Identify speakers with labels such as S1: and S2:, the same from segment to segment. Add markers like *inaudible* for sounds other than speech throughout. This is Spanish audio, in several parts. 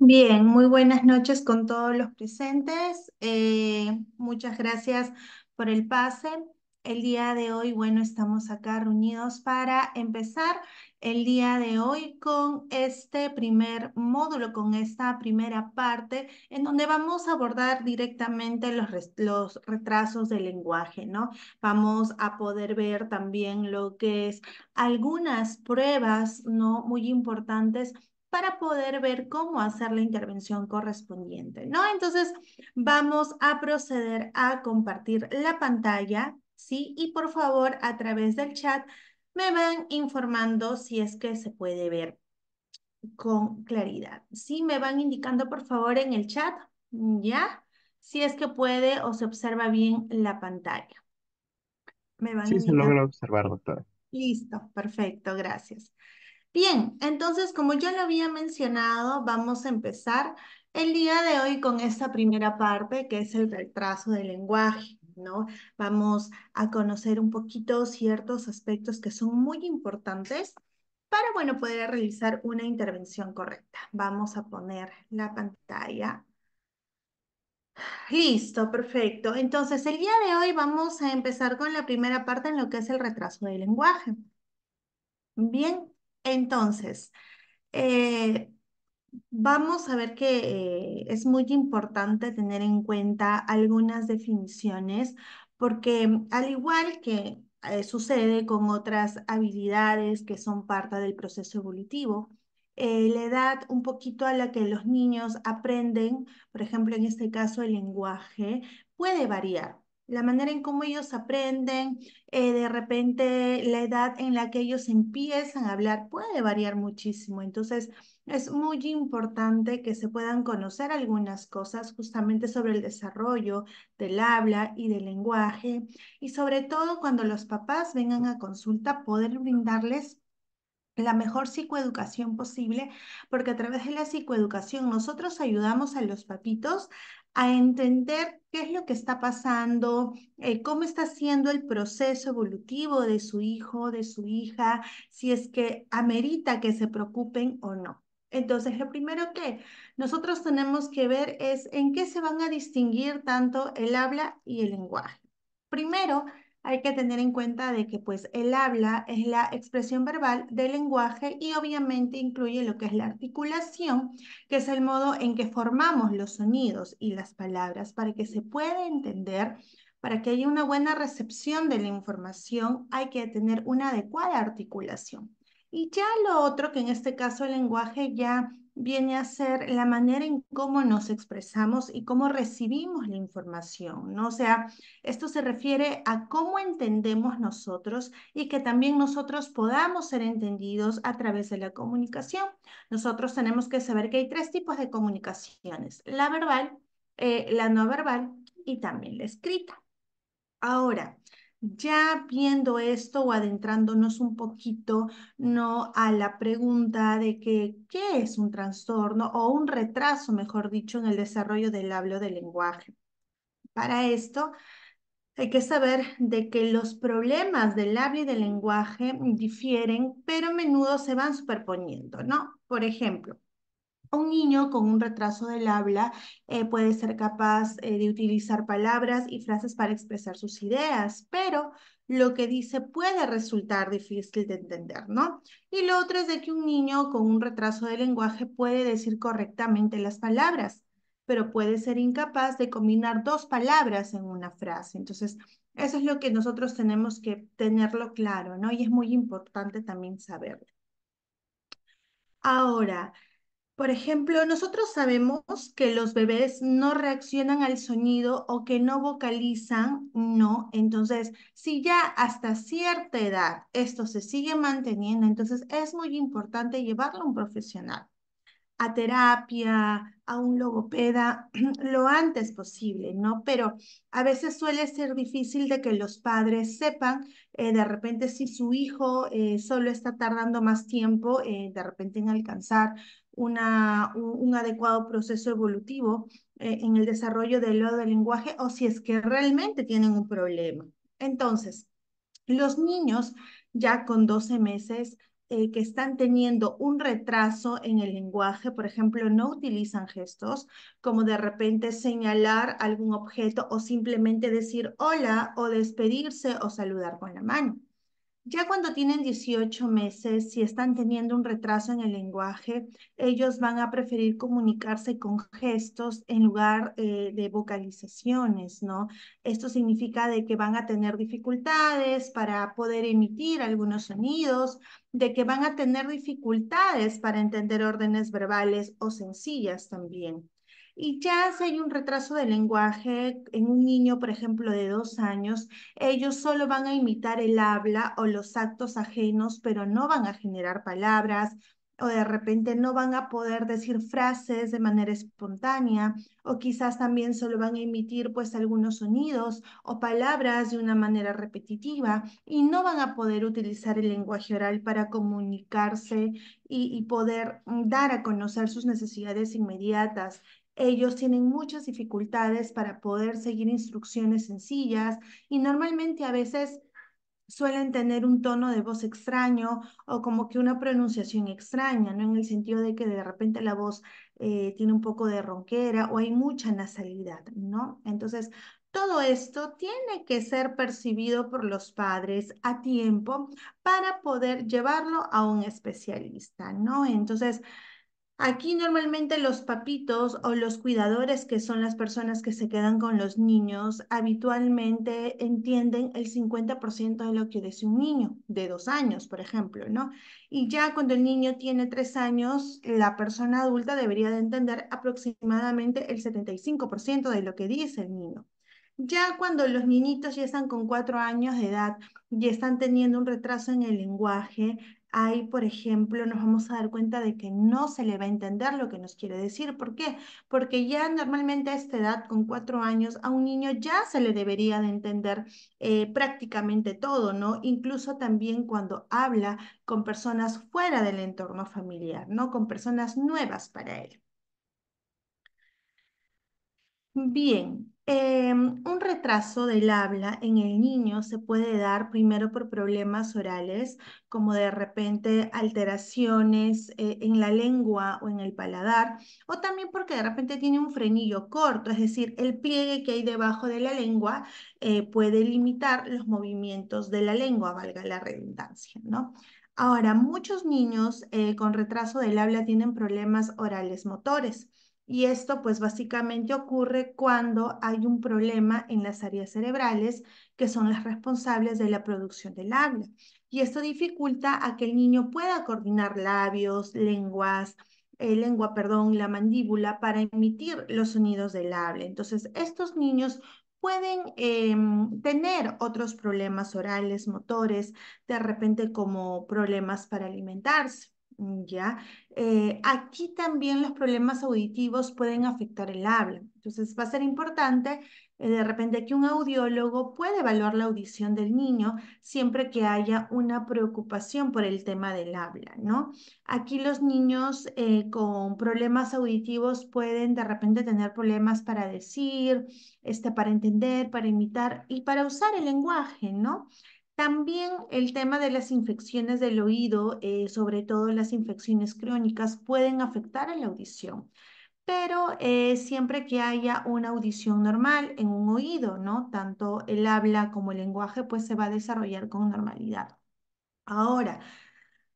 S1: Bien, muy buenas noches con todos los presentes. Eh, muchas gracias por el pase. El día de hoy, bueno, estamos acá reunidos para empezar el día de hoy con este primer módulo, con esta primera parte, en donde vamos a abordar directamente los, los retrasos del lenguaje, ¿no? Vamos a poder ver también lo que es algunas pruebas, ¿no? Muy importantes para poder ver cómo hacer la intervención correspondiente, ¿no? Entonces, vamos a proceder a compartir la pantalla, ¿sí? Y por favor, a través del chat, me van informando si es que se puede ver con claridad. Sí, me van indicando, por favor, en el chat, ¿ya? Si es que puede o se observa bien la pantalla. sí, se logra observar, doctora. Listo, perfecto, gracias. Bien, entonces como ya lo había mencionado, vamos a empezar el día de hoy con esta primera parte que es el retraso del lenguaje, ¿no? Vamos a conocer un poquito ciertos aspectos que son muy importantes para, bueno, poder realizar una intervención correcta. Vamos a poner la pantalla. Listo, perfecto. Entonces, el día de hoy vamos a empezar con la primera parte en lo que es el retraso del lenguaje. Bien, entonces, eh, vamos a ver que eh, es muy importante tener en cuenta algunas definiciones porque al igual que eh, sucede con otras habilidades que son parte del proceso evolutivo, la edad un poquito a la que los niños aprenden, por ejemplo, en este caso el lenguaje, puede variar la manera en cómo ellos aprenden, eh, de repente la edad en la que ellos empiezan a hablar puede variar muchísimo. Entonces, es muy importante que se puedan conocer algunas cosas justamente sobre el desarrollo del habla y del lenguaje y sobre todo cuando los papás vengan a consulta poder brindarles la mejor psicoeducación posible, porque a través de la psicoeducación nosotros ayudamos a los papitos a entender qué es lo que está pasando, eh, cómo está siendo el proceso evolutivo de su hijo, de su hija, si es que amerita que se preocupen o no. Entonces, lo primero que nosotros tenemos que ver es en qué se van a distinguir tanto el habla y el lenguaje. Primero, hay que tener en cuenta de que pues el habla es la expresión verbal del lenguaje y obviamente incluye lo que es la articulación, que es el modo en que formamos los sonidos y las palabras para que se pueda entender. Para que haya una buena recepción de la información hay que tener una adecuada articulación. Y ya lo otro, que en este caso el lenguaje ya viene a ser la manera en cómo nos expresamos y cómo recibimos la información, ¿no? O sea, esto se refiere a cómo entendemos nosotros y que también nosotros podamos ser entendidos a través de la comunicación. Nosotros tenemos que saber que hay tres tipos de comunicaciones, la verbal, eh, la no verbal y también la escrita. Ahora, ya viendo esto o adentrándonos un poquito ¿no? a la pregunta de qué es un trastorno o un retraso, mejor dicho, en el desarrollo del habla del lenguaje. Para esto, hay que saber de que los problemas del habla y del lenguaje difieren, pero a menudo se van superponiendo, ¿no? Por ejemplo, un niño con un retraso del habla eh, puede ser capaz eh, de utilizar palabras y frases para expresar sus ideas, pero lo que dice puede resultar difícil de entender, ¿no? Y lo otro es de que un niño con un retraso del lenguaje puede decir correctamente las palabras, pero puede ser incapaz de combinar dos palabras en una frase. Entonces, eso es lo que nosotros tenemos que tenerlo claro, ¿no? Y es muy importante también saberlo. Ahora, por ejemplo, nosotros sabemos que los bebés no reaccionan al sonido o que no vocalizan, no. Entonces, si ya hasta cierta edad esto se sigue manteniendo, entonces es muy importante llevarlo a un profesional, a terapia, a un logopeda, *clears throat* lo antes posible, ¿no? Pero a veces suele ser difícil de que los padres sepan, eh, de repente si su hijo eh, solo está tardando más tiempo, eh, de repente en alcanzar una, un, adecuado proceso evolutivo eh, en el desarrollo del lenguaje o si es que realmente tienen un problema. Entonces, los niños ya con 12 meses eh, que están teniendo un retraso en el lenguaje, por ejemplo, no utilizan gestos como de repente señalar algún objeto o simplemente decir hola o despedirse o saludar con la mano. Ya cuando tienen 18 meses, si están teniendo un retraso en el lenguaje, ellos van a preferir comunicarse con gestos en lugar eh, de vocalizaciones, ¿no? Esto significa de que van a tener dificultades para poder emitir algunos sonidos, de que van a tener dificultades para entender órdenes verbales o sencillas también. Y ya si hay un retraso de lenguaje en un niño, por ejemplo, de dos años, ellos solo van a imitar el habla o los actos ajenos, pero no van a generar palabras o de repente no van a poder decir frases de manera espontánea, o quizás también solo van a emitir pues algunos sonidos o palabras de una manera repetitiva y no van a poder utilizar el lenguaje oral para comunicarse y poder mm, dar a conocer sus necesidades inmediatas ellos tienen muchas dificultades para poder seguir instrucciones sencillas y normalmente a veces suelen tener un tono de voz extraño o como que una pronunciación extraña, ¿no? En el sentido de que de repente la voz eh, tiene un poco de ronquera o hay mucha nasalidad, ¿no? Entonces, todo esto tiene que ser percibido por los padres a tiempo para poder llevarlo a un especialista, ¿no? Entonces, Aquí normalmente los papitos o los cuidadores, que son las personas que se quedan con los niños, habitualmente entienden el 50% de lo que dice un niño, de dos años, por ejemplo, ¿no? Y ya cuando el niño tiene tres años, la persona adulta debería de entender aproximadamente el 75% de lo que dice el niño. Ya cuando los niñitos ya están con cuatro años de edad y están teniendo un retraso en el lenguaje, Ahí, por ejemplo, nos vamos a dar cuenta de que no se le va a entender lo que nos quiere decir. ¿Por qué? Porque ya normalmente a esta edad, con cuatro años, a un niño ya se le debería de entender eh, prácticamente todo, ¿no? Incluso también cuando habla con personas fuera del entorno familiar, ¿no? Con personas nuevas para él. Bien, Em, un retraso del habla en el niño se puede dar primero por problemas orales, como de repente alteraciones eh, en la lengua o en el paladar, o también porque de repente tiene un frenillo corto, es decir, el pliegue que hay debajo de la lengua eh, puede limitar los movimientos de la lengua, valga la redundancia, Ahora, muchos niños eh, con retraso del habla tienen problemas orales motores y esto pues básicamente ocurre cuando hay un problema en las áreas cerebrales que son las responsables de la producción del habla. Y esto dificulta a que el niño pueda coordinar labios, lenguas, eh, lengua, perdón, la mandíbula para emitir los sonidos del habla. Entonces, estos niños pueden em, tener otros problemas orales, motores, de repente como problemas para alimentarse. Mm, ¿ya? Eh, aquí también los problemas auditivos pueden afectar el habla. Entonces va a ser importante eh, de repente que un audiólogo puede evaluar la audición del niño siempre que haya una preocupación por el tema del habla, ¿no? Aquí los niños eh, con problemas auditivos pueden de repente tener problemas para decir, este, para entender, para imitar y para usar el lenguaje, ¿no? También el tema de las infecciones del oído, eh, sobre todo las infecciones crónicas, pueden afectar a la audición pero eh, siempre que haya una audición normal en un oído, ¿no? Tanto el habla como el lenguaje, pues se va a desarrollar con normalidad. Ahora,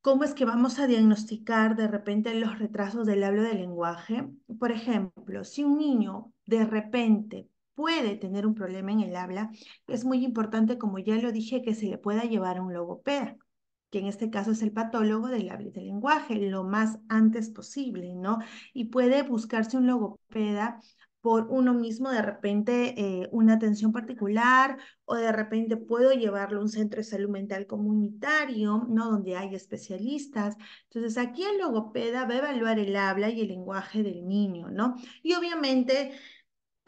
S1: ¿cómo es que vamos a diagnosticar de repente los retrasos del habla del lenguaje? Por ejemplo, si un niño de repente puede tener un problema en el habla, es muy importante, como ya lo dije, que se le pueda llevar a un logopeda que en este caso es el patólogo del habla y del lenguaje, lo más antes posible, ¿no? Y puede buscarse un logopeda por uno mismo, de repente eh, una atención particular o de repente puedo llevarlo a un centro de salud mental comunitario, ¿no? Donde hay especialistas. Entonces, aquí el logopeda va a evaluar el habla y el lenguaje del niño, ¿no? Y obviamente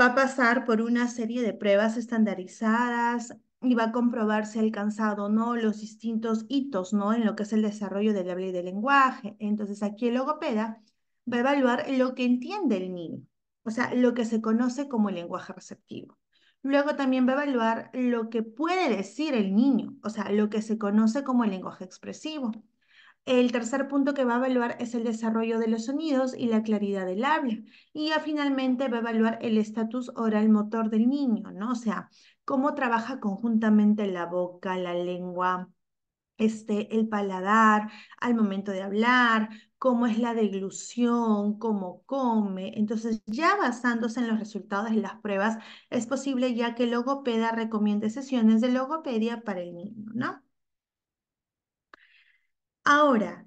S1: va a pasar por una serie de pruebas estandarizadas y va a comprobar si ha alcanzado o no los distintos hitos, ¿no? En lo que es el desarrollo del habla y del lenguaje. Entonces, aquí el logopeda va a evaluar lo que entiende el niño, o sea, lo que se conoce como el lenguaje receptivo. Luego también va a evaluar lo que puede decir el niño, o sea, lo que se conoce como el lenguaje expresivo. El tercer punto que va a evaluar es el desarrollo de los sonidos y la claridad del habla. Y ya finalmente va a evaluar el estatus oral motor del niño, ¿no? O sea, cómo trabaja conjuntamente la boca, la lengua, este, el paladar al momento de hablar, cómo es la deglución, cómo come. Entonces, ya basándose en los resultados de las pruebas, es posible ya que logopeda recomiende sesiones de logopedia para el niño, ¿no? Ahora,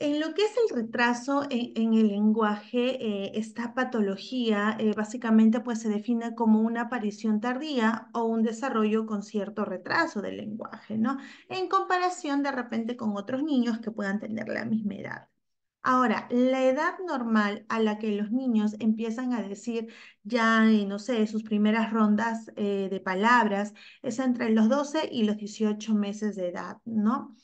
S1: en lo que es el retraso en, el lenguaje, eh, esta patología eh, básicamente pues, se define como una aparición tardía o un desarrollo con cierto retraso del lenguaje, ¿no? En comparación de repente con otros niños que puedan tener la misma edad. Ahora, la edad normal a la que los niños empiezan a decir ya, eh, no sé, sus primeras rondas de palabras es entre los 12 y los 18 meses de edad, ¿no?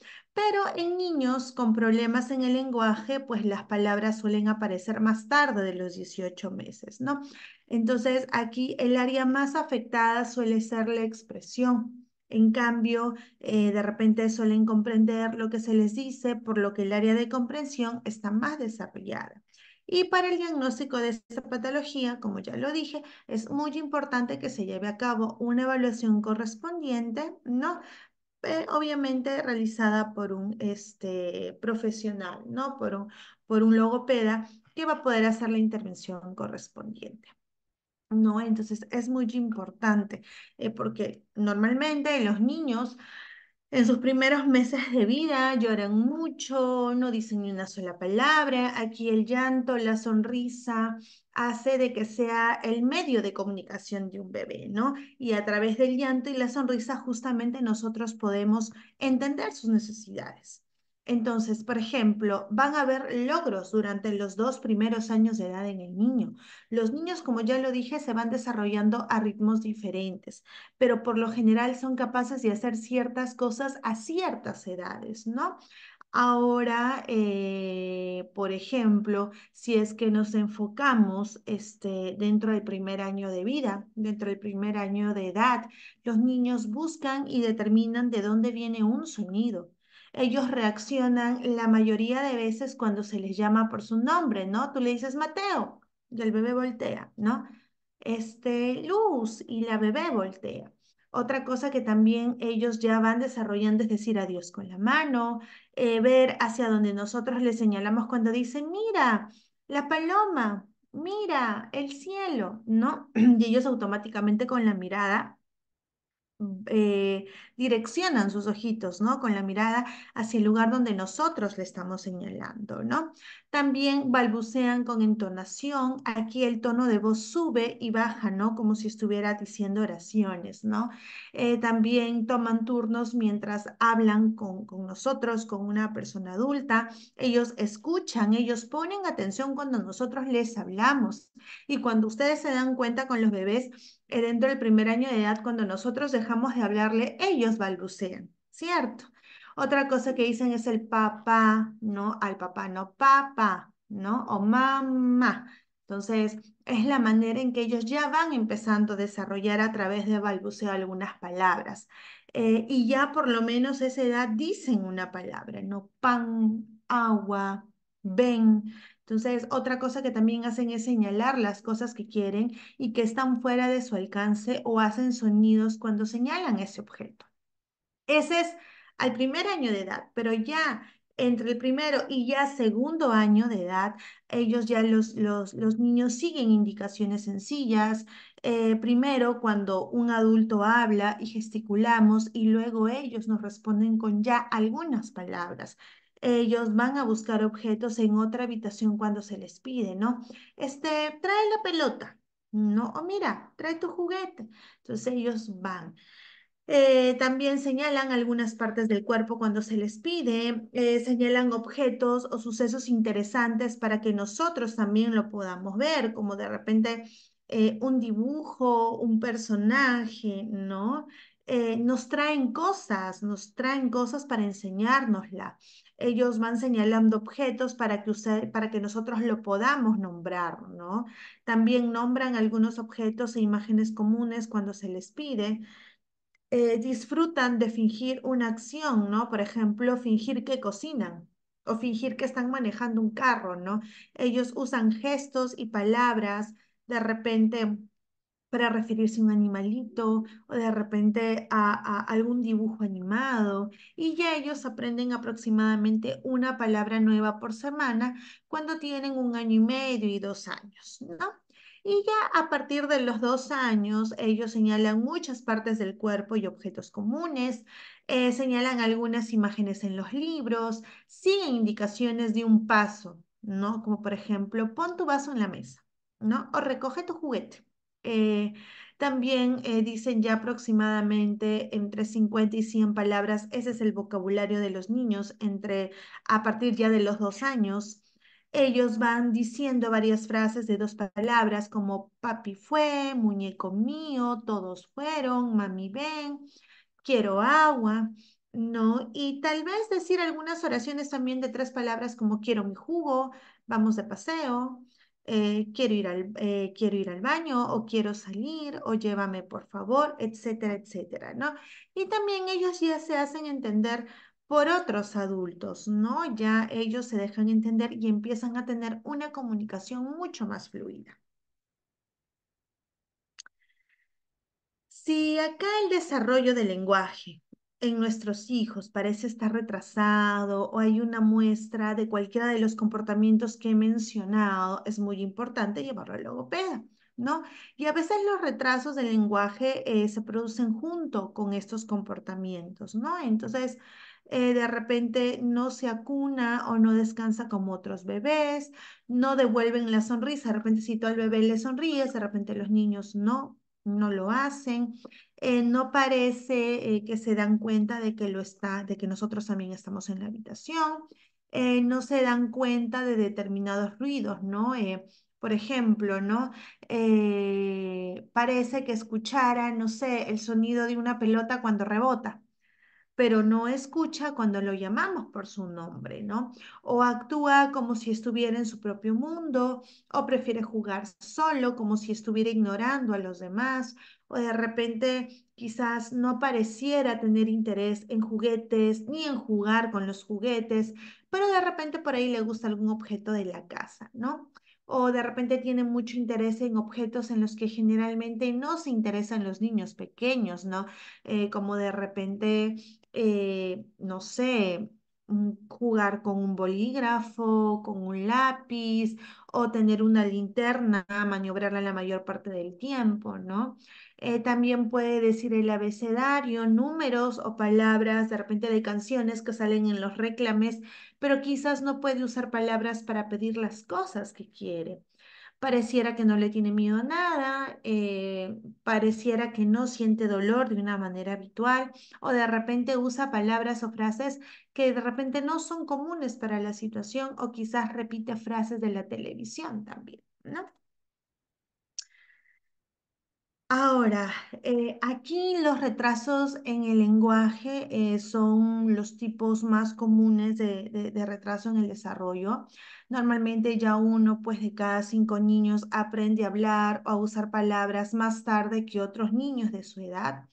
S1: Pero en niños con problemas en el lenguaje, pues las palabras suelen aparecer más tarde de los 18 meses, ¿no? Entonces, aquí el área más afectada suele ser la expresión. En cambio, eh, de repente suelen comprender lo que se les dice, por lo que el área de comprensión está más desarrollada. Y para el diagnóstico de esta patología, como ya lo dije, es muy importante que se lleve a cabo una evaluación correspondiente, ¿no? obviamente realizada por un este, profesional, ¿no? Por un, logopeda que va a poder hacer la intervención correspondiente. ¿no? Entonces es muy importante, eh, porque normalmente los niños en sus primeros meses de vida lloran mucho, no dicen ni una sola palabra. Aquí el llanto, la sonrisa hace de que sea el medio de comunicación de un bebé, ¿no? Y a través del llanto y la sonrisa justamente nosotros podemos entender sus necesidades. Entonces, por ejemplo, van a haber logros durante los dos primeros años de edad en el niño. Los niños, como ya lo dije, se van desarrollando a ritmos diferentes, pero por lo general son capaces de hacer ciertas cosas a ciertas edades, ¿no? Ahora, eh, por ejemplo, si es que nos enfocamos este, dentro del primer año de vida, dentro del primer año de edad, los niños buscan y determinan de dónde viene un sonido ellos reaccionan la mayoría de veces cuando se les llama por su nombre, ¿no? Tú le dices Mateo y el bebé voltea, ¿no? Este, Luz y la bebé voltea. Otra cosa que también ellos ya van desarrollando es decir adiós con la mano, eh, ver hacia donde nosotros les señalamos cuando dice mira, la paloma, mira, el cielo, ¿no? *clears throat* Y ellos automáticamente con la mirada eh, direccionan sus ojitos, ¿no? Con la mirada hacia el lugar donde nosotros le estamos señalando, ¿no? También balbucean con entonación. Aquí el tono de voz sube y baja, ¿no? Como si estuviera diciendo oraciones, ¿no? Eh, también toman turnos mientras hablan con, con nosotros, con una persona adulta. Ellos escuchan, ellos ponen atención cuando nosotros les hablamos. Y cuando ustedes se dan cuenta con los bebés, eh, dentro del primer año de edad, cuando nosotros dejamos de hablarle, ellos balbucean, ¿cierto? Otra cosa que dicen es el papá, ¿no? Al papá, no papá, ¿no? O mamá. Entonces, es la manera en que ellos ya van empezando a desarrollar a través de balbuceo algunas palabras. Eh, y ya por lo menos esa edad dicen una palabra, ¿no? Pan, agua, ven. Entonces, otra cosa que también hacen es señalar las cosas que quieren y que están fuera de su alcance o hacen sonidos cuando señalan ese objeto. Ese es al primer año de edad, pero ya entre el primero y ya segundo año de edad, ellos ya los, los, niños siguen indicaciones sencillas. Eh, primero, cuando un adulto habla y gesticulamos y luego ellos nos responden con ya algunas palabras ellos van a buscar objetos en otra habitación cuando se les pide, ¿no? Este, trae la pelota, ¿no? O mira, trae tu juguete. Entonces ellos van. Eh, también señalan algunas partes del cuerpo cuando se les pide, eh, señalan objetos o sucesos interesantes para que nosotros también lo podamos ver, como de repente eh, un dibujo, un personaje, ¿no? nos traen cosas, nos traen cosas para enseñárnosla ellos van señalando objetos para que, para que nosotros lo podamos nombrar, ¿no? También nombran algunos objetos e imágenes comunes cuando se les pide. Eh, disfrutan de fingir una acción, ¿no? Por ejemplo, fingir que cocinan o fingir que están manejando un carro, ¿no? Ellos usan gestos y palabras, de repente para referirse a un animalito o de repente a, algún dibujo animado. Y ya ellos aprenden aproximadamente una palabra nueva por semana cuando tienen un año y medio y dos años, ¿no? Y ya a partir de los dos años, ellos señalan muchas partes del cuerpo y objetos comunes, eh, señalan algunas imágenes en los libros, siguen indicaciones de un paso, ¿no? Como por ejemplo, pon tu vaso en la mesa, ¿no? O recoge tu juguete. Eh, también eh, dicen ya aproximadamente entre 50 y 100 palabras. Ese es el vocabulario de los niños entre, a partir ya de los dos años. Ellos van diciendo varias frases de dos palabras como papi fue, muñeco mío, todos fueron, mami ven, quiero agua, ¿no? Y tal vez decir algunas oraciones también de tres palabras como quiero mi jugo, vamos de paseo, eh, quiero, ir al, eh, quiero ir al baño o quiero salir o llévame por favor, etcétera, etcétera, ¿no? Y también ellos ya se hacen entender por otros adultos, ¿no? Ya ellos se dejan entender y empiezan a tener una comunicación mucho más fluida. Si acá el desarrollo del lenguaje en nuestros hijos parece estar retrasado o hay una muestra de cualquiera de los comportamientos que he mencionado, es muy importante llevarlo al logopeda. ¿No? Y a veces los retrasos del lenguaje eh, se producen junto con estos comportamientos, ¿no? Entonces, eh, de repente no se acuna o no descansa como otros bebés, no devuelven la sonrisa, de repente si todo al bebé le sonríes, de repente los niños no, no lo hacen, eh, no parece eh, que se dan cuenta de que lo está, de que nosotros también estamos en la habitación, eh, no se dan cuenta de determinados ruidos, ¿no? por ejemplo, ¿no? parece que escuchara, no sé, el sonido de una pelota cuando rebota pero no escucha cuando lo llamamos por su nombre, ¿no? O actúa como si estuviera en su propio mundo, o prefiere jugar solo, como si estuviera ignorando a los demás, o de repente quizás no pareciera tener interés en juguetes ni en jugar con los juguetes, pero de repente por ahí le gusta algún objeto de la casa, ¿no? o de repente tiene mucho interés en objetos en los que generalmente no se interesan los niños pequeños, ¿no? Eh, como de repente eh, no sé, jugar con un bolígrafo, con un lápiz o tener una linterna, maniobrarla la mayor parte del tiempo, ¿no? Eh, también puede decir el abecedario, números o palabras de repente de canciones que salen en los reclames, pero quizás no puede usar palabras para pedir las cosas que quiere pareciera que no le tiene miedo a nada, eh, pareciera que no siente dolor de una manera habitual o de repente usa palabras o frases que de repente no son comunes para la situación o quizás repite frases de la televisión también, ¿no? Ahora, eh, aquí los retrasos en el lenguaje eh, son los tipos más comunes de, de, retraso en el desarrollo. Normalmente ya uno, pues de cada cinco niños aprende a hablar o a usar palabras más tarde que otros niños de su edad.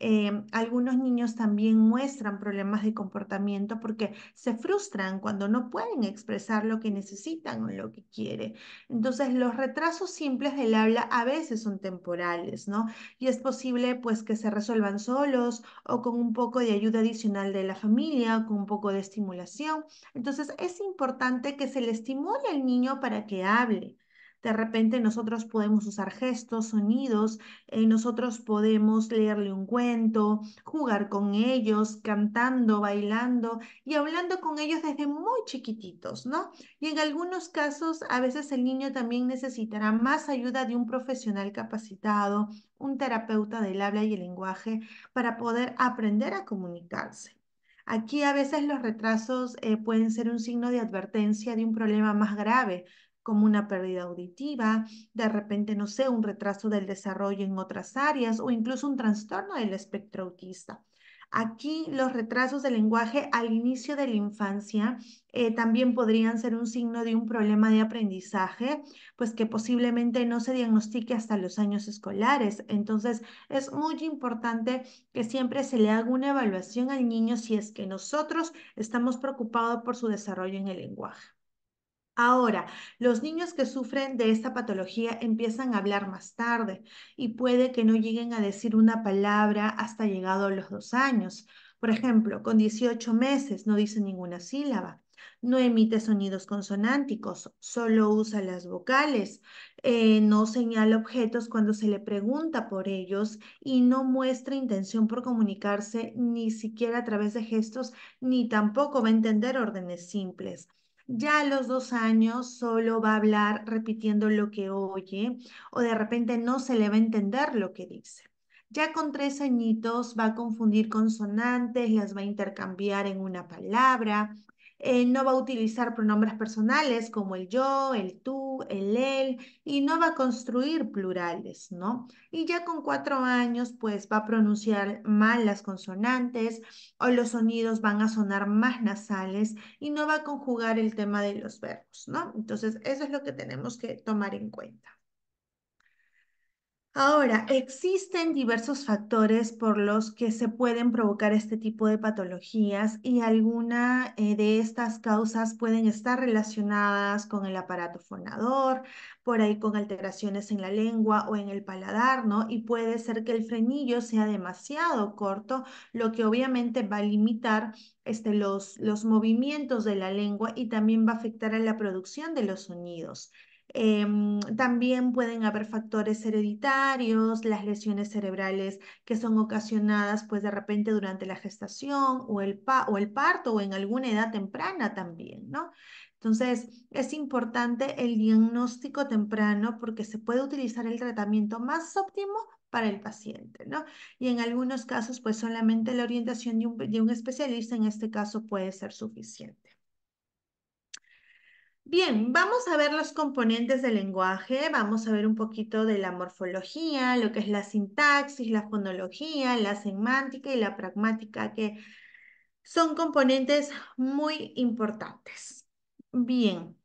S1: Em, algunos niños también muestran problemas de comportamiento porque se frustran cuando no pueden expresar lo que necesitan o lo que quieren. Entonces, los retrasos simples del habla a veces son temporales, ¿no? Y es posible pues que se resuelvan solos o con un poco de ayuda adicional de la familia, con un poco de estimulación. Entonces, es importante que se le estimule al niño para que hable. De repente nosotros podemos usar gestos, sonidos, eh, nosotros podemos leerle un cuento, jugar con ellos, cantando, bailando y hablando con ellos desde muy chiquititos, ¿no? Y en algunos casos, a veces el niño también necesitará más ayuda de un profesional capacitado, un terapeuta del habla y el lenguaje, para poder aprender a comunicarse. Aquí a veces los retrasos eh, pueden ser un signo de advertencia de un problema más grave, como una pérdida auditiva, de repente, no sé, un retraso del desarrollo en otras áreas o incluso un trastorno del espectro autista. Aquí los retrasos del lenguaje al inicio de la infancia eh, también podrían ser un signo de un problema de aprendizaje, pues que posiblemente no se diagnostique hasta los años escolares. Entonces, es muy importante que siempre se le haga una evaluación al niño si es que nosotros estamos preocupados por su desarrollo en el lenguaje. Ahora, los niños que sufren de esta patología empiezan a hablar más tarde y puede que no lleguen a decir una palabra hasta llegado a los dos años. Por ejemplo, con 18 meses no dice ninguna sílaba, no emite sonidos consonánticos, solo usa las vocales, eh, no señala objetos cuando se le pregunta por ellos y no muestra intención por comunicarse ni siquiera a través de gestos, ni tampoco va a entender órdenes simples ya a los dos años solo va a hablar repitiendo lo que oye o de repente no se le va a entender lo que dice. Ya con tres añitos va a confundir consonantes, las va a intercambiar en una palabra, eh, no va a utilizar pronombres personales como el yo, el tú, el él, y no va a construir plurales, ¿no? Y ya con cuatro años, pues va a pronunciar mal las consonantes o los sonidos van a sonar más nasales y no va a conjugar el tema de los verbos, ¿no? Entonces, eso es lo que tenemos que tomar en cuenta. Ahora, existen diversos factores por los que se pueden provocar este tipo de patologías y alguna eh, de estas causas pueden estar relacionadas con el aparato fonador, por ahí con alteraciones en la lengua o en el paladar, ¿no? Y puede ser que el frenillo sea demasiado corto, lo que obviamente va a limitar este, los movimientos de la lengua y también va a afectar a la producción de los sonidos. Em, también pueden haber factores hereditarios, las lesiones cerebrales que son ocasionadas pues de repente durante la gestación o el, parto o en alguna edad temprana también, ¿no? Entonces, es importante el diagnóstico temprano porque se puede utilizar el tratamiento más óptimo para el paciente, ¿no? Y en algunos casos, pues solamente la orientación de un especialista en este caso puede ser suficiente. Bien, vamos a ver los componentes del lenguaje, vamos a ver un poquito de la morfología, lo que es la sintaxis, la fonología, la semántica y la pragmática, que son componentes muy importantes. Bien,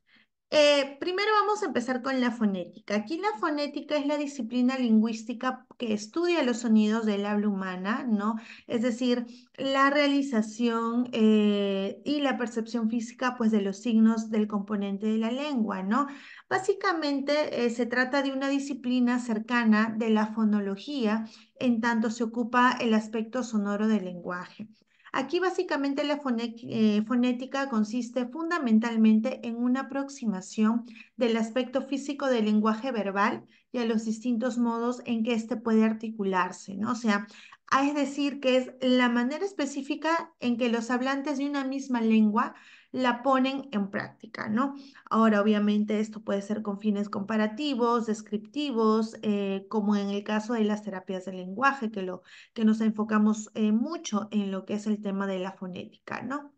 S1: eh, primero vamos a empezar con la fonética. Aquí la fonética es la disciplina lingüística que estudia los sonidos del habla humana, ¿no? Es decir, la realización eh, y la percepción física, pues, de los signos del componente de la lengua, ¿no? Básicamente eh, se trata de una disciplina cercana de la fonología, en tanto se ocupa el aspecto sonoro del lenguaje. Aquí básicamente la eh, fonética consiste fundamentalmente en una aproximación del aspecto físico del lenguaje verbal y a los distintos modos en que éste puede articularse, ¿no? O sea, ah, es decir, que es la manera específica en que los hablantes de una misma lengua la ponen en práctica, ¿no? Ahora, obviamente, esto puede ser con fines comparativos, descriptivos, eh, como en el caso de las terapias del lenguaje, que, lo, que nos enfocamos eh, mucho en lo que es el tema de la fonética, ¿no?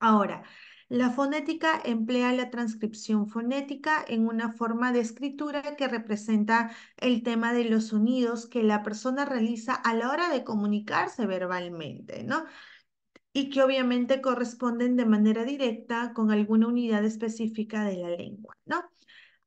S1: Ahora, la fonética emplea la transcripción fonética en una forma de escritura que representa el tema de los sonidos que la persona realiza a la hora de comunicarse verbalmente, ¿no? y que obviamente corresponden de manera directa con alguna unidad específica de la lengua, ¿no?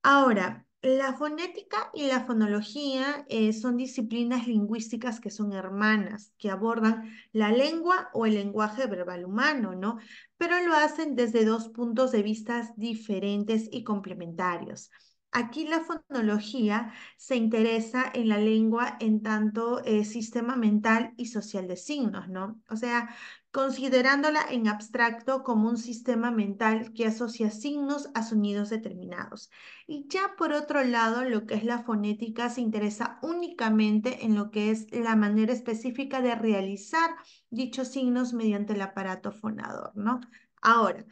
S1: Ahora, la fonética y la fonología eh, son disciplinas lingüísticas que son hermanas, que abordan la lengua o el lenguaje verbal humano, ¿no? Pero lo hacen desde dos puntos de vista diferentes y complementarios. Aquí la fonología se interesa en la lengua en tanto eh, sistema mental y social de signos, ¿no? O sea, considerándola en abstracto como un sistema mental que asocia signos a sonidos determinados. Y ya por otro lado, lo que es la fonética se interesa únicamente en lo que es la manera específica de realizar dichos signos mediante el aparato fonador, ¿no? Ahora,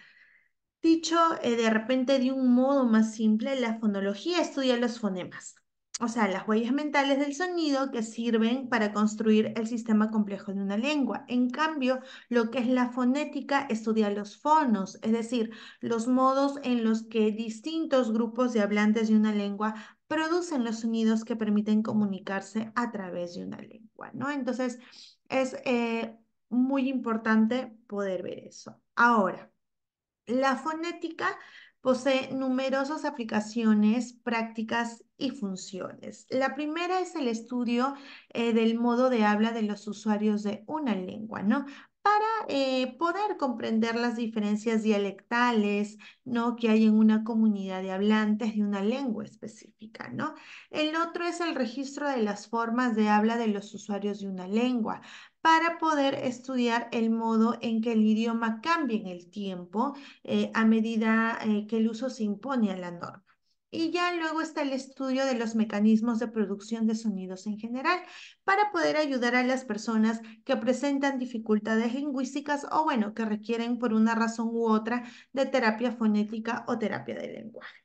S1: dicho eh, de repente de un modo más simple, la fonología estudia los fonemas o sea, las huellas mentales del sonido que sirven para construir el sistema complejo de una lengua. En cambio, lo que es la fonética estudia los fonos, es decir, los modos en los que distintos grupos de hablantes de una lengua producen los sonidos que permiten comunicarse a través de una lengua, ¿no? Entonces, es eh, muy importante poder ver eso. Ahora, la fonética Posee numerosas aplicaciones, prácticas y funciones. La primera es el estudio eh, del modo de habla de los usuarios de una lengua, ¿no? para eh, poder comprender las diferencias dialectales ¿no? que hay en una comunidad de hablantes de una lengua específica. ¿no? El otro es el registro de las formas de habla de los usuarios de una lengua para poder estudiar el modo en que el idioma cambia en el tiempo eh, a medida eh, que el uso se impone a la norma. Y ya luego está el estudio de los mecanismos de producción de sonidos en general para poder ayudar a las personas que presentan dificultades lingüísticas o bueno, que requieren por una razón u otra de terapia fonética o terapia de lenguaje.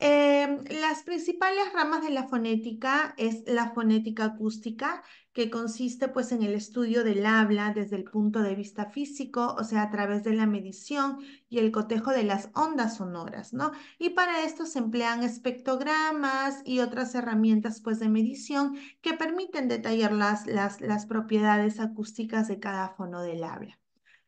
S1: Em, las principales ramas de la fonética es la fonética acústica, que consiste pues en el estudio del habla desde el punto de vista físico, o sea, a través de la medición y el cotejo de las ondas sonoras, Y para esto se emplean espectrogramas y otras herramientas pues de medición que permiten detallar las, propiedades acústicas de cada fono del habla.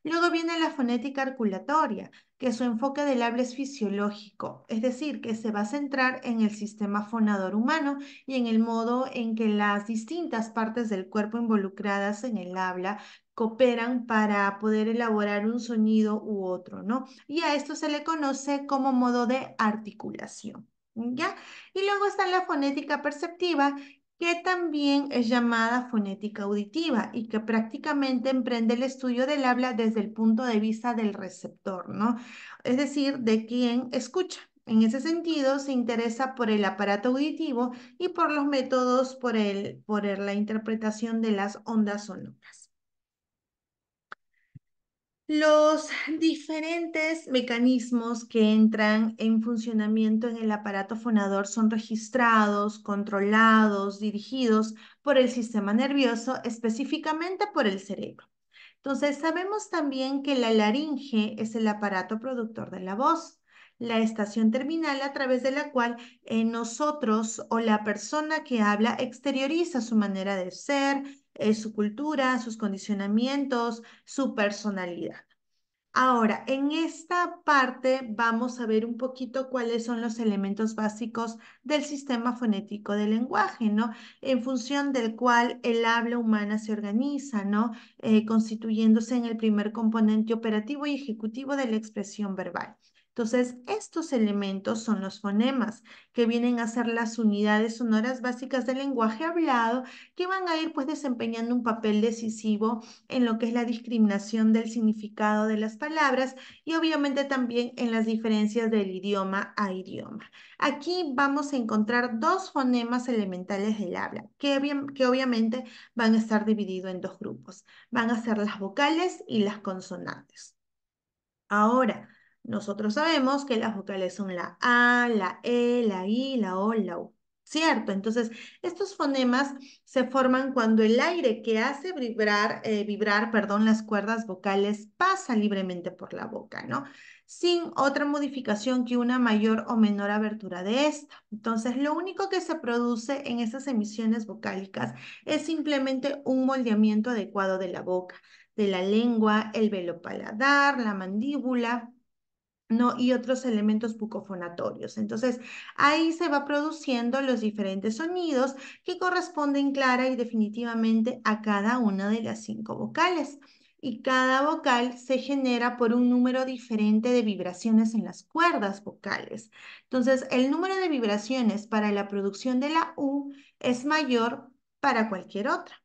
S1: Luego viene la fonética arculatoria que su enfoque del habla es fisiológico, es decir, que se va a centrar en el sistema fonador humano y en el modo en que las distintas partes del cuerpo involucradas en el habla cooperan para poder elaborar un sonido u otro, ¿no? Y a esto se le conoce como modo de articulación. ¿Ya? Y luego está la fonética perceptiva, que también es llamada fonética auditiva y que prácticamente emprende el estudio del habla desde el punto de vista del receptor, ¿no? Es decir, de quien escucha. En ese sentido, se interesa por el aparato auditivo y por los métodos por, el, por la interpretación de las ondas sonoras los diferentes mecanismos que entran en funcionamiento en el aparato fonador son registrados, controlados, dirigidos por el sistema nervioso, específicamente por el cerebro. Entonces, sabemos también que la laringe es el aparato productor de la voz, la estación terminal a través de la cual eh, nosotros o la persona que habla exterioriza su manera de ser, su cultura, sus condicionamientos, su personalidad. Ahora, en esta parte vamos a ver un poquito cuáles son los elementos básicos del sistema fonético del lenguaje, ¿no? En función del cual el habla humana se organiza, ¿no? Eh, constituyéndose en el primer componente operativo y ejecutivo de la expresión verbal. Entonces, estos elementos son los fonemas, que vienen a ser las unidades sonoras básicas del lenguaje hablado, que van a ir pues desempeñando un papel decisivo en lo que es la discriminación del significado de las palabras y obviamente también en las diferencias del idioma a idioma. Aquí vamos a encontrar dos fonemas elementales del habla, que, que obviamente van a estar divididos en dos grupos. Van a ser las vocales y las consonantes. Ahora, nosotros sabemos que las vocales son la A, la E, la I, la O, la U. ¿Cierto? Entonces, estos fonemas se forman cuando el aire que hace vibrar, eh, vibrar perdón, las cuerdas vocales pasa libremente por la boca, ¿no? Sin otra modificación que una mayor o menor abertura de esta. Entonces, lo único que se produce en esas emisiones vocálicas es simplemente un moldeamiento adecuado de la boca, de la lengua, el velo paladar, la mandíbula, ¿no? y otros elementos bucofonatorios. Entonces, ahí se va produciendo los diferentes sonidos que corresponden clara y definitivamente a cada una de las cinco vocales. Y cada vocal se genera por un número diferente de vibraciones en las cuerdas vocales. Entonces, el número de vibraciones para la producción de la U es mayor para cualquier otra.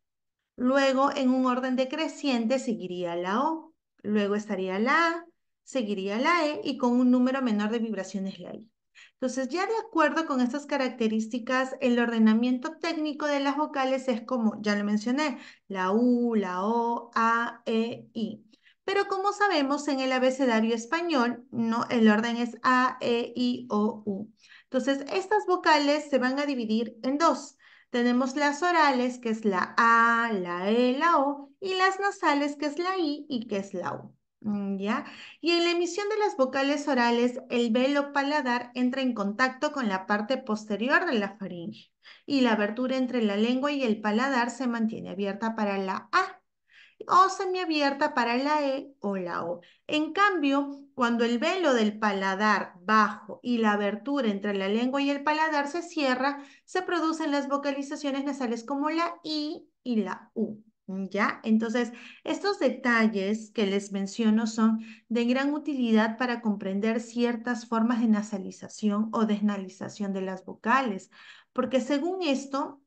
S1: Luego, en un orden decreciente, seguiría la O. Luego estaría la A seguiría la E y con un número menor de vibraciones la I. Entonces, ya de acuerdo con estas características, el ordenamiento técnico de las vocales es como, ya lo mencioné, la U, la O, A, E, I. Pero como sabemos, en el abecedario español, ¿no? el orden es A, E, I, O, U. Entonces, estas vocales se van a dividir en dos. Tenemos las orales, que es la A, la E, la O, y las nasales, que es la I y que es la U. Mm, ¿Ya? Y en la emisión de las vocales orales, el velo paladar entra en contacto con la parte posterior de la faringe y la abertura entre la lengua y el paladar se mantiene abierta para la A o semiabierta para la E o la O. En cambio, cuando el velo del paladar bajo y la abertura entre la lengua y el paladar se cierra, se producen las vocalizaciones nasales como la I y la U. ¿Ya? Entonces, estos detalles que les menciono son de gran utilidad para comprender ciertas formas de nasalización o desnalización de las vocales, porque según esto,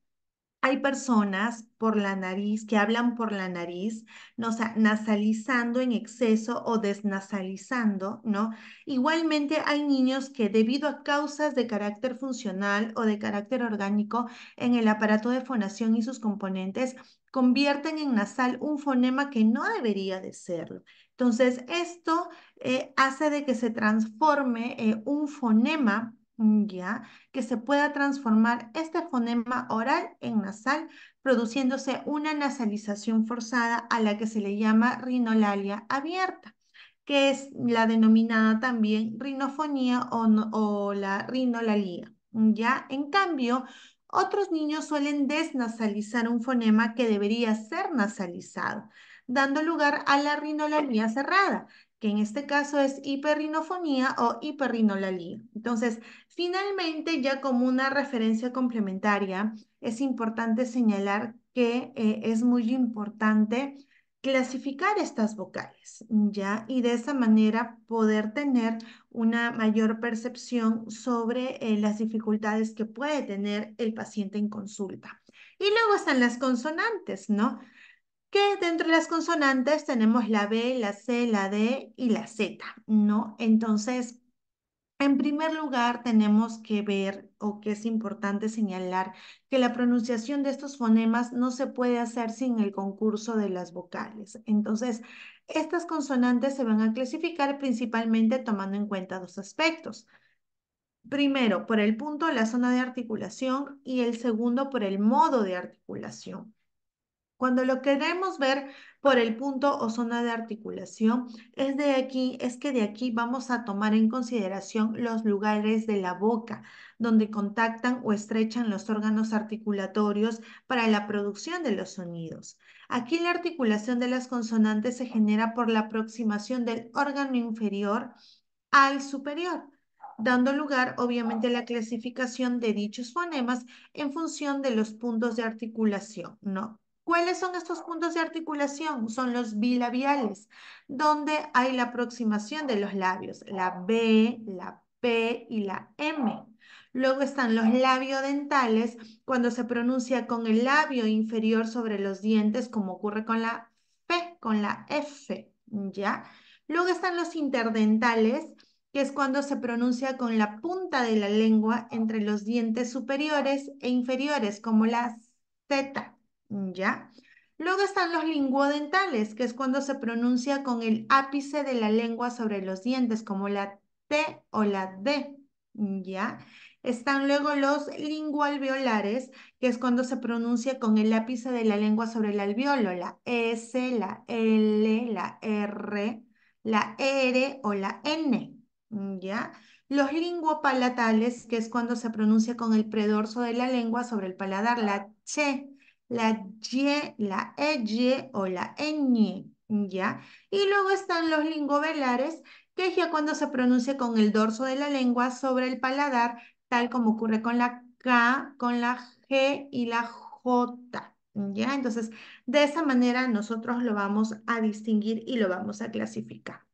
S1: hay personas por la nariz que hablan por la nariz, o sea, nasalizando en exceso o desnasalizando, ¿no? Igualmente hay niños que debido a causas de carácter funcional o de carácter orgánico en el aparato de fonación y sus componentes convierten en nasal un fonema que no debería de serlo. Entonces, esto eh, hace de que se transforme eh, un fonema, ¿ya? Que se pueda transformar este fonema oral en nasal, produciéndose una nasalización forzada a la que se le llama rinolalia abierta que es la denominada también rinofonía o, o la rinolalia. Ya, en cambio, otros niños suelen desnasalizar un fonema que debería ser nasalizado, dando lugar a la rinolalía cerrada, que en este caso es hiperrinofonía o hiperrinolalia. Entonces, finalmente, ya como una referencia complementaria, es importante señalar que eh, es muy importante clasificar estas vocales, ¿ya? Y de esa manera poder tener una mayor percepción sobre eh, las dificultades que puede tener el paciente en consulta. Y luego están las consonantes, ¿no? que dentro de las consonantes tenemos la B, la C, la D y la Z, ¿no? Entonces, en primer lugar, tenemos que ver o que es importante señalar que la pronunciación de estos fonemas no se puede hacer sin el concurso de las vocales. Entonces, estas consonantes se van a clasificar principalmente tomando en cuenta dos aspectos. Primero, por el punto, la zona de articulación y el segundo, por el modo de articulación. Cuando lo queremos ver por el punto o zona de articulación, es, de aquí, es que de aquí vamos a tomar en consideración los lugares de la boca, donde contactan o estrechan los órganos articulatorios para la producción de los sonidos. Aquí la articulación de las consonantes se genera por la aproximación del órgano inferior al superior dando lugar obviamente a la clasificación de dichos fonemas en función de los puntos de articulación, ¿no? ¿Cuáles son estos puntos de articulación? Son los bilabiales, donde hay la aproximación de los labios, la B, la P y la M. Luego están los labiodentales, cuando se pronuncia con el labio inferior sobre los dientes, como ocurre con la P, con la F, ¿ya? Luego están los interdentales, que es cuando se pronuncia con la punta de la lengua entre los dientes superiores e inferiores, como la Z. ¿ya? Luego están los lingüodentales, que es cuando se pronuncia con el ápice de la lengua sobre los dientes, como la T o la D, ¿ya? Están luego los lingualveolares, que es cuando se pronuncia con el ápice de la lengua sobre el alveolo, la S, la L, la R, la R o la N, ¿ya? Los linguopalatales, que es cuando se pronuncia con el predorso de la lengua sobre el paladar, la CH la Y, la EY o la ñ, ¿ya? Y luego están los lingovelares, que es ya cuando se pronuncia con el dorso de la lengua sobre el paladar, tal como ocurre con la K, con la G y la J. ¿Ya? Entonces, de esa manera nosotros lo vamos a distinguir y lo vamos a clasificar.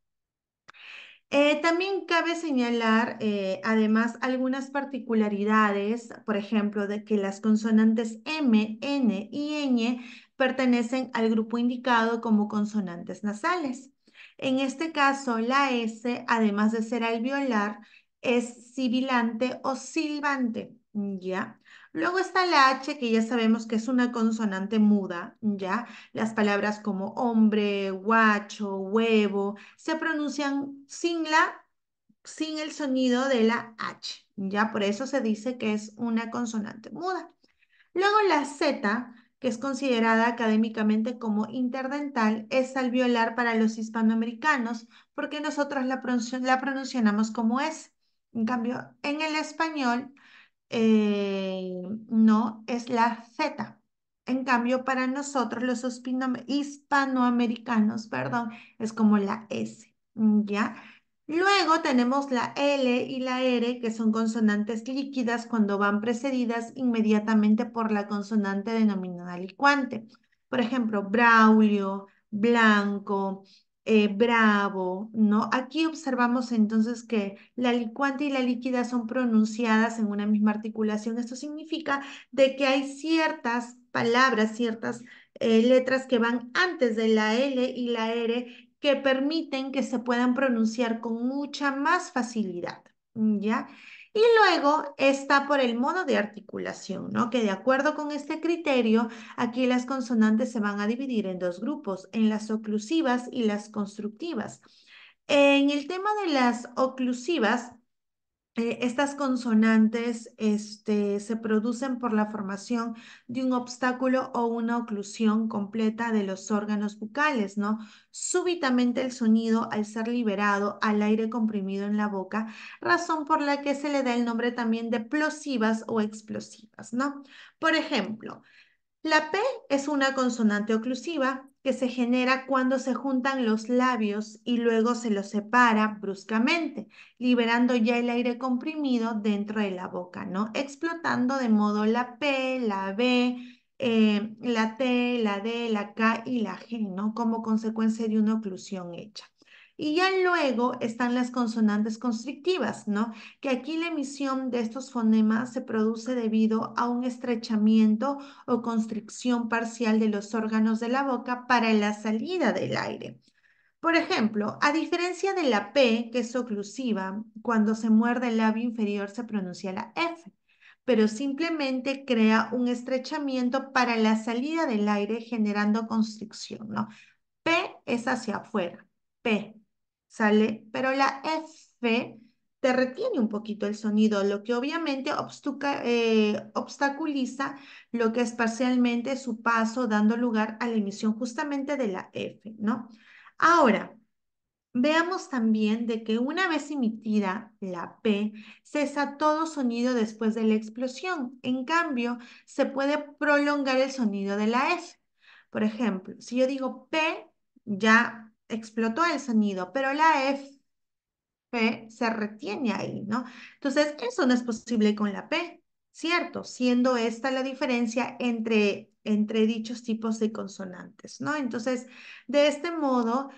S1: Eh, también cabe señalar, eh, además, algunas particularidades, por ejemplo, de que las consonantes M, N y ñ pertenecen al grupo indicado como consonantes nasales. En este caso, la S, además de ser alveolar, es sibilante o silbante, ¿ya? Luego está la H, que ya sabemos que es una consonante muda, ¿ya? Las palabras como hombre, guacho, huevo, se pronuncian sin la, sin el sonido de la H, ¿ya? Por eso se dice que es una consonante muda. Luego la Z, que es considerada académicamente como interdental, es al violar para los hispanoamericanos, porque nosotros la, la pronunciamos como es. En cambio, en el español, eh, no es la Z. En cambio, para nosotros los hispanoamericanos, perdón, es como la S, ¿ya? Luego tenemos la L y la R, que son consonantes líquidas cuando van precedidas inmediatamente por la consonante denominada licuante. Por ejemplo, Braulio, Blanco, eh, bravo, ¿no? Aquí observamos entonces que la licuante y la líquida son pronunciadas en una misma articulación. Esto significa de que hay ciertas palabras, ciertas eh, letras que van antes de la L y la R que permiten que se puedan pronunciar con mucha más facilidad, ¿ya? Y luego está por el modo de articulación, ¿no? Que de acuerdo con este criterio, aquí las consonantes se van a dividir en dos grupos, en las oclusivas y las constructivas. En el tema de las oclusivas, eh, estas consonantes este, se producen por la formación de un obstáculo o una oclusión completa de los órganos bucales, ¿no? Súbitamente el sonido, al ser liberado al aire comprimido en la boca, razón por la que se le da el nombre también de plosivas o explosivas, ¿no? Por ejemplo, la P es una consonante oclusiva, que se genera cuando se juntan los labios y luego se los separa bruscamente, liberando ya el aire comprimido dentro de la boca, ¿no? Explotando de modo la P, la B, eh, la T, la D, la K y la G, ¿no? Como consecuencia de una oclusión hecha. Y ya luego están las consonantes constrictivas, ¿no? Que aquí la emisión de estos fonemas se produce debido a un estrechamiento o constricción parcial de los órganos de la boca para la salida del aire. Por ejemplo, a diferencia de la P, que es oclusiva, cuando se muerde el labio inferior se pronuncia la F, pero simplemente crea un estrechamiento para la salida del aire generando constricción, ¿no? P es hacia afuera, P, ¿sale? Pero la F te retiene un poquito el sonido, lo que obviamente eh, obstaculiza lo que es parcialmente su paso, dando lugar a la emisión justamente de la F, ¿no? Ahora, Veamos también de que una vez emitida la P, cesa todo sonido después de la explosión. En cambio, se puede prolongar el sonido de la F. Por ejemplo, si yo digo P, ya explotó el sonido, pero la F se retiene ahí, ¿no? Entonces, eso no es posible con la P, ¿cierto? Siendo esta la diferencia entre, entre dichos tipos de consonantes, ¿no? Entonces, de este modo,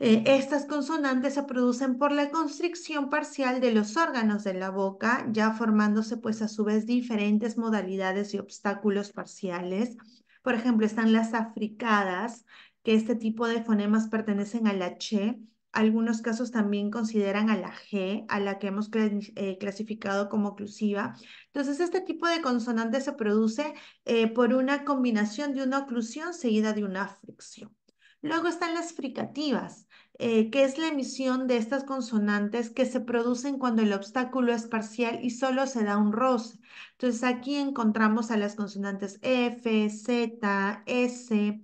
S1: eh, estas consonantes se producen por la constricción parcial de los órganos de la boca, ya formándose pues a su vez diferentes modalidades y obstáculos parciales. Por ejemplo, están las africadas, que este tipo de fonemas pertenecen a la H. Algunos casos también consideran a la G, a la que hemos eh, clasificado como oclusiva. Entonces, este tipo de consonante se produce eh, por una combinación de una oclusión seguida de una fricción. Luego están las fricativas, eh, que es la emisión de estas consonantes que se producen cuando el obstáculo es parcial y solo se da un roce. Entonces aquí encontramos a las consonantes F, Z, S,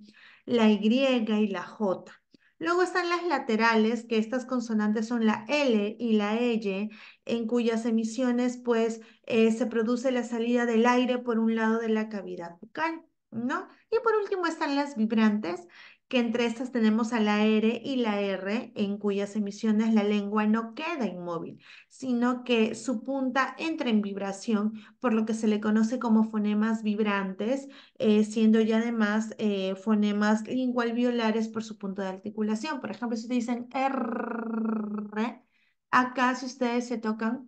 S1: la Y y la J. Luego están las laterales, que estas consonantes son la L y la L, e, en cuyas emisiones pues eh, se produce la salida del aire por un lado de la cavidad bucal, ¿no? Y por último están las vibrantes, que entre estas tenemos a la R y la R, en cuyas emisiones la lengua no queda inmóvil, sino que su punta entra en vibración, por lo que se le conoce como fonemas vibrantes, eh, siendo ya además eh, fonemas lingual violares por su punto de articulación. Por ejemplo, si ustedes dicen R, acá si ustedes se tocan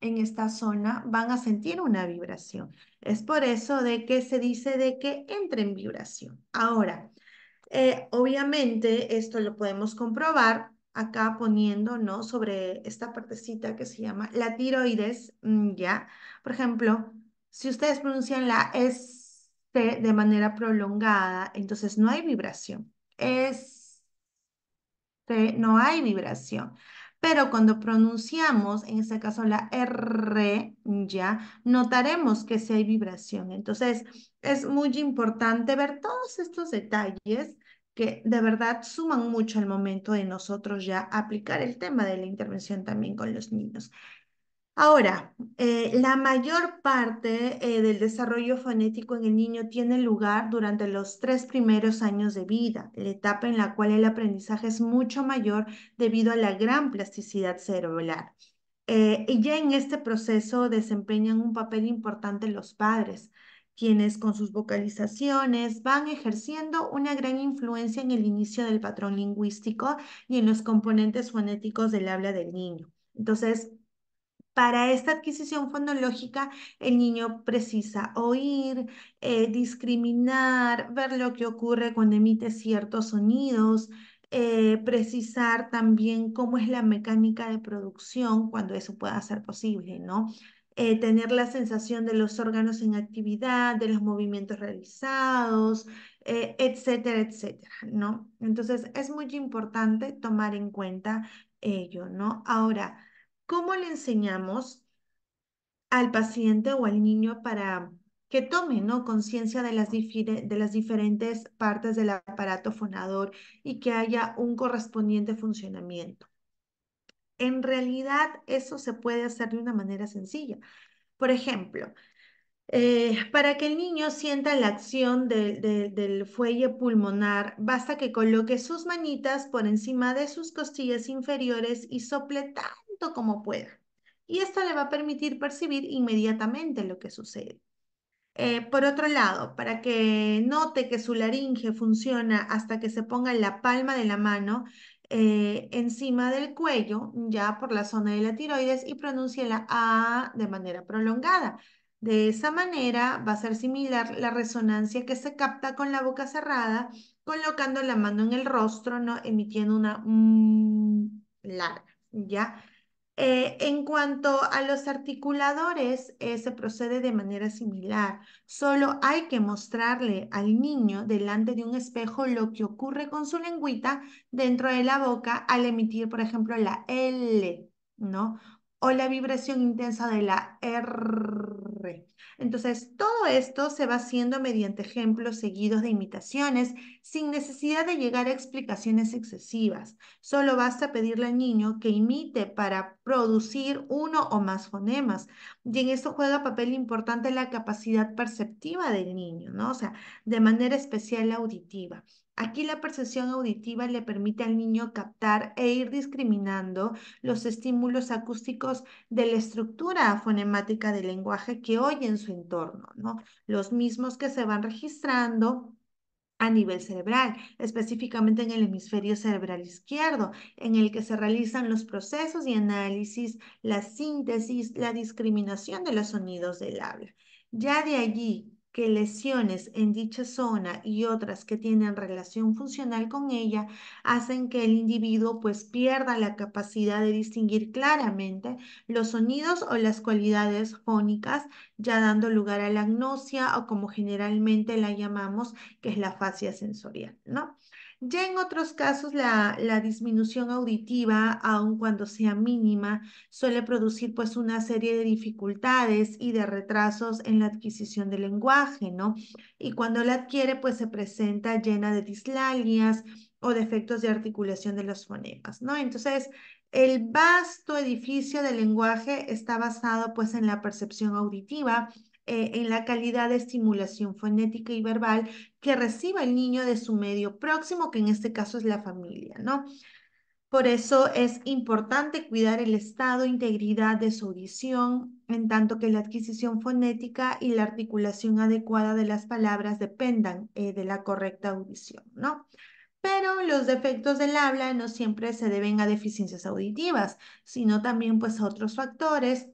S1: en esta zona van a sentir una vibración. Es por eso de que se dice de que entra en vibración. Ahora, eh, obviamente, esto lo podemos comprobar acá poniendo, Sobre esta partecita que se llama la tiroides, mm, ¿ya? Por ejemplo, si ustedes pronuncian la S de manera prolongada, entonces no hay vibración. S, no hay vibración. Pero cuando pronunciamos, en este caso la R, ya, notaremos que si hay vibración. Entonces, es muy importante ver todos estos detalles que de verdad suman mucho al momento de nosotros ya aplicar el tema de la intervención también con los niños. Ahora, eh, la mayor parte eh, del desarrollo fonético en el niño tiene lugar durante los tres primeros años de vida, la etapa en la cual el aprendizaje es mucho mayor debido a la gran plasticidad cerebral. Eh, y ya en este proceso desempeñan un papel importante los padres, quienes con sus vocalizaciones van ejerciendo una gran influencia en el inicio del patrón lingüístico y en los componentes fonéticos del habla del niño. Entonces, para esta adquisición fonológica, el niño precisa oír, eh, discriminar, ver lo que ocurre cuando emite ciertos sonidos, eh, precisar también cómo es la mecánica de producción cuando eso pueda ser posible, ¿no? Eh, tener la sensación de los órganos en actividad, de los movimientos realizados, etcétera, etcétera, ¿no? Entonces es muy importante tomar en cuenta ello, ¿no? Ahora, ¿Cómo le enseñamos al paciente o al niño para que tome ¿no? conciencia de, las de las diferentes partes del aparato fonador y que haya un correspondiente funcionamiento? En realidad, eso se puede hacer de una manera sencilla. Por ejemplo, eh, para que el niño sienta la acción del fuelle pulmonar, basta que coloque sus manitas por encima de sus costillas inferiores y sopleta como pueda. Y esto le va a permitir percibir inmediatamente lo que sucede. Eh, por otro lado, para que note que su laringe funciona hasta que se ponga la palma de la mano eh, encima del cuello, ya por la zona de la tiroides, y pronuncie la A de manera prolongada. De esa manera va a ser similar la resonancia que se capta con la boca cerrada, colocando la mano en el rostro, ¿no? emitiendo una mm, larga, ¿ya? Eh, en cuanto a los articuladores, eh, se procede de manera similar. Solo hay que mostrarle al niño delante de un espejo lo que ocurre con su lengüita dentro de la boca al emitir, por ejemplo, la L, ¿no? o la vibración intensa de la R. Entonces, todo esto se va haciendo mediante ejemplos seguidos de imitaciones, sin necesidad de llegar a explicaciones excesivas. Solo basta pedirle al niño que imite para producir uno o más fonemas. Y en esto juega papel importante la capacidad perceptiva del niño, O sea, de manera especial auditiva. Aquí la percepción auditiva le permite al niño captar e ir discriminando los estímulos acústicos de la estructura fonemática del lenguaje que oye en su entorno, Los mismos que se van registrando a nivel cerebral, específicamente en el hemisferio cerebral izquierdo, en el que se realizan los procesos y análisis, la síntesis, la discriminación de los sonidos del habla. Ya de allí que lesiones en dicha zona y otras que tienen relación funcional con ella hacen que el individuo pues pierda la capacidad de distinguir claramente los sonidos o las cualidades fónicas, ya dando lugar a la agnosia o como generalmente la llamamos, que es la fascia sensorial, ¿no? Ya en otros casos, la, disminución auditiva, aun cuando sea mínima, suele producir pues una serie de dificultades y de retrasos en la adquisición del lenguaje, ¿no? Y cuando la adquiere, pues se presenta llena de dislalias o defectos de articulación de los fonemas, ¿no? Entonces, el vasto edificio del lenguaje está basado pues en la percepción auditiva, eh, en la calidad de estimulación fonética y verbal que reciba el niño de su medio próximo, que en este caso es la familia, ¿no? Por eso es importante cuidar el estado, integridad de su audición, en tanto que la adquisición fonética y la articulación adecuada de las palabras dependan eh, de la correcta audición, ¿no? Pero los defectos del habla no siempre se deben a deficiencias auditivas, sino también pues a otros factores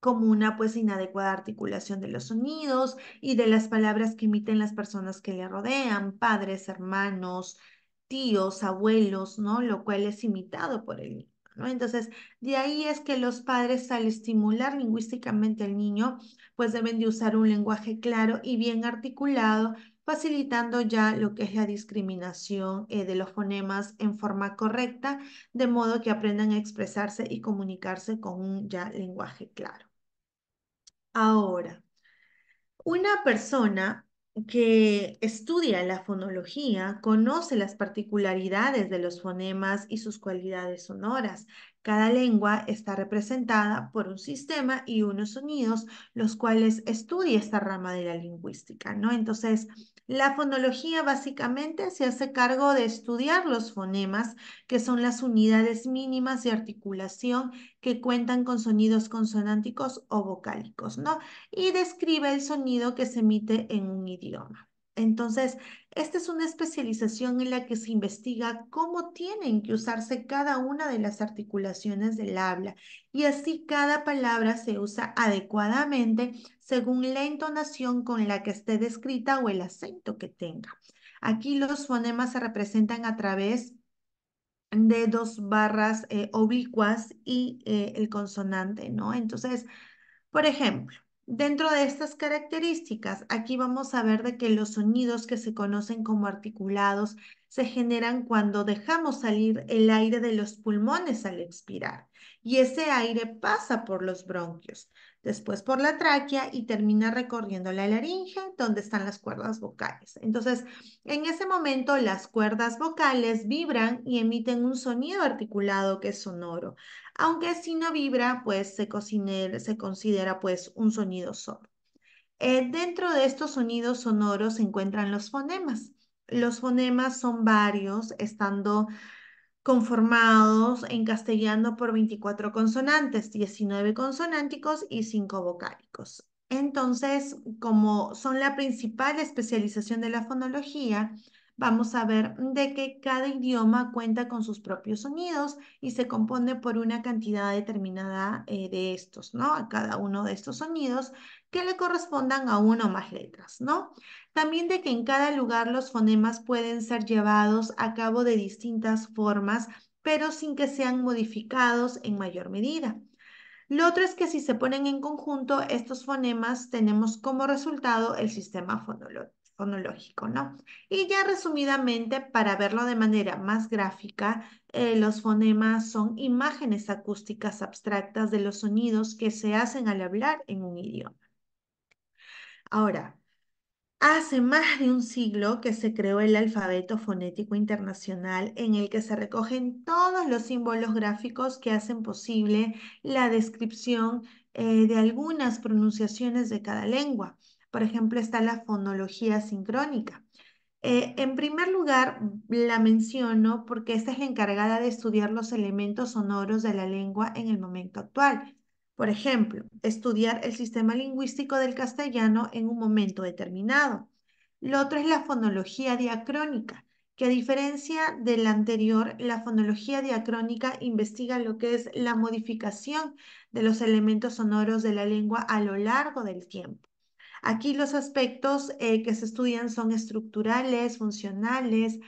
S1: como una pues inadecuada articulación de los sonidos y de las palabras que imiten las personas que le rodean, padres, hermanos, tíos, abuelos, ¿no? Lo cual es imitado por el niño, ¿no? Entonces, de ahí es que los padres al estimular lingüísticamente al niño, pues deben de usar un lenguaje claro y bien articulado, facilitando ya lo que es la discriminación eh, de los fonemas en forma correcta, de modo que aprendan a expresarse y comunicarse con un ya lenguaje claro. Ahora, una persona que estudia la fonología conoce las particularidades de los fonemas y sus cualidades sonoras, cada lengua está representada por un sistema y unos sonidos, los cuales estudia esta rama de la lingüística, ¿no? Entonces, la fonología básicamente se hace cargo de estudiar los fonemas, que son las unidades mínimas de articulación que cuentan con sonidos consonánticos o vocálicos, ¿no? Y describe el sonido que se emite en un idioma. Entonces, esta es una especialización en la que se investiga cómo tienen que usarse cada una de las articulaciones del habla y así cada palabra se usa adecuadamente según la entonación con la que esté descrita o el acento que tenga. Aquí los fonemas se representan a través de dos barras eh, oblicuas y eh, el consonante, ¿no? Entonces, por ejemplo, Dentro de estas características, aquí vamos a ver de que los sonidos que se conocen como articulados se generan cuando dejamos salir el aire de los pulmones al expirar y ese aire pasa por los bronquios, después por la tráquea y termina recorriendo la laringe donde están las cuerdas vocales. Entonces, en ese momento las cuerdas vocales vibran y emiten un sonido articulado que es sonoro, aunque si no vibra, pues se, considera pues un sonido sordo. Eh, dentro de estos sonidos sonoros se encuentran los fonemas. Los fonemas son varios, estando conformados en castellano por 24 consonantes, 19 consonánticos y 5 vocálicos. Entonces, como son la principal especialización de la fonología, vamos a ver de que cada idioma cuenta con sus propios sonidos y se compone por una cantidad determinada eh, de estos, ¿no? Cada uno de estos sonidos que le correspondan a una o más letras, ¿no? También de que en cada lugar los fonemas pueden ser llevados a cabo de distintas formas, pero sin que sean modificados en mayor medida. Lo otro es que si se ponen en conjunto estos fonemas, tenemos como resultado el sistema fonológico, ¿no? Y ya resumidamente, para verlo de manera más gráfica, eh, los fonemas son imágenes acústicas abstractas de los sonidos que se hacen al hablar en un idioma. Ahora, hace más de un siglo que se creó el alfabeto fonético internacional en el que se recogen todos los símbolos gráficos que hacen posible la descripción eh, de algunas pronunciaciones de cada lengua. Por ejemplo, está la fonología sincrónica. Eh, en primer lugar, la menciono porque esta es la encargada de estudiar los elementos sonoros de la lengua en el momento actual. Por ejemplo, estudiar el sistema lingüístico del castellano en un momento determinado. Lo otro es la fonología diacrónica, que a diferencia de la anterior, la fonología diacrónica investiga lo que es la modificación de los elementos sonoros de la lengua a lo largo del tiempo. Aquí los aspectos eh, que se estudian son estructurales, funcionales,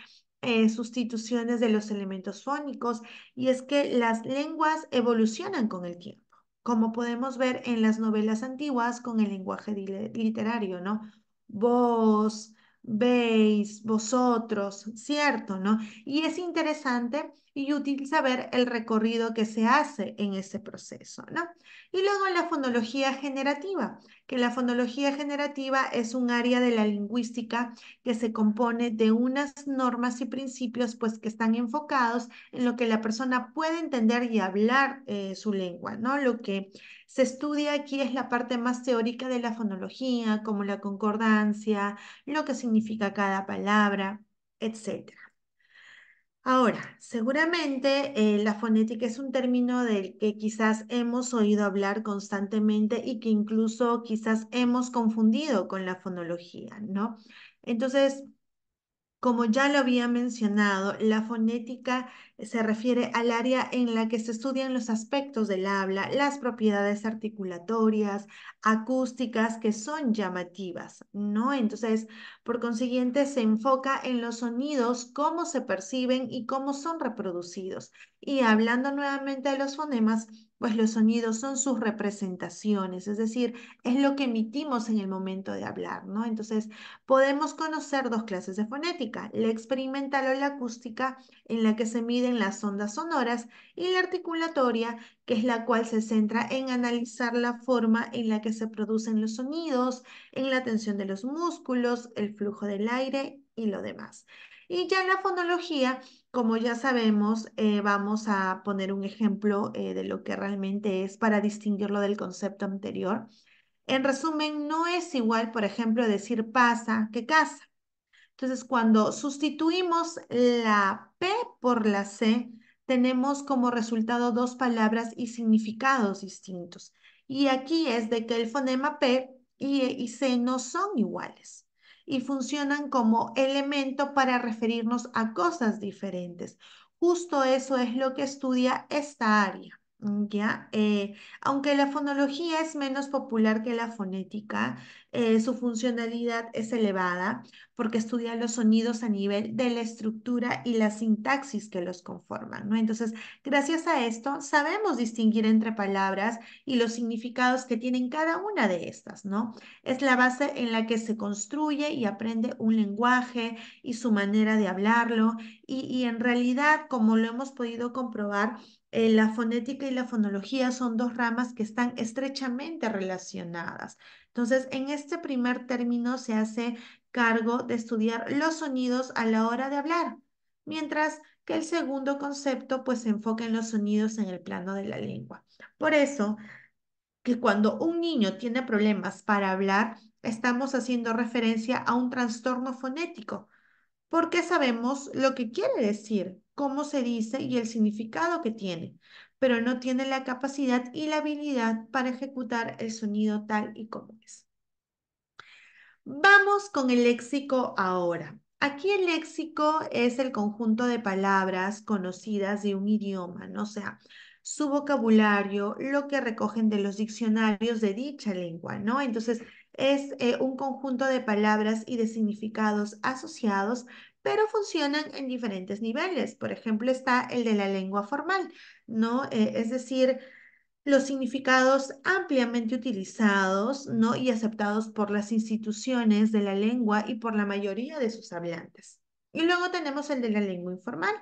S1: eh, sustituciones de los elementos fónicos, y es que las lenguas evolucionan con el tiempo como podemos ver en las novelas antiguas con el lenguaje literario, ¿no? vos veis, vosotros, ¿cierto? ¿No? Y es interesante y útil saber el recorrido que se hace en ese proceso, ¿no? Y luego la fonología generativa, que la fonología generativa es un área de la lingüística que se compone de unas normas y principios pues que están enfocados en lo que la persona puede entender y hablar eh, su lengua, ¿no? Lo que se estudia aquí es la parte más teórica de la fonología, como la concordancia, lo que significa cada palabra, etc. Ahora, seguramente eh, la fonética es un término del que quizás hemos oído hablar constantemente y que incluso quizás hemos confundido con la fonología, ¿no? Entonces, como ya lo había mencionado, la fonética se refiere al área en la que se estudian los aspectos del habla, las propiedades articulatorias, acústicas que son llamativas, ¿no? Entonces, por consiguiente, se enfoca en los sonidos, cómo se perciben y cómo son reproducidos. Y hablando nuevamente de los fonemas, pues los sonidos son sus representaciones, es decir, es lo que emitimos en el momento de hablar, ¿no? Entonces, podemos conocer dos clases de fonética, la experimental o la acústica, en la que se mide las ondas sonoras y la articulatoria, que es la cual se centra en analizar la forma en la que se producen los sonidos, en la tensión de los músculos, el flujo del aire y lo demás. Y ya la fonología, como ya sabemos, eh, vamos a poner un ejemplo eh, de lo que realmente es para distinguirlo del concepto anterior. En resumen, no es igual, por ejemplo, decir pasa que casa. Entonces, cuando sustituimos la P por la C, tenemos como resultado dos palabras y significados distintos. Y aquí es de que el fonema P e y, C no son iguales y funcionan como elemento para referirnos a cosas diferentes. Justo eso es lo que estudia esta área. ¿ya? Eh, aunque la fonología es menos popular que la fonética, eh, su funcionalidad es elevada porque estudia los sonidos a nivel de la estructura y la sintaxis que los conforman, ¿no? Entonces, gracias a esto, sabemos distinguir entre palabras y los significados que tienen cada una de estas, ¿no? Es la base en la que se construye y aprende un lenguaje y su manera de hablarlo y, en realidad, como lo hemos podido comprobar, eh, la fonética y la fonología son dos ramas que están estrechamente relacionadas. Entonces, en este primer término se hace cargo de estudiar los sonidos a la hora de hablar, mientras que el segundo concepto pues se enfoca en los sonidos en el plano de la lengua. Por eso, que cuando un niño tiene problemas para hablar, estamos haciendo referencia a un trastorno fonético, porque sabemos lo que quiere decir, cómo se dice y el significado que tiene pero no tiene la capacidad y la habilidad para ejecutar el sonido tal y como es. Vamos con el léxico ahora. Aquí el léxico es el conjunto de palabras conocidas de un idioma, o sea, su vocabulario, lo que recogen de los diccionarios de dicha lengua, ¿no? Entonces, es eh, un conjunto de palabras y de significados asociados, pero funcionan en diferentes niveles. Por ejemplo, está el de la lengua formal, ¿no? Eh, es decir, los significados ampliamente utilizados, ¿no? Y aceptados por las instituciones de la lengua y por la mayoría de sus hablantes. Y luego tenemos el de la lengua informal,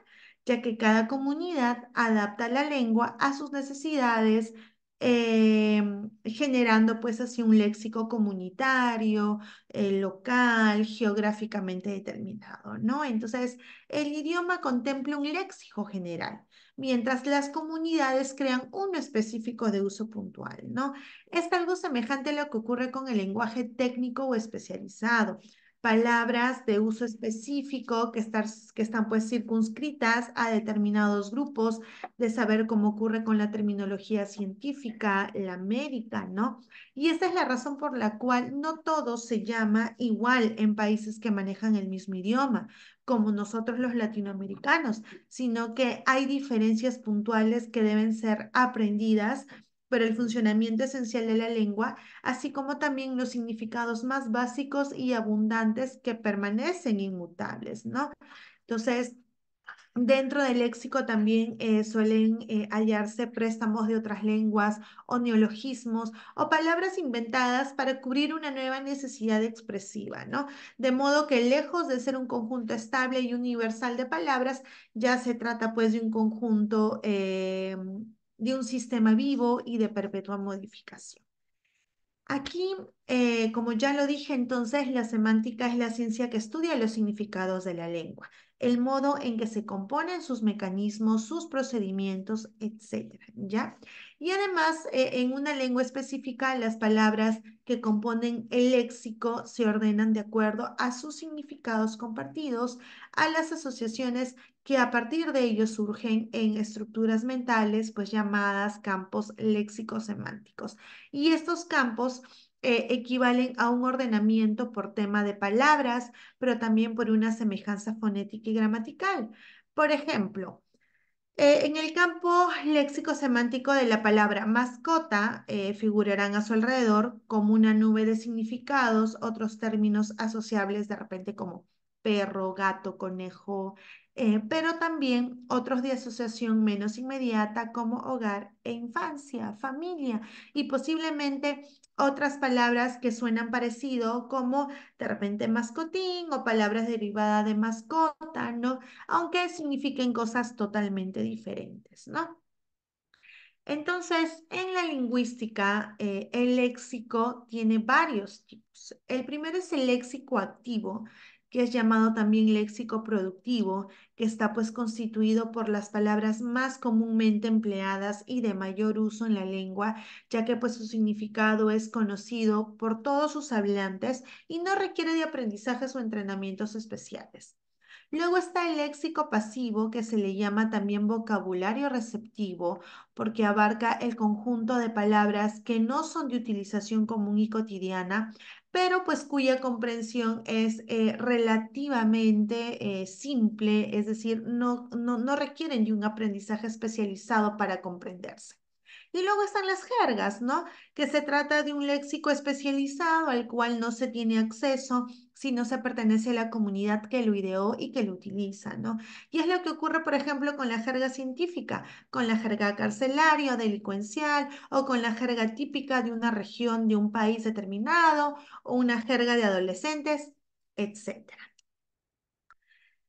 S1: ya que cada comunidad adapta la lengua a sus necesidades, em, generando pues así un léxico comunitario, eh, local, geográficamente determinado, ¿no? Entonces, el idioma contempla un léxico general mientras las comunidades crean uno específico de uso puntual, ¿no? Es algo semejante a lo que ocurre con el lenguaje técnico o especializado palabras de uso específico que, están pues circunscritas a determinados grupos, de saber cómo ocurre con la terminología científica, la médica, ¿no? Y esa es la razón por la cual no todo se llama igual en países que manejan el mismo idioma, como nosotros los latinoamericanos, sino que hay diferencias puntuales que deben ser aprendidas pero el funcionamiento esencial de la lengua, así como también los significados más básicos y abundantes que permanecen inmutables, ¿no? Entonces, Dentro del léxico también eh, suelen eh, hallarse préstamos de otras lenguas o neologismos o palabras inventadas para cubrir una nueva necesidad expresiva, ¿no? De modo que lejos de ser un conjunto estable y universal de palabras, ya se trata pues de un conjunto em, de un sistema vivo y de perpetua modificación. Aquí, eh, como ya lo dije, entonces la semántica es la ciencia que estudia los significados de la lengua, el modo en que se componen sus mecanismos, sus procedimientos, etc. ¿ya? Y además, eh, en una lengua específica, las palabras que componen el léxico se ordenan de acuerdo a sus significados compartidos, a las asociaciones que a partir de ellos surgen en estructuras mentales, pues llamadas campos léxico semánticos. Y estos campos eh, equivalen a un ordenamiento por tema de palabras, pero también por una semejanza fonética y gramatical. Por ejemplo, eh, en el campo léxico semántico de la palabra mascota eh, figurarán a su alrededor como una nube de significados, otros términos asociables de repente como perro, gato, conejo, eh, pero también otros de asociación menos inmediata como hogar e infancia, familia y posiblemente otras palabras que suenan parecido como de repente mascotín o palabras derivadas de mascota, ¿no? Aunque signifiquen cosas totalmente diferentes, ¿no? Entonces, en la lingüística, eh, el léxico tiene varios tipos. El primero es el léxico activo, que es llamado también léxico productivo, que está pues constituido por las palabras más comúnmente empleadas y de mayor uso en la lengua, ya que pues su significado es conocido por todos sus hablantes y no requiere de aprendizajes o entrenamientos especiales. Luego está el léxico pasivo, que se le llama también vocabulario receptivo, porque abarca el conjunto de palabras que no son de utilización común y cotidiana, pero pues cuya comprensión es eh, relativamente eh, simple, es decir, no, no requieren de un aprendizaje especializado para comprenderse. Y luego están las jergas, ¿no? Que se trata de un léxico especializado al cual no se tiene acceso si no se pertenece a la comunidad que lo ideó y que lo utiliza, ¿no? Y es lo que ocurre, por ejemplo, con la jerga científica, con la jerga carcelaria, delincuencial, o con la jerga típica de una región, de un país determinado, o una jerga de adolescentes, etc.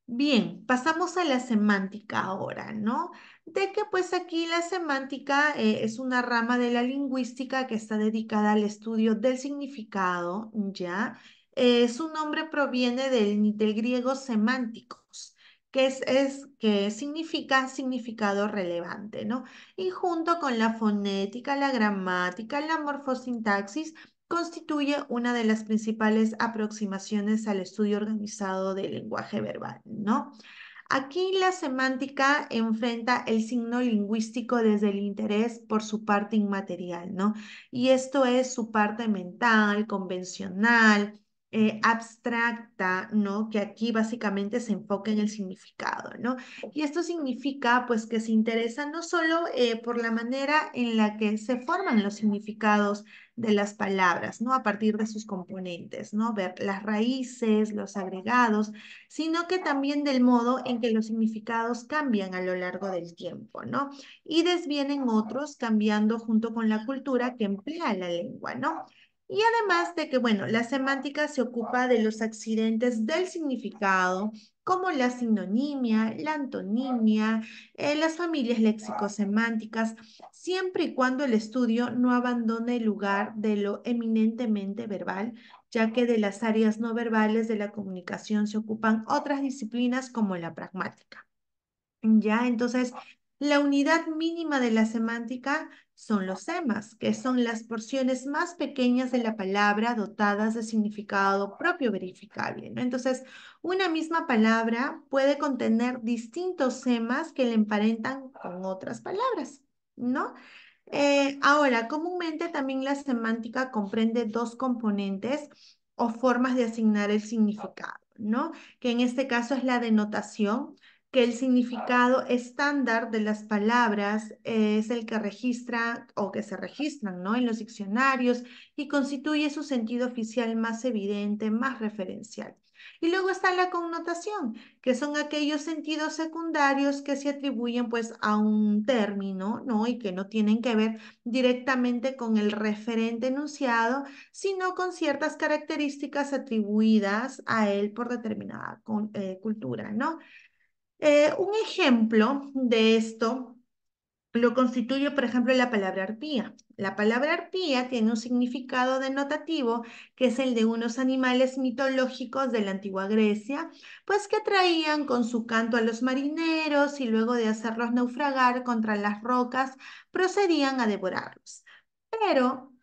S1: Bien, pasamos a la semántica ahora, ¿no? De que pues aquí la semántica eh, es una rama de la lingüística que está dedicada al estudio del significado, ¿ya? Eh, su nombre proviene del, griego semánticos, que, que significa significado relevante, ¿no? Y junto con la fonética, la gramática, la morfosintaxis, constituye una de las principales aproximaciones al estudio organizado del lenguaje verbal, ¿no? Aquí la semántica enfrenta el signo lingüístico desde el interés por su parte inmaterial, ¿no? Y esto es su parte mental, convencional, eh, abstracta, ¿no? Que aquí básicamente se enfoca en el significado, ¿no? Y esto significa, pues, que se interesa no solo eh, por la manera en la que se forman los significados de las palabras, ¿no? A partir de sus componentes, ¿no? Ver las raíces, los agregados, sino que también del modo en que los significados cambian a lo largo del tiempo, ¿no? Y desvienen otros cambiando junto con la cultura que emplea la lengua, ¿no? Y además de que, bueno, la semántica se ocupa de los accidentes del significado, como la sinonimia, la antonimia, eh, las familias léxico-semánticas, siempre y cuando el estudio no abandone el lugar de lo eminentemente verbal, ya que de las áreas no verbales de la comunicación se ocupan otras disciplinas como la pragmática. Ya, entonces, la unidad mínima de la semántica son los semas, que son las porciones más pequeñas de la palabra dotadas de significado propio verificable. Entonces, una misma palabra puede contener distintos semas que le emparentan con otras palabras, ¿no? Eh, ahora, comúnmente también la semántica comprende dos componentes o formas de asignar el significado, ¿no? Que en este caso es la denotación, que el significado estándar de las palabras es el que registra o que se registran ¿no? en los diccionarios y constituye su sentido oficial más evidente, más referencial. Y luego está la connotación, que son aquellos sentidos secundarios que se atribuyen pues a un término, ¿no? Y que no tienen que ver directamente con el referente enunciado, sino con ciertas características atribuidas a él por determinada eh, cultura, ¿no? Eh, un ejemplo de esto lo constituye, por ejemplo, la palabra arpía. La palabra arpía tiene un significado denotativo que es el de unos animales mitológicos de la antigua Grecia, pues que traían con su canto a los marineros y luego de hacerlos naufragar contra las rocas procedían a devorarlos. Pero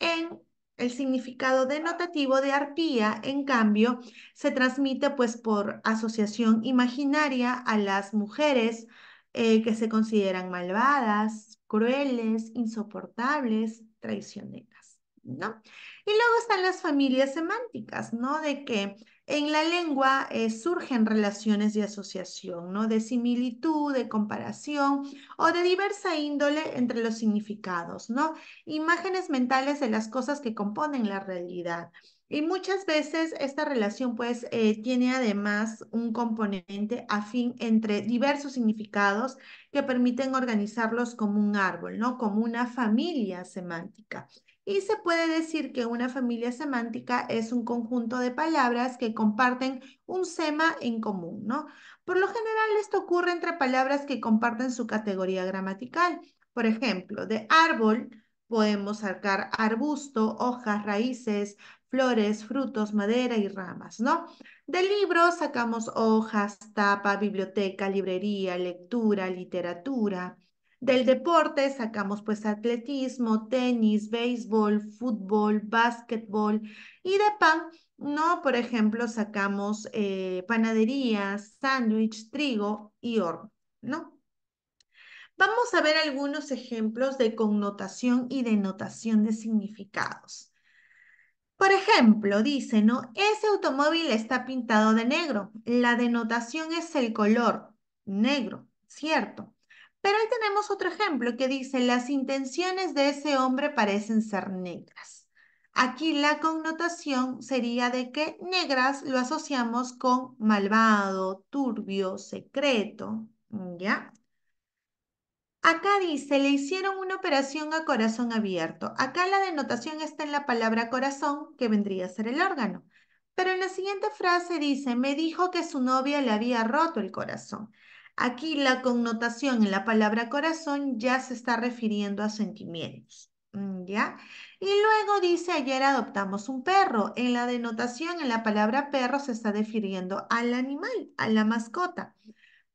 S1: en el significado denotativo de arpía, en cambio, se transmite pues por asociación imaginaria a las mujeres eh, que se consideran malvadas, crueles, insoportables, traicioneras, ¿no? Y luego están las familias semánticas, ¿no? De que en la lengua eh, surgen relaciones de asociación, ¿no? de similitud, de comparación o de diversa índole entre los significados, ¿no? imágenes mentales de las cosas que componen la realidad. Y muchas veces esta relación pues eh, tiene además un componente afín entre diversos significados que permiten organizarlos como un árbol, ¿no? Como una familia semántica. Y se puede decir que una familia semántica es un conjunto de palabras que comparten un sema en común, ¿no? Por lo general esto ocurre entre palabras que comparten su categoría gramatical. Por ejemplo, de árbol podemos sacar arbusto, hojas, raíces, flores, frutos, madera y ramas, ¿no? De libro sacamos hojas, tapa, biblioteca, librería, lectura, literatura. Del deporte sacamos pues atletismo, tenis, béisbol, fútbol, básquetbol y de pan, no, por ejemplo, sacamos eh, panadería, sándwich, trigo y horno, ¿no? Vamos a ver algunos ejemplos de connotación y denotación de significados. Por ejemplo, dice, ¿no? Ese automóvil está pintado de negro. La denotación es el color negro, ¿cierto? Pero ahí tenemos otro ejemplo que dice, las intenciones de ese hombre parecen ser negras. Aquí la connotación sería de que negras lo asociamos con malvado, turbio, secreto, ¿ya? Acá dice, le hicieron una operación a corazón abierto. Acá la denotación está en la palabra corazón, que vendría a ser el órgano. Pero en la siguiente frase dice, me dijo que su novia le había roto el corazón. Aquí la connotación en la palabra corazón ya se está refiriendo a sentimientos. Mm, ¿Ya? Y luego dice, ayer adoptamos un perro. En la denotación, en la palabra perro, se está refiriendo al animal, a la mascota.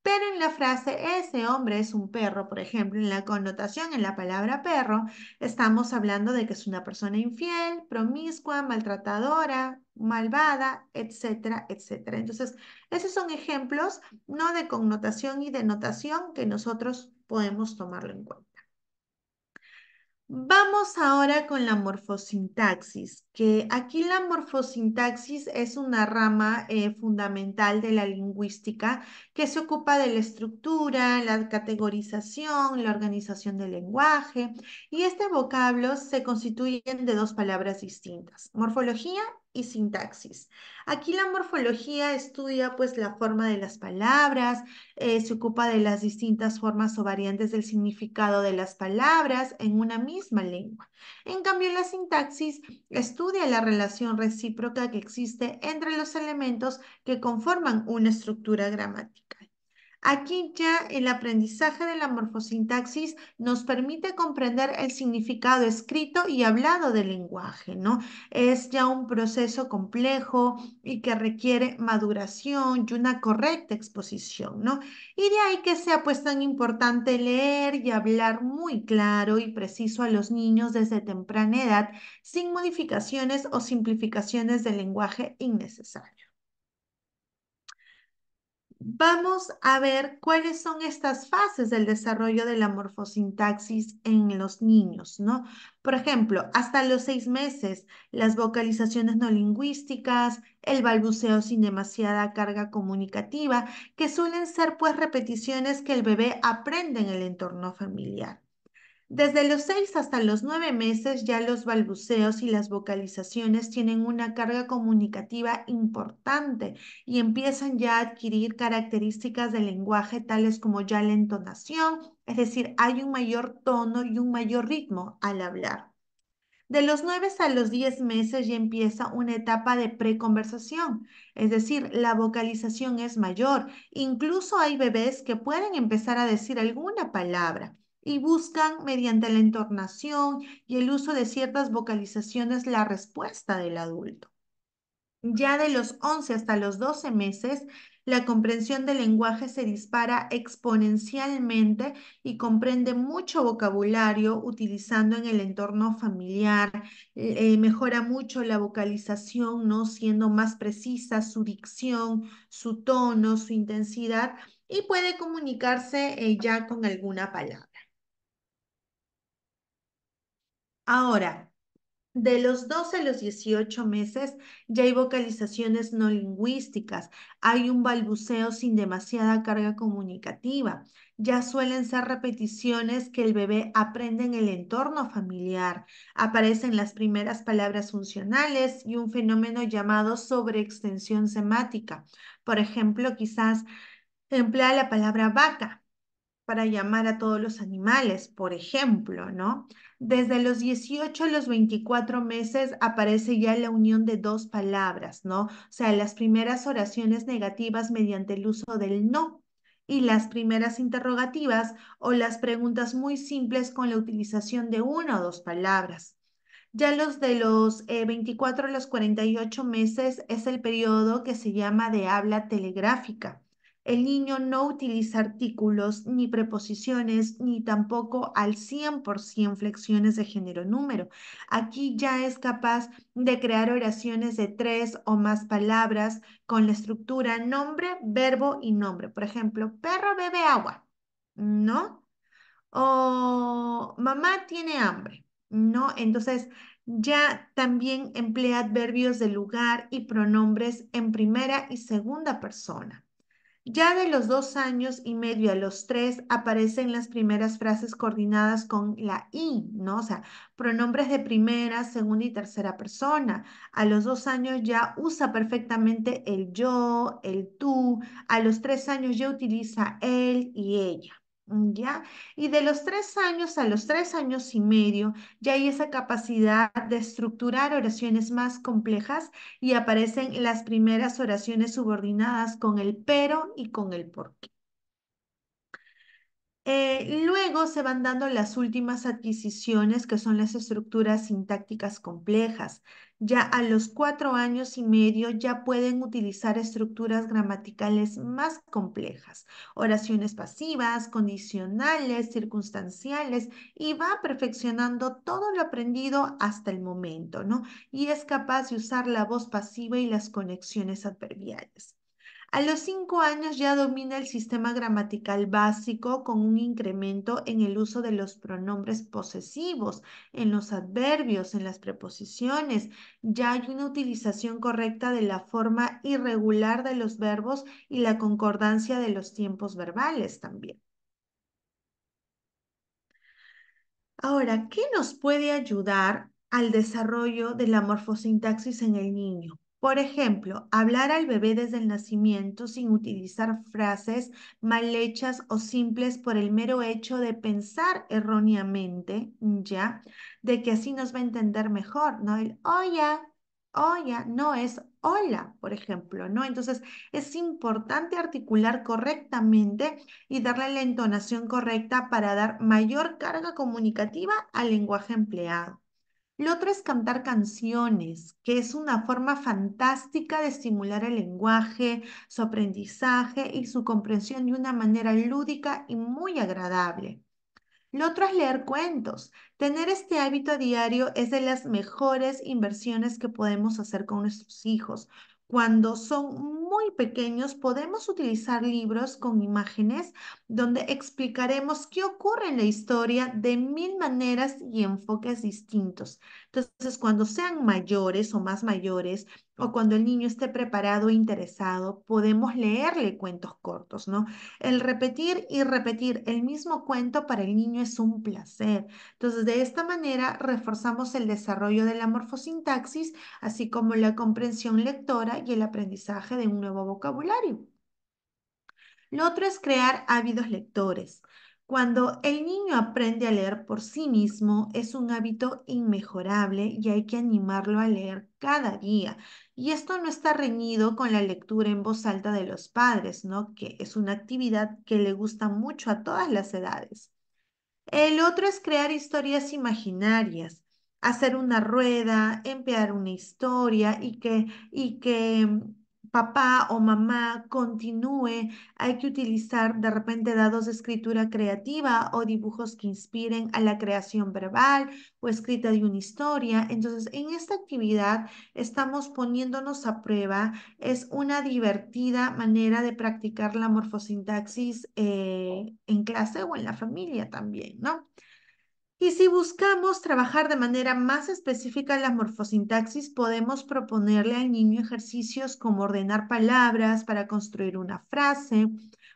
S1: Pero en la frase ese hombre es un perro, por ejemplo, en la connotación, en la palabra perro, estamos hablando de que es una persona infiel, promiscua, maltratadora, malvada, etcétera, etcétera. Entonces, esos son ejemplos no de connotación y denotación que nosotros podemos tomarlo en cuenta. Vamos ahora con la morfosintaxis que aquí la morfosintaxis es una rama eh, fundamental de la lingüística que se ocupa de la estructura, la categorización, la organización del lenguaje y este vocablo se constituyen de dos palabras distintas, morfología y sintaxis. Aquí la morfología estudia pues la forma de las palabras, eh, se ocupa de las distintas formas o variantes del significado de las palabras en una misma lengua. En cambio la sintaxis estudia estudia la relación recíproca que existe entre los elementos que conforman una estructura gramatical. Aquí ya el aprendizaje de la morfosintaxis nos permite comprender el significado escrito y hablado del lenguaje, ¿no? Es ya un proceso complejo y que requiere maduración y una correcta exposición, ¿no? Y de ahí que sea pues tan importante leer y hablar muy claro y preciso a los niños desde temprana edad, sin modificaciones o simplificaciones del lenguaje innecesario. Vamos a ver cuáles son estas fases del desarrollo de la morfosintaxis en los niños, ¿no? Por ejemplo, hasta los seis meses, las vocalizaciones no lingüísticas, el balbuceo sin demasiada carga comunicativa, que suelen ser pues repeticiones que el bebé aprende en el entorno familiar. Desde los 6 hasta los 9 meses ya los balbuceos y las vocalizaciones tienen una carga comunicativa importante y empiezan ya a adquirir características del lenguaje tales como ya la entonación, es decir, hay un mayor tono y un mayor ritmo al hablar. De los 9 a los 10 meses ya empieza una etapa de preconversación, es decir, la vocalización es mayor. Incluso hay bebés que pueden empezar a decir alguna palabra y buscan mediante la entornación y el uso de ciertas vocalizaciones la respuesta del adulto. Ya de los 11 hasta los 12 meses, la comprensión del lenguaje se dispara exponencialmente y comprende mucho vocabulario utilizando en el entorno familiar. Eh, eh, mejora mucho la vocalización, ¿no? siendo más precisa su dicción, su tono, su intensidad y puede comunicarse eh, ya con alguna palabra. Ahora, de los 12 a los 18 meses ya hay vocalizaciones no lingüísticas, hay un balbuceo sin demasiada carga comunicativa, ya suelen ser repeticiones que el bebé aprende en el entorno familiar, aparecen las primeras palabras funcionales y un fenómeno llamado sobreextensión semática. Por ejemplo, quizás emplea la palabra vaca para llamar a todos los animales, por ejemplo, ¿no? Desde los 18 a los 24 meses aparece ya la unión de dos palabras, ¿no? O sea, las primeras oraciones negativas mediante el uso del no y las primeras interrogativas o las preguntas muy simples con la utilización de una o dos palabras. Ya los de los 24 eh, a los 48 meses es el periodo que se llama de habla telegráfica el niño no utiliza artículos ni preposiciones ni tampoco al 100% flexiones de género número. Aquí ya es capaz de crear oraciones de tres o más palabras con la estructura nombre, verbo y nombre. Por ejemplo, perro bebe agua, ¿no? O mamá tiene hambre, ¿no? Entonces, ya también emplea adverbios de lugar y pronombres en primera y segunda persona. Ya de los dos años y medio a los tres aparecen las primeras frases coordinadas con la I, ¿no? O sea, pronombres de primera, segunda y tercera persona. A los dos años ya usa perfectamente el yo, el tú. A los tres años ya utiliza él y ella. Mm, ¿ya? Y de los tres años a los tres años y medio, ya hay esa capacidad de estructurar oraciones más complejas y aparecen las primeras oraciones subordinadas con el pero y con el por qué. Eh, luego se van dando las últimas adquisiciones, que son las estructuras sintácticas complejas. Ya a los cuatro años y medio ya pueden utilizar estructuras gramaticales más complejas, oraciones pasivas, condicionales, circunstanciales, y va perfeccionando todo lo aprendido hasta el momento, ¿no? Y es capaz de usar la voz pasiva y las conexiones adverbiales. A los cinco años ya domina el sistema gramatical básico con un incremento en el uso de los pronombres posesivos, en los adverbios, en las preposiciones. Ya hay una utilización correcta de la forma irregular de los verbos y la concordancia de los tiempos verbales también. Ahora, ¿qué nos puede ayudar al desarrollo de la morfosintaxis en el niño? Por ejemplo, hablar al bebé desde el nacimiento sin utilizar frases mal hechas o simples por el mero hecho de pensar erróneamente, ¿ya? De que así nos va a entender mejor, ¿no? El oya, oya, no es hola, por ejemplo, ¿no? Entonces es importante articular correctamente y darle la entonación correcta para dar mayor carga comunicativa al lenguaje empleado. Lo otro es cantar canciones, que es una forma fantástica de estimular el lenguaje, su aprendizaje y su comprensión de una manera lúdica y muy agradable. Lo otro es leer cuentos. Tener este hábito diario es de las mejores inversiones que podemos hacer con nuestros hijos, cuando son muy pequeños podemos utilizar libros con imágenes donde explicaremos qué ocurre en la historia de mil maneras y enfoques distintos. Entonces, cuando sean mayores o más mayores, o cuando el niño esté preparado e interesado, podemos leerle cuentos cortos, ¿no? El repetir y repetir el mismo cuento para el niño es un placer. Entonces, de esta manera reforzamos el desarrollo de la morfosintaxis, así como la comprensión lectora y el aprendizaje de un nuevo vocabulario. Lo otro es crear ávidos lectores. Cuando el niño aprende a leer por sí mismo, es un hábito inmejorable y hay que animarlo a leer cada día. Y esto no está reñido con la lectura en voz alta de los padres, ¿no? Que es una actividad que le gusta mucho a todas las edades. El otro es crear historias imaginarias, hacer una rueda, emplear una historia y que, y que papá o mamá continúe, hay que utilizar de repente dados de escritura creativa o dibujos que inspiren a la creación verbal o escrita de una historia. Entonces, en esta actividad estamos poniéndonos a prueba. Es una divertida manera de practicar la morfosintaxis eh, en clase o en la familia también, ¿no? Y si buscamos trabajar de manera más específica la morfosintaxis, podemos proponerle al niño ejercicios como ordenar palabras para construir una frase,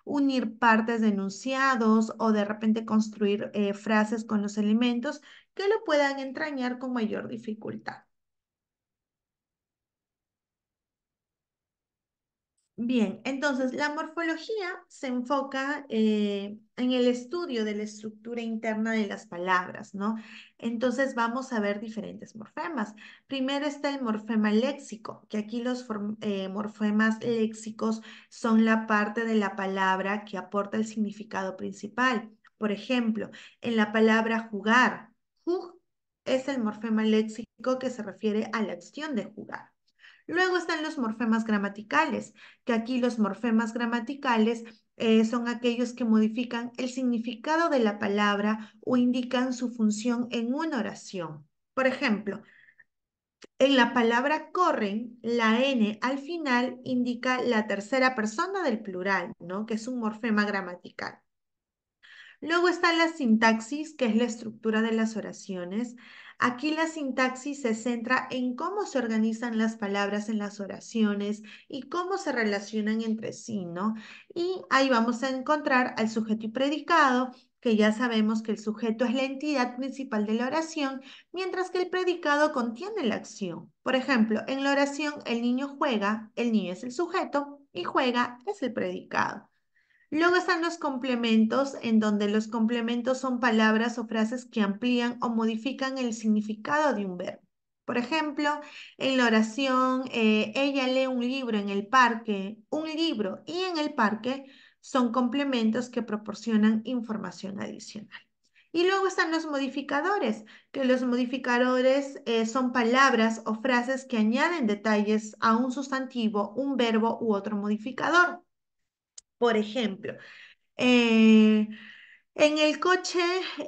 S1: unir partes de enunciados o de repente construir eh, frases con los elementos que lo puedan entrañar con mayor dificultad. Bien, entonces la morfología se enfoca eh, en el estudio de la estructura interna de las palabras, ¿no? Entonces vamos a ver diferentes morfemas. Primero está el morfema léxico, que aquí los eh, morfemas léxicos son la parte de la palabra que aporta el significado principal. Por ejemplo, en la palabra jugar, jug es el morfema léxico que se refiere a la acción de jugar. Luego están los morfemas gramaticales, que aquí los morfemas gramaticales eh, son aquellos que modifican el significado de la palabra o indican su función en una oración. Por ejemplo, en la palabra corren, la N al final indica la tercera persona del plural, ¿no? que es un morfema gramatical. Luego está la sintaxis, que es la estructura de las oraciones. Aquí la sintaxis se centra en cómo se organizan las palabras en las oraciones y cómo se relacionan entre sí, ¿no? Y ahí vamos a encontrar al sujeto y predicado, que ya sabemos que el sujeto es la entidad principal de la oración, mientras que el predicado contiene la acción. Por ejemplo, en la oración el niño juega, el niño es el sujeto y juega es el predicado. Luego están los complementos, en donde los complementos son palabras o frases que amplían o modifican el significado de un verbo. Por ejemplo, en la oración, eh, ella lee un libro en el parque, un libro y en el parque son complementos que proporcionan información adicional. Y luego están los modificadores, que los modificadores eh, son palabras o frases que añaden detalles a un sustantivo, un verbo u otro modificador por ejemplo. Eh, en el coche,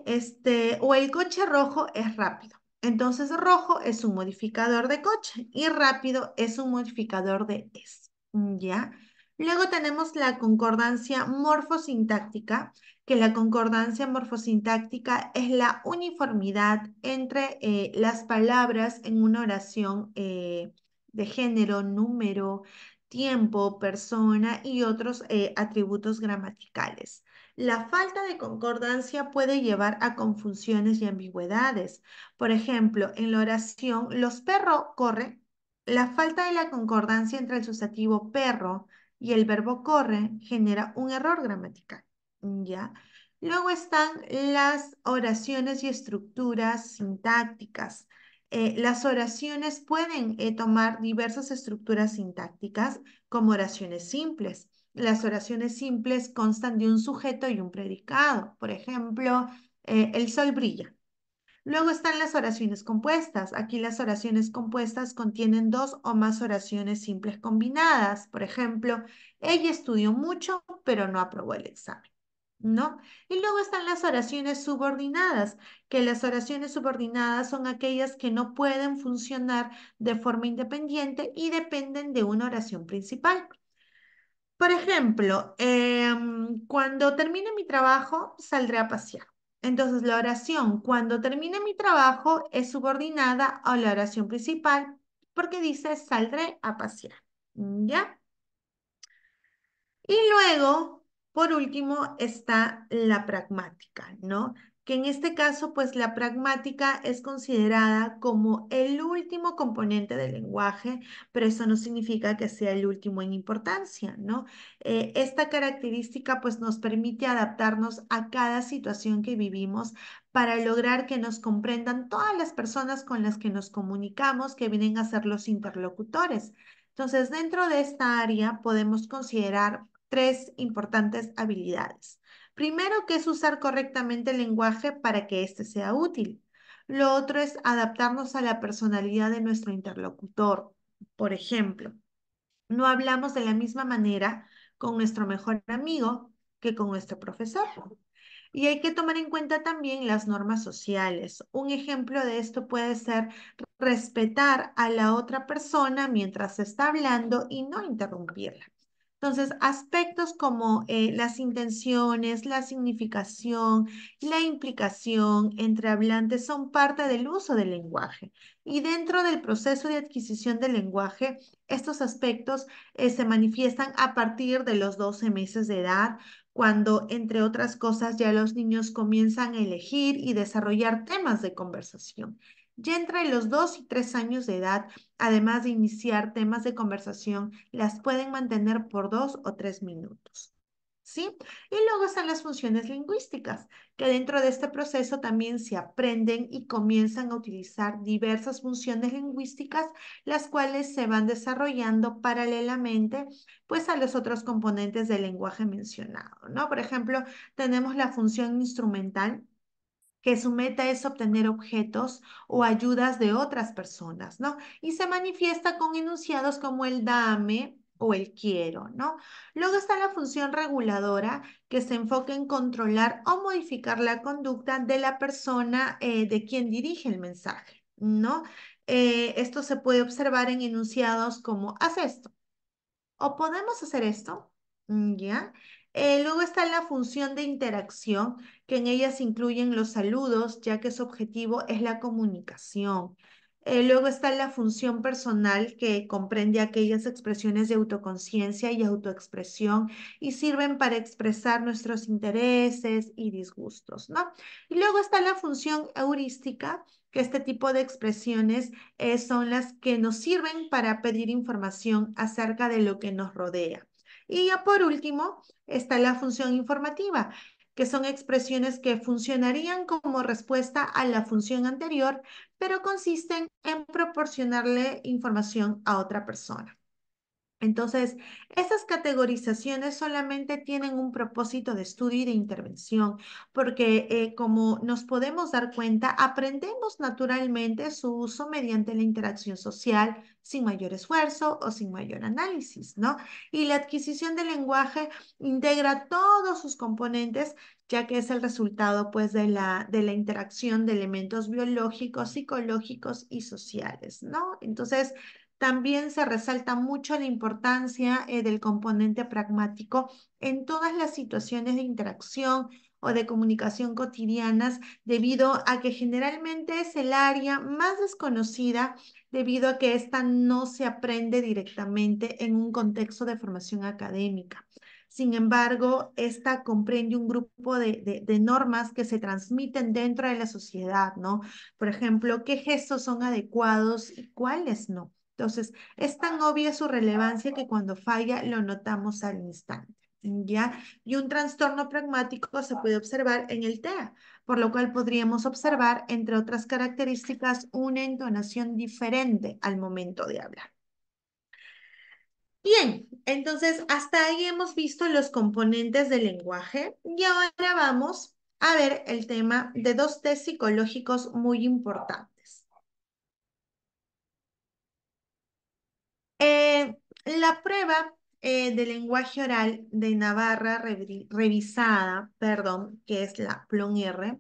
S1: este, o el coche rojo es rápido. Entonces, rojo es un modificador de coche y rápido es un modificador de es. ¿Ya? Luego tenemos la concordancia morfosintáctica, que la concordancia morfosintáctica es la uniformidad entre eh, las palabras en una oración eh, de género, número, tiempo, persona y otros eh, atributos gramaticales. La falta de concordancia puede llevar a confusiones y ambigüedades. Por ejemplo, en la oración, los perros corre, La falta de la concordancia entre el sustantivo perro y el verbo corre genera un error gramatical. ¿Ya? Luego están las oraciones y estructuras sintácticas. Eh, las oraciones pueden eh, tomar diversas estructuras sintácticas como oraciones simples. Las oraciones simples constan de un sujeto y un predicado. Por ejemplo, eh, el sol brilla. Luego están las oraciones compuestas. Aquí las oraciones compuestas contienen dos o más oraciones simples combinadas. Por ejemplo, ella estudió mucho, pero no aprobó el examen. ¿no? Y luego están las oraciones subordinadas, que las oraciones subordinadas son aquellas que no pueden funcionar de forma independiente y dependen de una oración principal. Por ejemplo, em, cuando termine mi trabajo, saldré a pasear. Entonces, la oración cuando termine mi trabajo es subordinada a la oración principal porque dice saldré a pasear. ¿Ya? Y luego por último está la pragmática, ¿no? Que en este caso, pues la pragmática es considerada como el último componente del lenguaje, pero eso no significa que sea el último en importancia, ¿no? Eh, esta característica pues nos permite adaptarnos a cada situación que vivimos para lograr que nos comprendan todas las personas con las que nos comunicamos, que vienen a ser los interlocutores. Entonces, dentro de esta área podemos considerar tres importantes habilidades. Primero, que es usar correctamente el lenguaje para que éste sea útil. Lo otro es adaptarnos a la personalidad de nuestro interlocutor. Por ejemplo, no hablamos de la misma manera con nuestro mejor amigo que con nuestro profesor. Y hay que tomar en cuenta también las normas sociales. Un ejemplo de esto puede ser respetar a la otra persona mientras está hablando y no interrumpirla. Entonces, aspectos como eh, las intenciones, la significación, la implicación entre hablantes son parte del uso del lenguaje. Y dentro del proceso de adquisición del lenguaje, estos aspectos eh, se manifiestan a partir de los 12 meses de edad, cuando, entre otras cosas, ya los niños comienzan a elegir y desarrollar temas de conversación ya entre los dos y tres años de edad, además de iniciar temas de conversación, las pueden mantener por dos o tres minutos. ¿Sí? Y luego están las funciones lingüísticas, que dentro de este proceso también se aprenden y comienzan a utilizar diversas funciones lingüísticas, las cuales se van desarrollando paralelamente pues a los otros componentes del lenguaje mencionado, ¿no? Por ejemplo, tenemos la función instrumental, que su meta es obtener objetos o ayudas de otras personas, ¿no? Y se manifiesta con enunciados como el dame o el quiero, ¿no? Luego está la función reguladora que se enfoca en controlar o modificar la conducta de la persona eh, de quien dirige el mensaje, ¿no? Eh, esto se puede observar en enunciados como haz esto o podemos hacer esto, mm, ¿ya? Eh, luego está la función de interacción, que en ellas incluyen los saludos, ya que su objetivo es la comunicación. Eh, luego está la función personal, que comprende aquellas expresiones de autoconciencia y autoexpresión y sirven para expresar nuestros intereses y disgustos, ¿no? Y luego está la función heurística, que este tipo de expresiones eh, son las que nos sirven para pedir información acerca de lo que nos rodea. Y ya por último está la función informativa, que son expresiones que funcionarían como respuesta a la función anterior, pero consisten en proporcionarle información a otra persona. Entonces, esas categorizaciones solamente tienen un propósito de estudio y de intervención, porque eh, como nos podemos dar cuenta, aprendemos naturalmente su uso mediante la interacción social sin mayor esfuerzo o sin mayor análisis, ¿no? Y la adquisición del lenguaje integra todos sus componentes, ya que es el resultado, pues, de la, de la interacción de elementos biológicos, psicológicos y sociales, ¿no? Entonces, también se resalta mucho la importancia eh, del componente pragmático en todas las situaciones de interacción o de comunicación cotidianas, debido a que generalmente es el área más desconocida, debido a que ésta no se aprende directamente en un contexto de formación académica. Sin embargo, esta comprende un grupo de, normas que se transmiten dentro de la sociedad, ¿no? Por ejemplo, qué gestos son adecuados y cuáles no. Entonces, es tan obvia su relevancia que cuando falla lo notamos al instante. ¿Ya? Y un trastorno pragmático se puede observar en el TEA, por lo cual podríamos observar, entre otras características, una entonación diferente al momento de hablar. Bien, entonces hasta ahí hemos visto los componentes del lenguaje y ahora vamos a ver el tema de dos test psicológicos muy importantes. Eh, la prueba eh, de lenguaje oral de Navarra revisada, perdón, que es la PLON-R,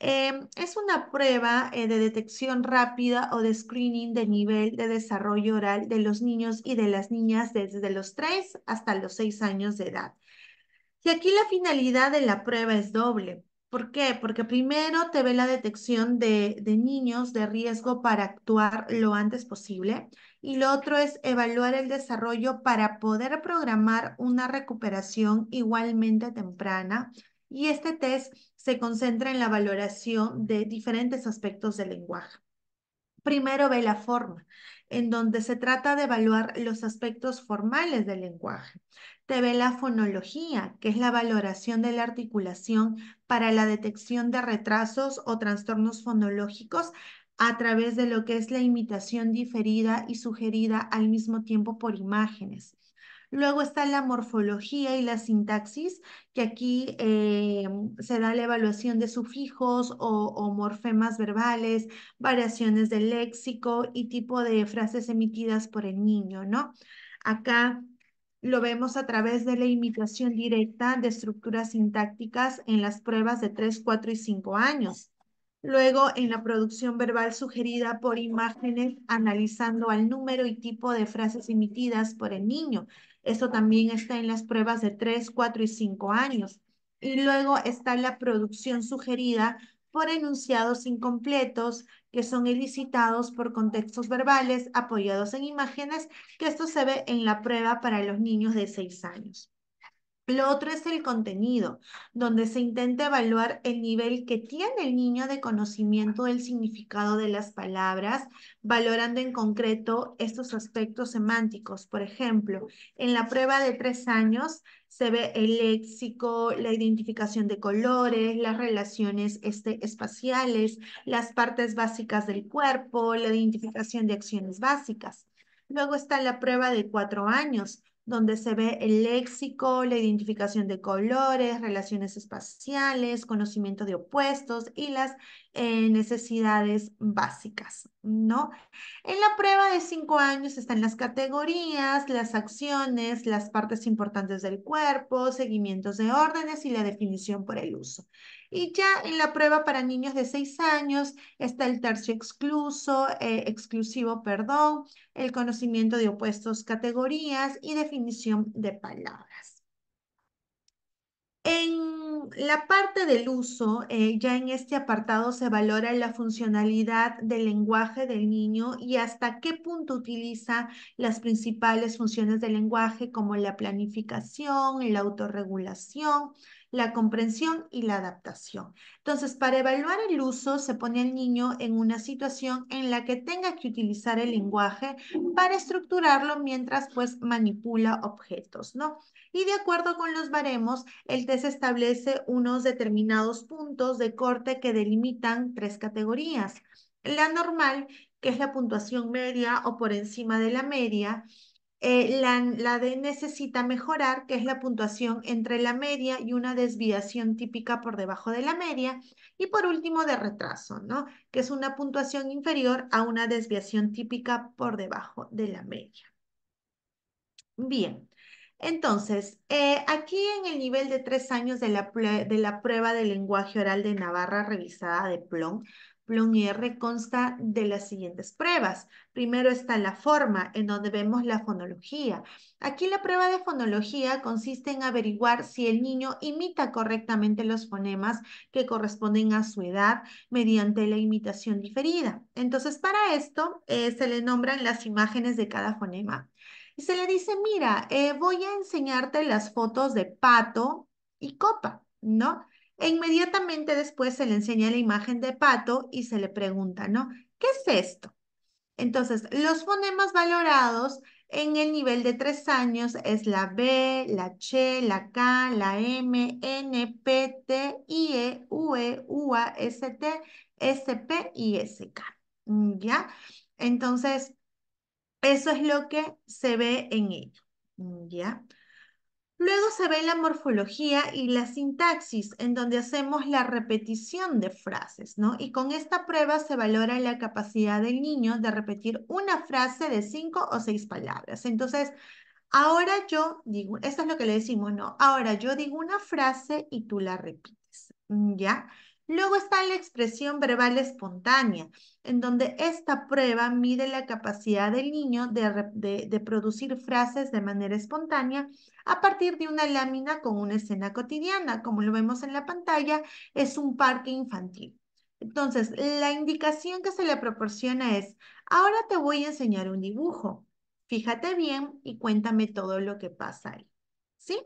S1: eh, es una prueba de detección rápida o de screening de nivel de desarrollo oral de los niños y de las niñas desde los 3 hasta los 6 años de edad. Y aquí la finalidad de la prueba es doble. ¿Por qué? Porque primero te ve la detección de niños de riesgo para actuar lo antes posible y lo otro es evaluar el desarrollo para poder programar una recuperación igualmente temprana. Y este test se concentra en la valoración de diferentes aspectos del lenguaje. Primero ve la forma, en donde se trata de evaluar los aspectos formales del lenguaje. Te ve la fonología, que es la valoración de la articulación para la detección de retrasos o trastornos fonológicos a través de lo que es la imitación diferida y sugerida al mismo tiempo por imágenes. Luego está la morfología y la sintaxis, que aquí eh, se da la evaluación de sufijos o, o, morfemas verbales, variaciones del léxico y tipo de frases emitidas por el niño, ¿no? Acá lo vemos a través de la imitación directa de estructuras sintácticas en las pruebas de 3, 4 y 5 años. Luego, en la producción verbal sugerida por imágenes, analizando al número y tipo de frases emitidas por el niño. Esto también está en las pruebas de 3, 4 y 5 años. Y luego está la producción sugerida por enunciados incompletos que son elicitados por contextos verbales apoyados en imágenes, que esto se ve en la prueba para los niños de 6 años. Lo otro es el contenido, donde se intenta evaluar el nivel que tiene el niño de conocimiento del significado de las palabras, valorando en concreto estos aspectos semánticos. Por ejemplo, en la prueba de tres años se ve el léxico, la identificación de colores, las relaciones este, espaciales, las partes básicas del cuerpo, la identificación de acciones básicas. Luego está la prueba de cuatro años, donde se ve el léxico, la identificación de colores, relaciones espaciales, conocimiento de opuestos y las eh, necesidades básicas, ¿no? En la prueba de cinco años están las categorías, las acciones, las partes importantes del cuerpo, seguimientos de órdenes y la definición por el uso. Y ya en la prueba para niños de 6 años está el tercio eh, exclusivo, perdón, el conocimiento de opuestos categorías y definición de palabras. En la parte del uso, eh, ya en este apartado se valora la funcionalidad del lenguaje del niño y hasta qué punto utiliza las principales funciones del lenguaje como la planificación, la autorregulación, la comprensión y la adaptación. Entonces, para evaluar el uso, se pone al niño en una situación en la que tenga que utilizar el lenguaje para estructurarlo mientras pues manipula objetos, ¿no? Y de acuerdo con los baremos, el test establece unos determinados puntos de corte que delimitan tres categorías. La normal, que es la puntuación media o por encima de la media, eh, la, la D necesita mejorar, que es la puntuación entre la media y una desviación típica por debajo de la media. Y por último, de retraso, ¿no? Que es una puntuación inferior a una desviación típica por debajo de la media. Bien. Entonces, eh, aquí en el nivel de tres años de la, prueba de lenguaje oral de Navarra revisada de Plon, Plum R consta de las siguientes pruebas. Primero está la forma, en donde vemos la fonología. Aquí la prueba de fonología consiste en averiguar si el niño imita correctamente los fonemas que corresponden a su edad mediante la imitación diferida. Entonces, para esto eh, se le nombran las imágenes de cada fonema. Y se le dice, mira, eh, voy a enseñarte las fotos de pato y copa, ¿no? E inmediatamente después se le enseña la imagen de pato y se le pregunta, ¿no? ¿Qué es esto? Entonces, los fonemas valorados en el nivel de tres años es la B, la c la K, la M, N, P, T, I, E, U, e, U, A, S, T, S, P y S, K. Mm, ¿Ya? Entonces, eso es lo que se ve en ello. Mm, ¿Ya? Luego se ve la morfología y la sintaxis, en donde hacemos la repetición de frases, ¿no? Y con esta prueba se valora la capacidad del niño de repetir una frase de cinco o seis palabras. Entonces, ahora yo digo, esto es lo que le decimos, ¿no? Ahora yo digo una frase y tú la repites, ¿ya? Luego está la expresión verbal espontánea, en donde esta prueba mide la capacidad del niño de, producir frases de manera espontánea a partir de una lámina con una escena cotidiana. Como lo vemos en la pantalla, es un parque infantil. Entonces, la indicación que se le proporciona es, ahora te voy a enseñar un dibujo. Fíjate bien y cuéntame todo lo que pasa ahí. ¿Sí?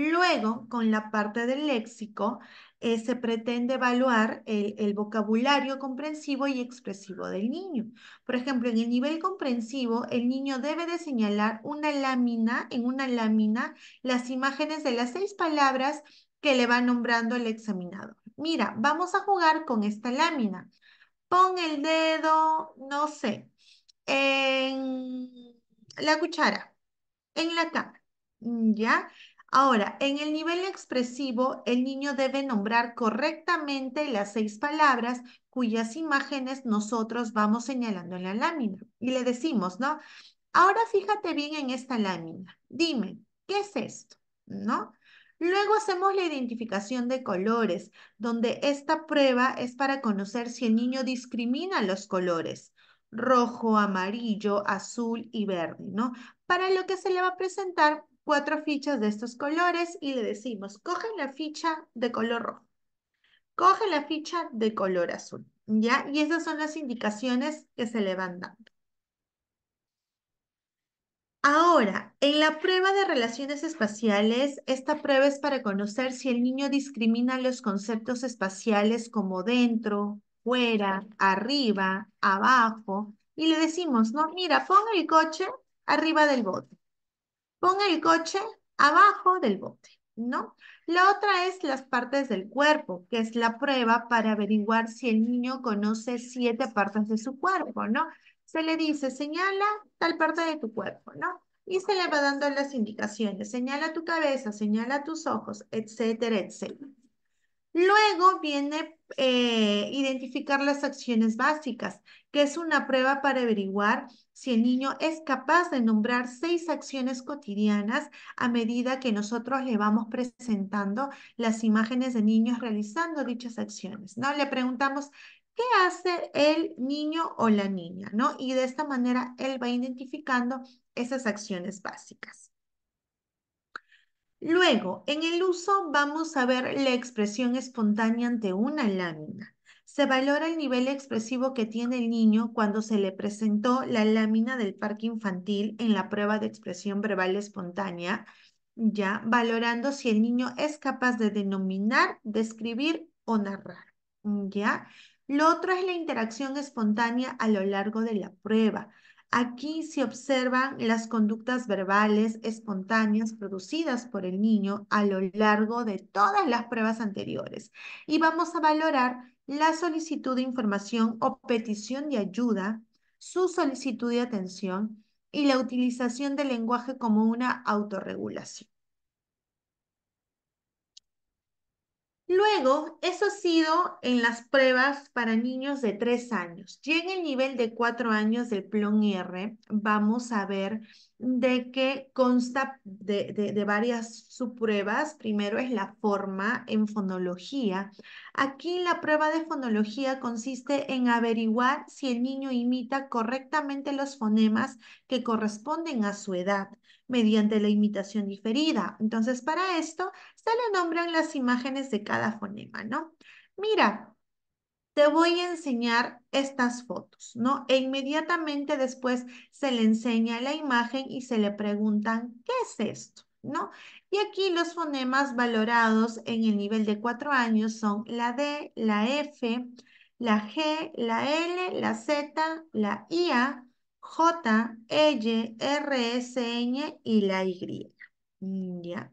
S1: Luego, con la parte del léxico, eh, se pretende evaluar el, vocabulario comprensivo y expresivo del niño. Por ejemplo, en el nivel comprensivo, el niño debe de señalar una lámina, en una lámina, las imágenes de las seis palabras que le va nombrando el examinador. Mira, vamos a jugar con esta lámina. Pon el dedo, no sé, en la cuchara, en la cama, ¿ya? Ahora, en el nivel expresivo, el niño debe nombrar correctamente las seis palabras cuyas imágenes nosotros vamos señalando en la lámina. Y le decimos, ¿no? Ahora fíjate bien en esta lámina. Dime, ¿qué es esto? ¿No? Luego hacemos la identificación de colores, donde esta prueba es para conocer si el niño discrimina los colores rojo, amarillo, azul y verde, ¿no? Para lo que se le va a presentar cuatro fichas de estos colores y le decimos, coge la ficha de color rojo, coge la ficha de color azul, ¿ya? Y esas son las indicaciones que se le van dando. Ahora, en la prueba de relaciones espaciales, esta prueba es para conocer si el niño discrimina los conceptos espaciales como dentro, fuera, arriba, abajo, y le decimos, no, mira, pon el coche arriba del bote. Ponga el coche abajo del bote, ¿no? La otra es las partes del cuerpo, que es la prueba para averiguar si el niño conoce siete partes de su cuerpo, ¿no? Se le dice, señala tal parte de tu cuerpo, ¿no? Y se le va dando las indicaciones, señala tu cabeza, señala tus ojos, etcétera, etcétera. Luego viene eh, identificar las acciones básicas, que es una prueba para averiguar si el niño es capaz de nombrar seis acciones cotidianas a medida que nosotros le vamos presentando las imágenes de niños realizando dichas acciones, ¿no? Le preguntamos, ¿qué hace el niño o la niña, no? Y de esta manera él va identificando esas acciones básicas. Luego, en el uso vamos a ver la expresión espontánea ante una lámina se valora el nivel expresivo que tiene el niño cuando se le presentó la lámina del parque infantil en la prueba de expresión verbal espontánea, ya valorando si el niño es capaz de denominar, describir o narrar, ya. Lo otro es la interacción espontánea a lo largo de la prueba. Aquí se observan las conductas verbales espontáneas producidas por el niño a lo largo de todas las pruebas anteriores y vamos a valorar la solicitud de información o petición de ayuda, su solicitud de atención y la utilización del lenguaje como una autorregulación. Luego, eso ha sido en las pruebas para niños de 3 años. Y en el nivel de 4 años del PLON-R, vamos a ver de que consta de, de, de varias subpruebas. Primero es la forma en fonología. Aquí la prueba de fonología consiste en averiguar si el niño imita correctamente los fonemas que corresponden a su edad mediante la imitación diferida. Entonces, para esto se le nombran las imágenes de cada fonema, ¿no? Mira, te voy a enseñar estas fotos, ¿no? E inmediatamente después se le enseña la imagen y se le preguntan, ¿qué es esto? ¿No? Y aquí los fonemas valorados en el nivel de cuatro años son la D, la F, la G, la L, la Z, la IA, J, L, e, R, S, N y la Y. Mm, ¿Ya?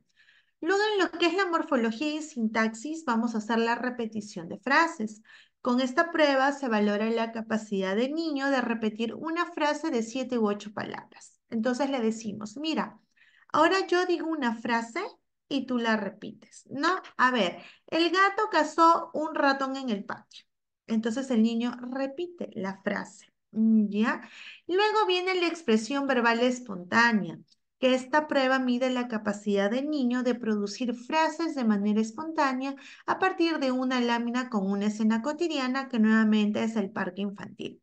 S1: Luego en lo que es la morfología y sintaxis vamos a hacer la repetición de frases. Con esta prueba se valora la capacidad del niño de repetir una frase de siete u ocho palabras. Entonces le decimos, mira, ahora yo digo una frase y tú la repites, ¿no? A ver, el gato cazó un ratón en el patio. Entonces el niño repite la frase, ¿ya? Luego viene la expresión verbal espontánea que esta prueba mide la capacidad del niño de producir frases de manera espontánea a partir de una lámina con una escena cotidiana que nuevamente es el parque infantil.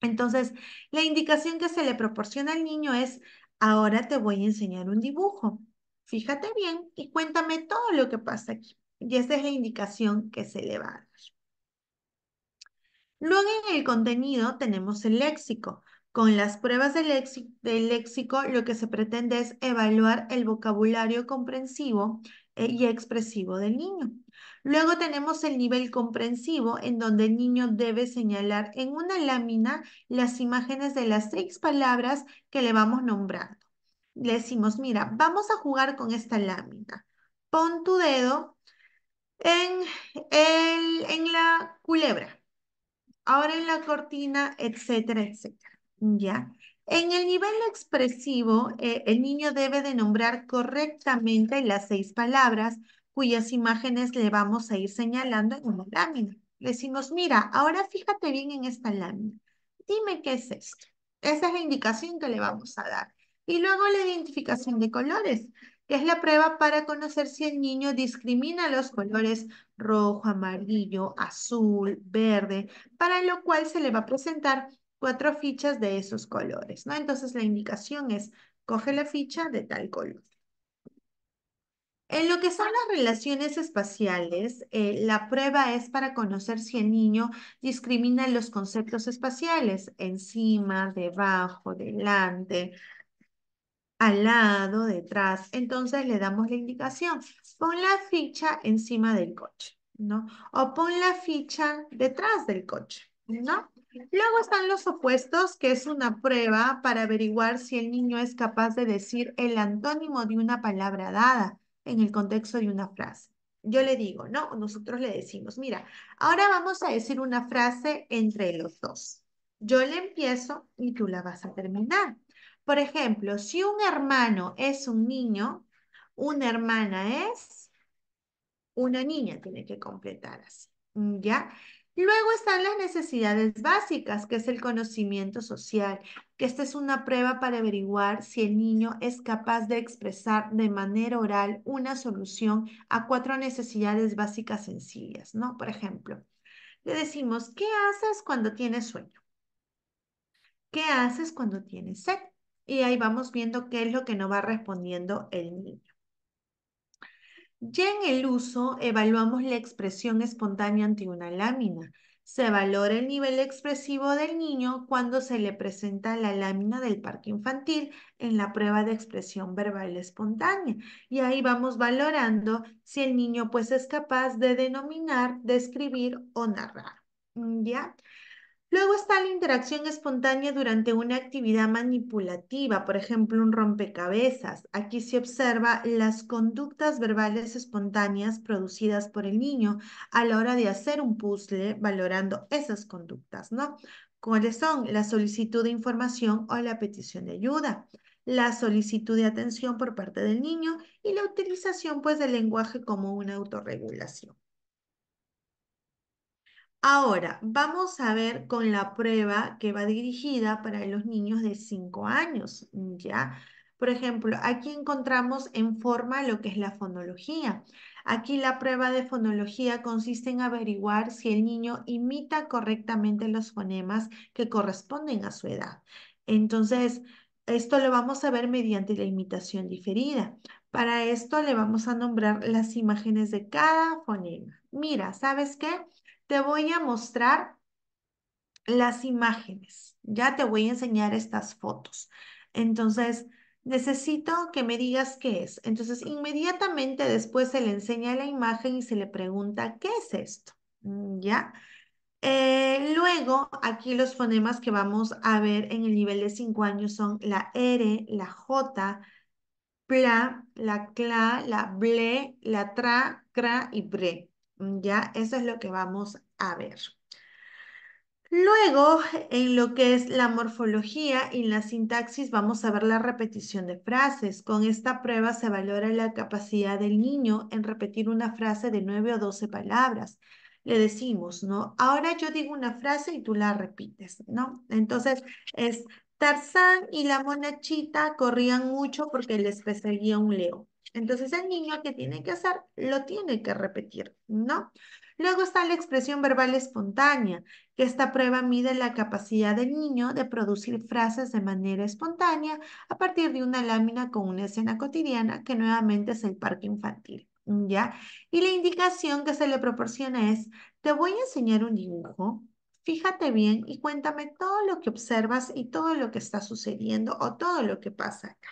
S1: Entonces, la indicación que se le proporciona al niño es, ahora te voy a enseñar un dibujo. Fíjate bien y cuéntame todo lo que pasa aquí. Y esa es la indicación que se le va a dar. Luego en el contenido tenemos el léxico, con las pruebas del léxico, lo que se pretende es evaluar el vocabulario comprensivo eh, y expresivo del niño. Luego tenemos el nivel comprensivo, en donde el niño debe señalar en una lámina las imágenes de las seis palabras que le vamos nombrando. Le decimos, mira, vamos a jugar con esta lámina. Pon tu dedo en, el, en la culebra, ahora en la cortina, etcétera, etcétera. ¿ya? En el nivel expresivo, eh, el niño debe de nombrar correctamente las seis palabras cuyas imágenes le vamos a ir señalando en una lámina. Le decimos, mira, ahora fíjate bien en esta lámina. Dime qué es esto. Esa es la indicación que le vamos a dar. Y luego la identificación de colores, que es la prueba para conocer si el niño discrimina los colores rojo, amarillo, azul, verde, para lo cual se le va a presentar cuatro fichas de esos colores, ¿no? Entonces la indicación es, coge la ficha de tal color. En lo que son las relaciones espaciales, eh, la prueba es para conocer si el niño discrimina los conceptos espaciales, encima, debajo, delante, al lado, detrás. Entonces le damos la indicación, pon la ficha encima del coche, ¿no? O pon la ficha detrás del coche, ¿no? Luego están los opuestos, que es una prueba para averiguar si el niño es capaz de decir el antónimo de una palabra dada en el contexto de una frase. Yo le digo, ¿no? Nosotros le decimos, mira, ahora vamos a decir una frase entre los dos. Yo le empiezo y tú la vas a terminar. Por ejemplo, si un hermano es un niño, una hermana es una niña, tiene que completar así. ¿Ya? Luego están las necesidades básicas, que es el conocimiento social, que esta es una prueba para averiguar si el niño es capaz de expresar de manera oral una solución a cuatro necesidades básicas sencillas, ¿no? Por ejemplo, le decimos, ¿qué haces cuando tienes sueño? ¿Qué haces cuando tienes sed? Y ahí vamos viendo qué es lo que nos va respondiendo el niño. Ya en el uso, evaluamos la expresión espontánea ante una lámina. Se valora el nivel expresivo del niño cuando se le presenta la lámina del parque infantil en la prueba de expresión verbal espontánea. Y ahí vamos valorando si el niño pues es capaz de denominar, describir o narrar. ¿Ya? Luego está la interacción espontánea durante una actividad manipulativa, por ejemplo, un rompecabezas. Aquí se observa las conductas verbales espontáneas producidas por el niño a la hora de hacer un puzzle, valorando esas conductas, ¿no? ¿Cuáles son? La solicitud de información o la petición de ayuda, la solicitud de atención por parte del niño y la utilización, pues, del lenguaje como una autorregulación. Ahora, vamos a ver con la prueba que va dirigida para los niños de 5 años, ¿ya? Por ejemplo, aquí encontramos en forma lo que es la fonología. Aquí la prueba de fonología consiste en averiguar si el niño imita correctamente los fonemas que corresponden a su edad. Entonces, esto lo vamos a ver mediante la imitación diferida. Para esto le vamos a nombrar las imágenes de cada fonema. Mira, ¿sabes qué? te voy a mostrar las imágenes, ya te voy a enseñar estas fotos. Entonces, necesito que me digas qué es. Entonces, inmediatamente después se le enseña la imagen y se le pregunta, ¿qué es esto? ¿Ya? luego, aquí los fonemas que vamos a ver en el nivel de 5 años son la R, la J, PLA, la CLA, la BLE, la TRA, CRA y BRE. Mm, ¿ya? Eso es lo que vamos a ver. Luego, en lo que es la morfología y la sintaxis, vamos a ver la repetición de frases. Con esta prueba se valora la capacidad del niño en repetir una frase de 9 o 12 palabras. Le decimos, ¿no? Ahora yo digo una frase y tú la repites, ¿no? Entonces, es Tarzán y la monachita corrían mucho porque les perseguía un león. Entonces el niño, que tiene que hacer? Lo tiene que repetir, ¿no? Luego está la expresión verbal espontánea, que esta prueba mide la capacidad del niño de producir frases de manera espontánea a partir de una lámina con una escena cotidiana, que nuevamente es el parque infantil. ¿Ya? Y la indicación que se le proporciona es, te voy a enseñar un dibujo, fíjate bien y cuéntame todo lo que observas y todo lo que está sucediendo o todo lo que pasa acá.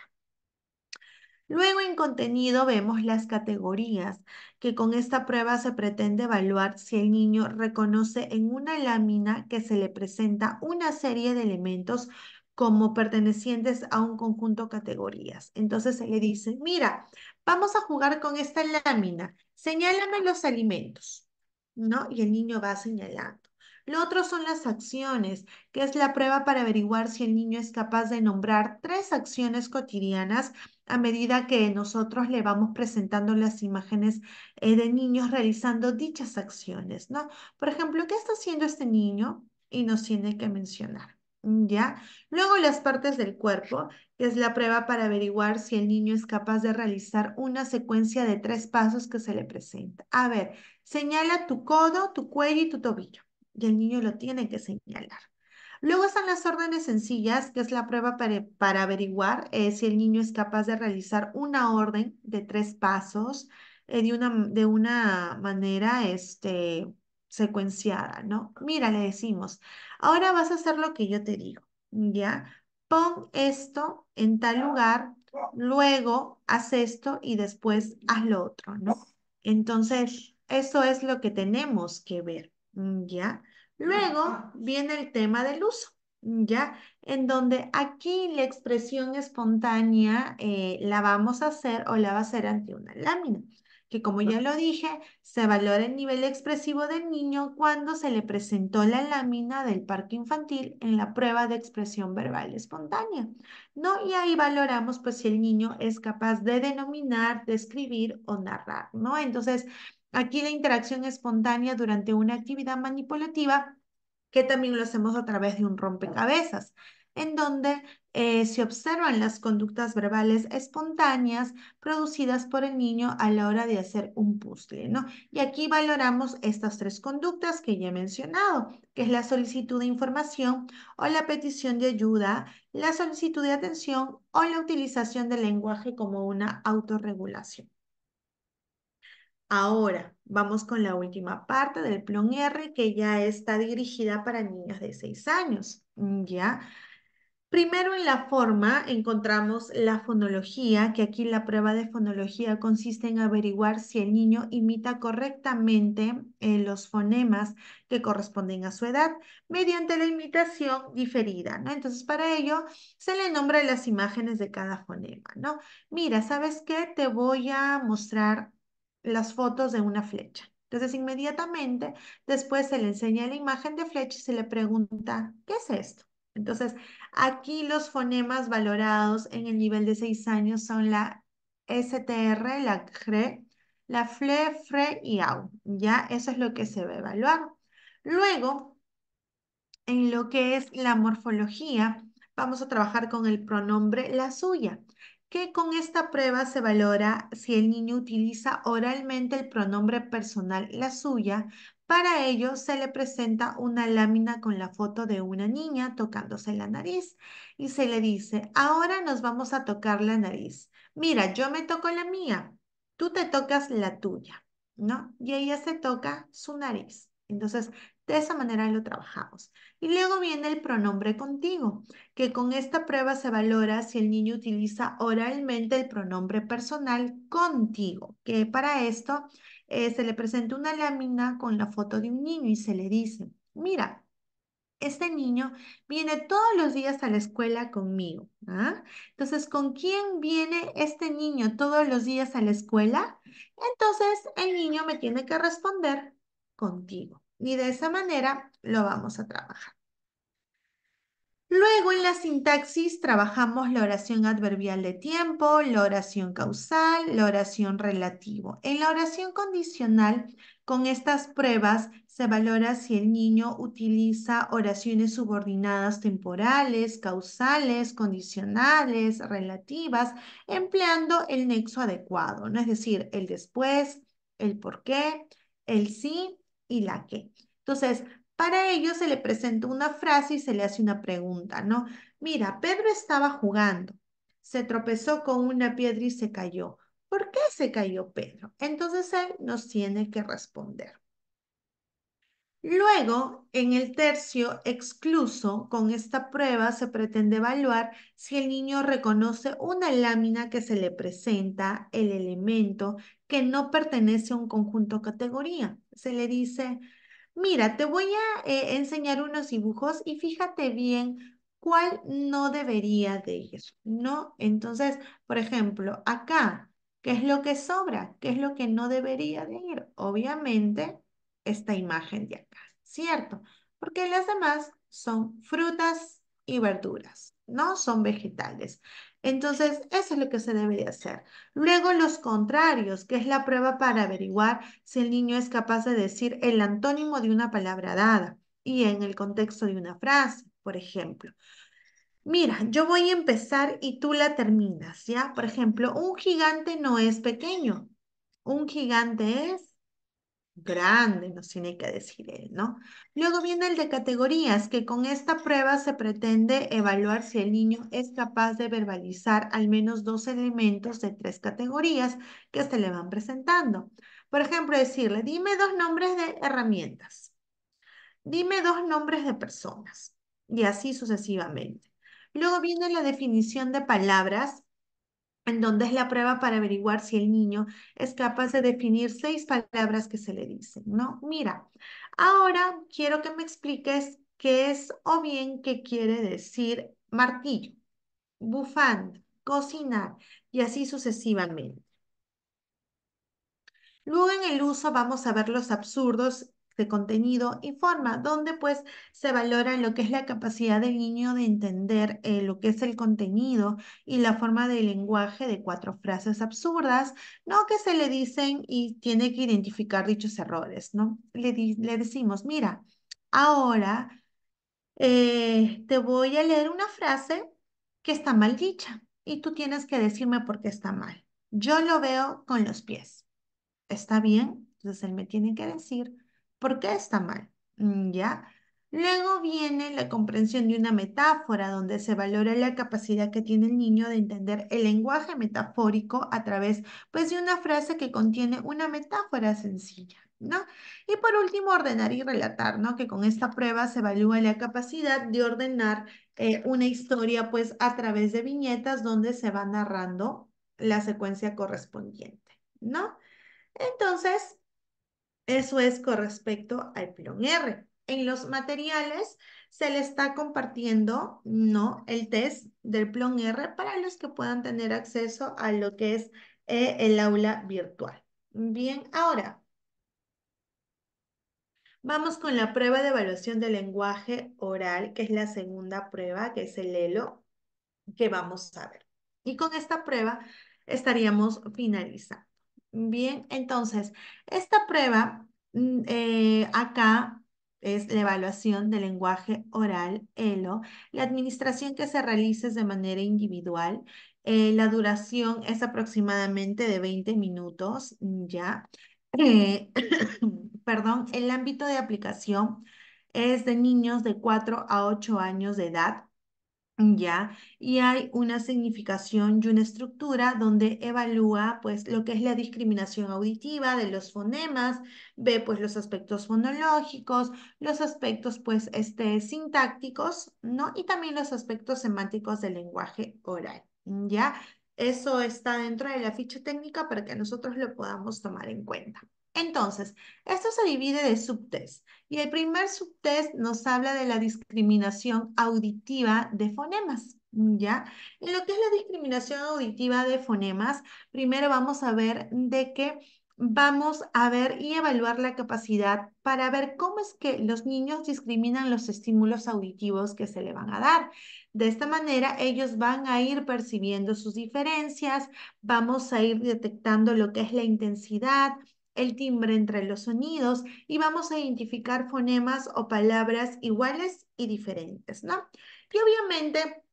S1: Luego en contenido vemos las categorías, que con esta prueba se pretende evaluar si el niño reconoce en una lámina que se le presenta una serie de elementos como pertenecientes a un conjunto de categorías. Entonces se le dice, mira, vamos a jugar con esta lámina, señálame los alimentos, ¿no? Y el niño va señalando. Lo otro son las acciones, que es la prueba para averiguar si el niño es capaz de nombrar tres acciones cotidianas a medida que nosotros le vamos presentando las imágenes eh, de niños realizando dichas acciones, ¿no? Por ejemplo, ¿qué está haciendo este niño? Y nos tiene que mencionar. ¿Ya? Luego las partes del cuerpo, que es la prueba para averiguar si el niño es capaz de realizar una secuencia de tres pasos que se le presenta. A ver, señala tu codo, tu cuello y tu tobillo. Y el niño lo tiene que señalar. Luego están las órdenes sencillas, que es la prueba para, averiguar eh, si el niño es capaz de realizar una orden de tres pasos eh, de, una, de una manera este, secuenciada, ¿no? Mira, le decimos, ahora vas a hacer lo que yo te digo, ¿ya? Pon esto en tal lugar, luego haz esto y después haz lo otro, ¿no? Entonces, eso es lo que tenemos que ver, ¿ya? Luego ah, pues. viene el tema del uso, ¿ya? En donde aquí la expresión espontánea eh, la vamos a hacer o la va a hacer ante una lámina, que como ya lo dije, se valora el nivel expresivo del niño cuando se le presentó la lámina del parque infantil en la prueba de expresión verbal espontánea, ¿no? Y ahí valoramos pues si el niño es capaz de denominar, describir o narrar, ¿no? Entonces, Aquí la interacción espontánea durante una actividad manipulativa, que también lo hacemos a través de un rompecabezas, en donde eh, se observan las conductas verbales espontáneas producidas por el niño a la hora de hacer un puzzle, Y aquí valoramos estas tres conductas que ya he mencionado, que es la solicitud de información o la petición de ayuda, la solicitud de atención o la utilización del lenguaje como una autorregulación. Ahora vamos con la última parte del plon R que ya está dirigida para niños de 6 años. ¿ya? Primero en la forma encontramos la fonología, que aquí la prueba de fonología consiste en averiguar si el niño imita correctamente eh, los fonemas que corresponden a su edad mediante la imitación diferida, Entonces para ello se le nombra las imágenes de cada fonema, ¿no? Mira, ¿sabes qué? Te voy a mostrar las fotos de una flecha. Entonces, inmediatamente después se le enseña la imagen de flecha y se le pregunta, ¿qué es esto? Entonces, aquí los fonemas valorados en el nivel de seis años son la STR, la CRE, la FLE, FRE y AU. Ya, eso es lo que se va a evaluar. Luego, en lo que es la morfología, vamos a trabajar con el pronombre la suya que con esta prueba se valora si el niño utiliza oralmente el pronombre personal la suya. Para ello se le presenta una lámina con la foto de una niña tocándose la nariz y se le dice, ahora nos vamos a tocar la nariz. Mira, yo me toco la mía, tú te tocas la tuya, ¿no? Y ella se toca su nariz. Entonces, de esa manera lo trabajamos. Y luego viene el pronombre contigo, que con esta prueba se valora si el niño utiliza oralmente el pronombre personal contigo, que para esto eh, se le presenta una lámina con la foto de un niño y se le dice, mira, este niño viene todos los días a la escuela conmigo. ¿ah? Entonces, ¿con quién viene este niño todos los días a la escuela? Entonces, el niño me tiene que responder contigo y de esa manera lo vamos a trabajar. Luego en la sintaxis trabajamos la oración adverbial de tiempo, la oración causal, la oración relativo. En la oración condicional, con estas pruebas se valora si el niño utiliza oraciones subordinadas temporales, causales, condicionales, relativas, empleando el nexo adecuado, es decir, el después, el por qué, el sí y la que. Entonces, para ello se le presenta una frase y se le hace una pregunta, ¿no? Mira, Pedro estaba jugando, se tropezó con una piedra y se cayó. ¿Por qué se cayó Pedro? Entonces él nos tiene que responder. Luego, en el tercio excluso, con esta prueba se pretende evaluar si el niño reconoce una lámina que se le presenta, el elemento que no pertenece a un conjunto categoría se le dice, mira, te voy a eh, enseñar unos dibujos y fíjate bien cuál no debería de ir, ¿no? Entonces, por ejemplo, acá, ¿qué es lo que sobra? ¿Qué es lo que no debería de ir? Obviamente, esta imagen de acá, ¿cierto? Porque las demás son frutas y verduras, ¿no? Son vegetales. Entonces, eso es lo que se debe de hacer. Luego, los contrarios, que es la prueba para averiguar si el niño es capaz de decir el antónimo de una palabra dada y en el contexto de una frase, por ejemplo. Mira, yo voy a empezar y tú la terminas, ¿ya? Por ejemplo, un gigante no es pequeño. Un gigante es grande, nos tiene que decir él, ¿no? Luego viene el de categorías, que con esta prueba se pretende evaluar si el niño es capaz de verbalizar al menos dos elementos de tres categorías que se le van presentando. Por ejemplo, decirle, dime dos nombres de herramientas, dime dos nombres de personas, y así sucesivamente. Luego viene la definición de palabras en donde es la prueba para averiguar si el niño es capaz de definir seis palabras que se le dicen, ¿no? Mira, ahora quiero que me expliques qué es o bien qué quiere decir martillo, bufanda, cocinar y así sucesivamente. Luego en el uso vamos a ver los absurdos de este contenido y forma, donde pues se valora lo que es la capacidad del niño de entender eh, lo que es el contenido y la forma del lenguaje de cuatro frases absurdas, ¿no? Que se le dicen y tiene que identificar dichos errores, ¿no? Le, le decimos, mira, ahora eh, te voy a leer una frase que está mal dicha y tú tienes que decirme por qué está mal. Yo lo veo con los pies. ¿Está bien? Entonces él me tiene que decir ¿Por qué está mal? Mm, ¿Ya? Luego viene la comprensión de una metáfora, donde se valora la capacidad que tiene el niño de entender el lenguaje metafórico a través pues, de una frase que contiene una metáfora sencilla. ¿No? Y por último, ordenar y relatar, ¿no? que con esta prueba se evalúa la capacidad de ordenar eh, una historia pues, a través de viñetas donde se va narrando la secuencia correspondiente. ¿no? Entonces, eso es con respecto al plon R. En los materiales se le está compartiendo ¿no? el test del plon R para los que puedan tener acceso a lo que es eh, el aula virtual. Bien, ahora vamos con la prueba de evaluación del lenguaje oral, que es la segunda prueba, que es el ELO, que vamos a ver. Y con esta prueba estaríamos finalizando. Bien, entonces, esta prueba mm, eh, acá es la evaluación del lenguaje oral, ELO, la administración que se realice es de manera individual, eh, la duración es aproximadamente de 20 minutos, mm, ya. Eh, *coughs* perdón, el ámbito de aplicación es de niños de 4 a 8 años de edad ¿ya? Y hay una significación y una estructura donde evalúa pues lo que es la discriminación auditiva de los fonemas, ve pues los aspectos fonológicos, los aspectos pues este, sintácticos, ¿no? Y también los aspectos semánticos del lenguaje oral, ¿ya? Eso está dentro de la ficha técnica para que nosotros lo podamos tomar en cuenta. Entonces, esto se divide de subtest y el primer subtest nos habla de la discriminación auditiva de fonemas. ¿Ya? En lo que es la discriminación auditiva de fonemas, primero vamos a ver de qué vamos a ver y evaluar la capacidad para ver cómo es que los niños discriminan los estímulos auditivos que se le van a dar. De esta manera, ellos van a ir percibiendo sus diferencias, vamos a ir detectando lo que es la intensidad, el timbre entre los sonidos y vamos a identificar fonemas o palabras iguales y diferentes, ¿no? Y obviamente,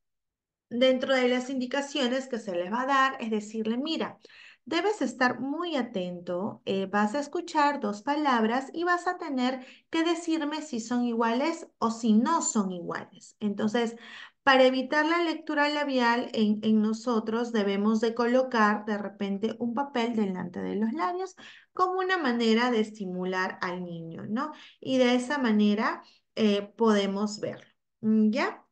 S1: dentro de las indicaciones que se les va a dar, es decirle, mira, debes estar muy atento, eh, vas a escuchar dos palabras y vas a tener que decirme si son iguales o si no son iguales. Entonces, para evitar la lectura labial en, en, nosotros debemos de colocar de repente un papel delante de los labios como una manera de estimular al niño, ¿no? Y de esa manera eh, podemos verlo, mm, ¿ya?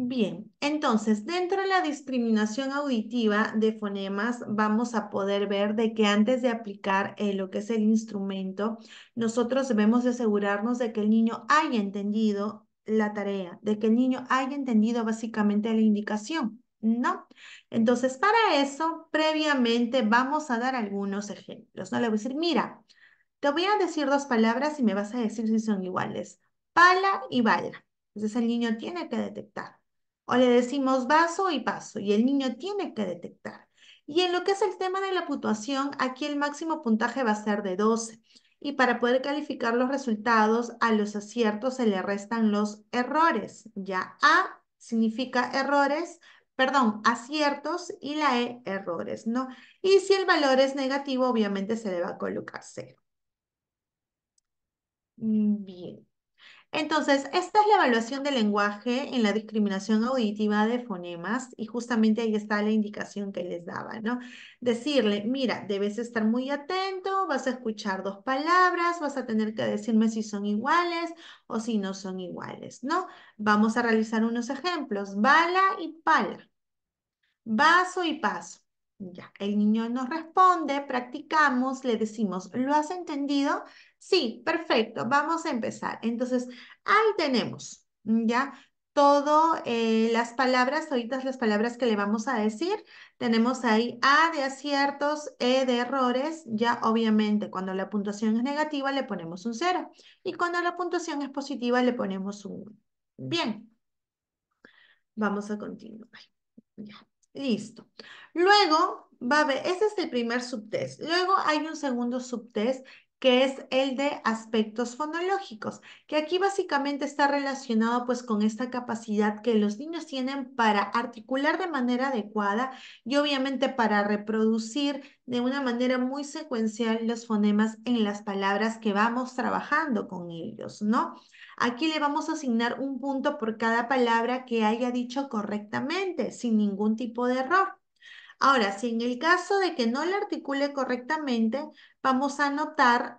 S1: Bien, entonces dentro de la discriminación auditiva de fonemas vamos a poder ver de que antes de aplicar eh, lo que es el instrumento, nosotros debemos asegurarnos de que el niño haya entendido la tarea, de que el niño haya entendido básicamente la indicación. ¿no? Entonces, para eso, previamente vamos a dar algunos ejemplos, ¿no? Le voy a decir, mira, te voy a decir dos palabras y me vas a decir si son iguales, pala y bala. Entonces, el niño tiene que detectar. O le decimos vaso y paso, y el niño tiene que detectar. Y en lo que es el tema de la puntuación, aquí el máximo puntaje va a ser de 12. Y para poder calificar los resultados, a los aciertos se le restan los errores. Ya A significa errores, perdón, aciertos y la E, errores, ¿no? Y si el valor es negativo, obviamente se le va a colocar cero. Mm, bien. Entonces, esta es la evaluación del lenguaje en la discriminación auditiva de fonemas y justamente ahí está la indicación que les daba, ¿no? Decirle, mira, debes estar muy atento, vas a escuchar dos palabras, vas a tener que decirme si son iguales o si no son iguales, ¿no? Vamos a realizar unos ejemplos, bala y pala, vaso y paso. Ya, el niño nos responde, practicamos, le decimos, ¿lo has entendido? Sí, perfecto, vamos a empezar. Entonces, ahí tenemos, ¿ya? Todas eh, las palabras, ahorita las palabras que le vamos a decir, tenemos ahí A de aciertos, E de errores, ya obviamente cuando la puntuación es negativa le ponemos un cero, y cuando la puntuación es positiva le ponemos un 1. Bien, vamos a continuar. Ya. Listo. Luego va a ese es el primer subtest. Luego hay un segundo subtest que es el de aspectos fonológicos, que aquí básicamente está relacionado pues con esta capacidad que los niños tienen para articular de manera adecuada y obviamente para reproducir de una manera muy secuencial los fonemas en las palabras que vamos trabajando con ellos, ¿no? Aquí le vamos a asignar un punto por cada palabra que haya dicho correctamente, sin ningún tipo de error. Ahora, si en el caso de que no la articule correctamente, vamos a notar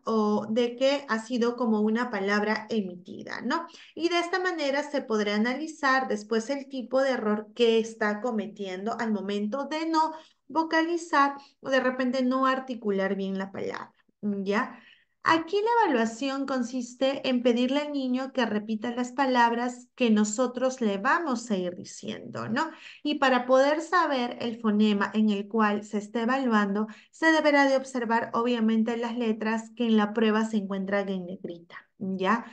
S1: de que ha sido como una palabra emitida, ¿no? Y de esta manera se podrá analizar después el tipo de error que está cometiendo al momento de no vocalizar o de repente no articular bien la palabra, ¿ya? Aquí la evaluación consiste en pedirle al niño que repita las palabras que nosotros le vamos a ir diciendo, ¿no? Y para poder saber el fonema en el cual se está evaluando, se deberá de observar obviamente las letras que en la prueba se encuentran en negrita, ¿ya?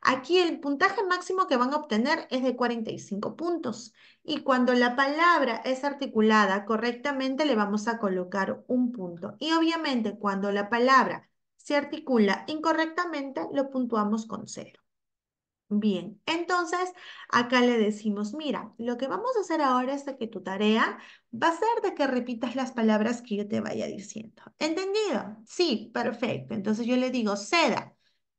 S1: Aquí el puntaje máximo que van a obtener es de 45 puntos y cuando la palabra es articulada correctamente le vamos a colocar un punto. Y obviamente cuando la palabra si articula incorrectamente, lo puntuamos con cero. Bien, entonces acá le decimos, mira, lo que vamos a hacer ahora es que tu tarea va a ser de que repitas las palabras que yo te vaya diciendo. ¿Entendido? Sí, perfecto. Entonces yo le digo, seda,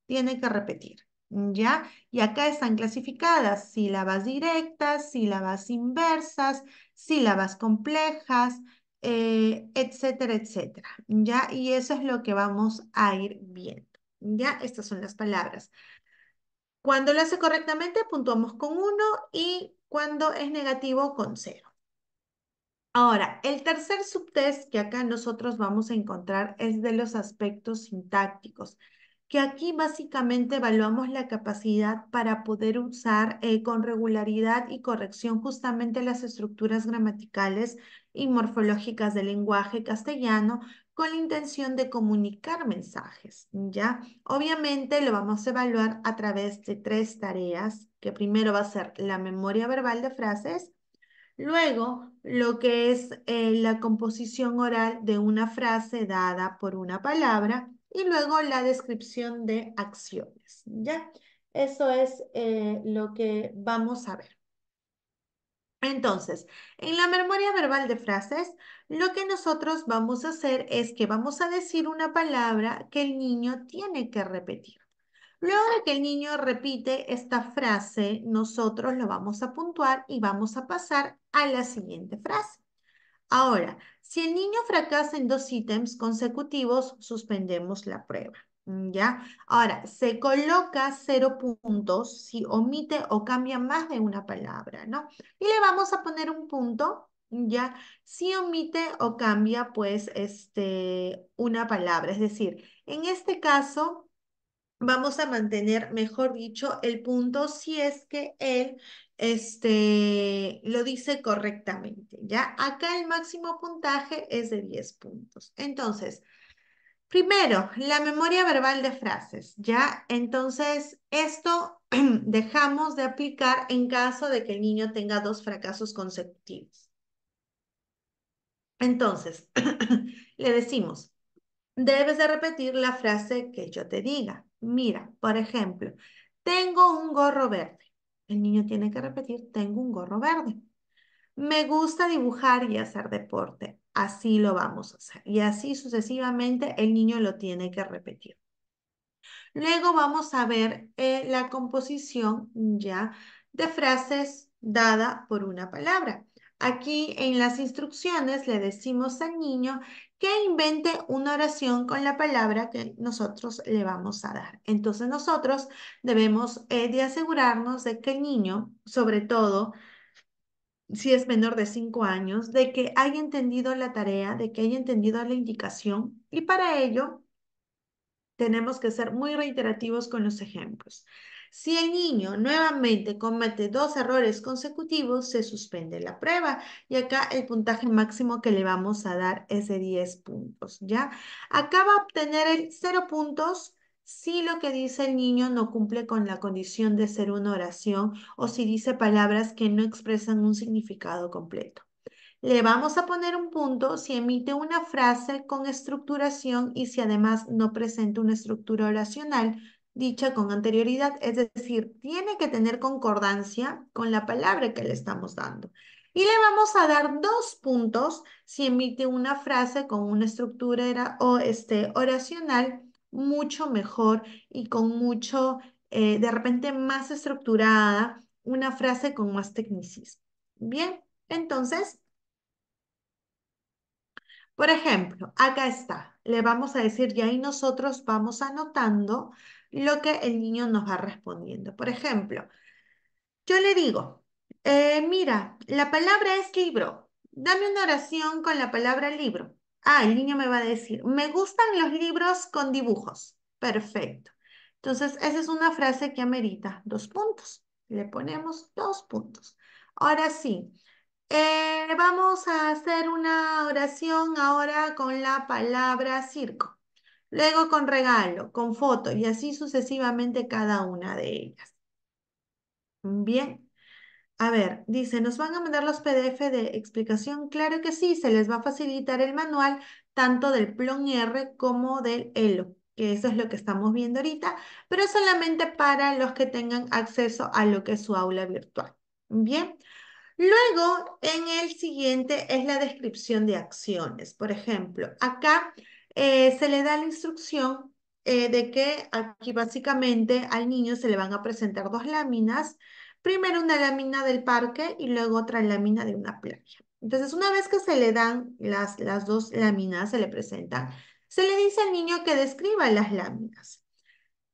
S1: tiene que repetir, ¿ya? Y acá están clasificadas sílabas directas, sílabas inversas, sílabas complejas, eh, etcétera, etcétera. ¿Ya? Y eso es lo que vamos a ir viendo. ¿Ya? Estas son las palabras. Cuando lo hace correctamente, puntuamos con 1 y cuando es negativo, con 0. Ahora, el tercer subtest que acá nosotros vamos a encontrar es de los aspectos sintácticos, que aquí básicamente evaluamos la capacidad para poder usar eh, con regularidad y corrección justamente las estructuras gramaticales y morfológicas del lenguaje castellano con la intención de comunicar mensajes, ¿ya? Obviamente lo vamos a evaluar a través de tres tareas, que primero va a ser la memoria verbal de frases, luego lo que es eh, la composición oral de una frase dada por una palabra y luego la descripción de acciones, ¿ya? Eso es eh, lo que vamos a ver. Entonces, en la memoria verbal de frases, lo que nosotros vamos a hacer es que vamos a decir una palabra que el niño tiene que repetir. Luego de que el niño repite esta frase, nosotros lo vamos a puntuar y vamos a pasar a la siguiente frase. Ahora, si el niño fracasa en dos ítems consecutivos, suspendemos la prueba. Mm, ¿Ya? Ahora, se coloca cero puntos si omite o cambia más de una palabra, ¿no? Y le vamos a poner un punto, ¿ya? Si omite o cambia, pues, este, una palabra. Es decir, en este caso, vamos a mantener, mejor dicho, el punto si es que él este, lo dice correctamente, ¿ya? Acá el máximo puntaje es de 10 puntos. Entonces, Primero, la memoria verbal de frases, ¿ya? Entonces, esto *clears throat* dejamos de aplicar en caso de que el niño tenga dos fracasos consecutivos. Entonces, *clears throat* le decimos, debes de repetir la frase que yo te diga. Mira, por ejemplo, tengo un gorro verde. El niño tiene que repetir, tengo un gorro verde. Me gusta dibujar y hacer deporte así lo vamos a hacer. Y así sucesivamente el niño lo tiene que repetir. Luego vamos a ver eh, la composición ya de frases dada por una palabra. Aquí en las instrucciones le decimos al niño que invente una oración con la palabra que nosotros le vamos a dar. Entonces nosotros debemos eh, de asegurarnos de que el niño, sobre todo, si es menor de 5 años, de que haya entendido la tarea, de que haya entendido la indicación. Y para ello, tenemos que ser muy reiterativos con los ejemplos. Si el niño nuevamente comete dos errores consecutivos, se suspende la prueba y acá el puntaje máximo que le vamos a dar es de 10 puntos, ¿ya? Acá va a obtener el 0 puntos si lo que dice el niño no cumple con la condición de ser una oración o si dice palabras que no expresan un significado completo. Le vamos a poner un punto si emite una frase con estructuración y si además no presenta una estructura oracional dicha con anterioridad, es decir, tiene que tener concordancia con la palabra que le estamos dando. Y le vamos a dar dos puntos si emite una frase con una estructura o este, oracional mucho mejor y con mucho, eh, de repente más estructurada, una frase con más tecnicismo. Bien, entonces, por ejemplo, acá está, le vamos a decir y ahí nosotros vamos anotando lo que el niño nos va respondiendo. Por ejemplo, yo le digo, eh, mira, la palabra es libro, dame una oración con la palabra libro. Ah, el niño me va a decir, me gustan los libros con dibujos. Perfecto. Entonces, esa es una frase que amerita dos puntos. Le ponemos dos puntos. Ahora sí, eh, vamos a hacer una oración ahora con la palabra circo. Luego con regalo, con foto y así sucesivamente cada una de ellas. Bien, a ver, dice, ¿nos van a mandar los PDF de explicación? Claro que sí, se les va a facilitar el manual tanto del Plon R como del ELO, que eso es lo que estamos viendo ahorita, pero solamente para los que tengan acceso a lo que es su aula virtual. Bien. Luego, en el siguiente es la descripción de acciones. Por ejemplo, acá eh, se le da la instrucción eh, de que aquí básicamente al niño se le van a presentar dos láminas primero una lámina del parque y luego otra lámina de una playa. Entonces, una vez que se le dan las, las dos láminas, se le presentan, se le dice al niño que describa las láminas.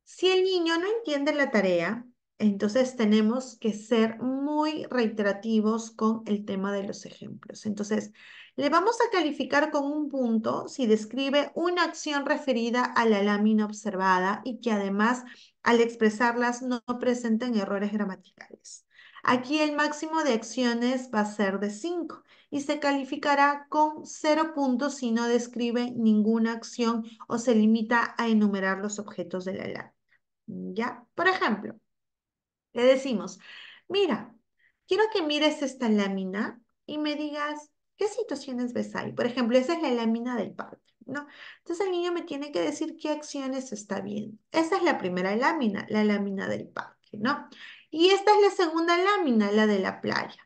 S1: Si el niño no entiende la tarea, entonces tenemos que ser muy reiterativos con el tema de los ejemplos. Entonces, le vamos a calificar con un punto si describe una acción referida a la lámina observada y que además al expresarlas no presenten errores gramaticales. Aquí el máximo de acciones va a ser de 5 y se calificará con 0 puntos si no describe ninguna acción o se limita a enumerar los objetos de la lámina. ¿Ya? Por ejemplo, le decimos, mira, quiero que mires esta lámina y me digas ¿Qué situaciones ves ahí? Por ejemplo, esa es la lámina del parque, ¿no? Entonces el niño me tiene que decir qué acciones está viendo. Esta es la primera lámina, la lámina del parque, ¿no? Y esta es la segunda lámina, la de la playa.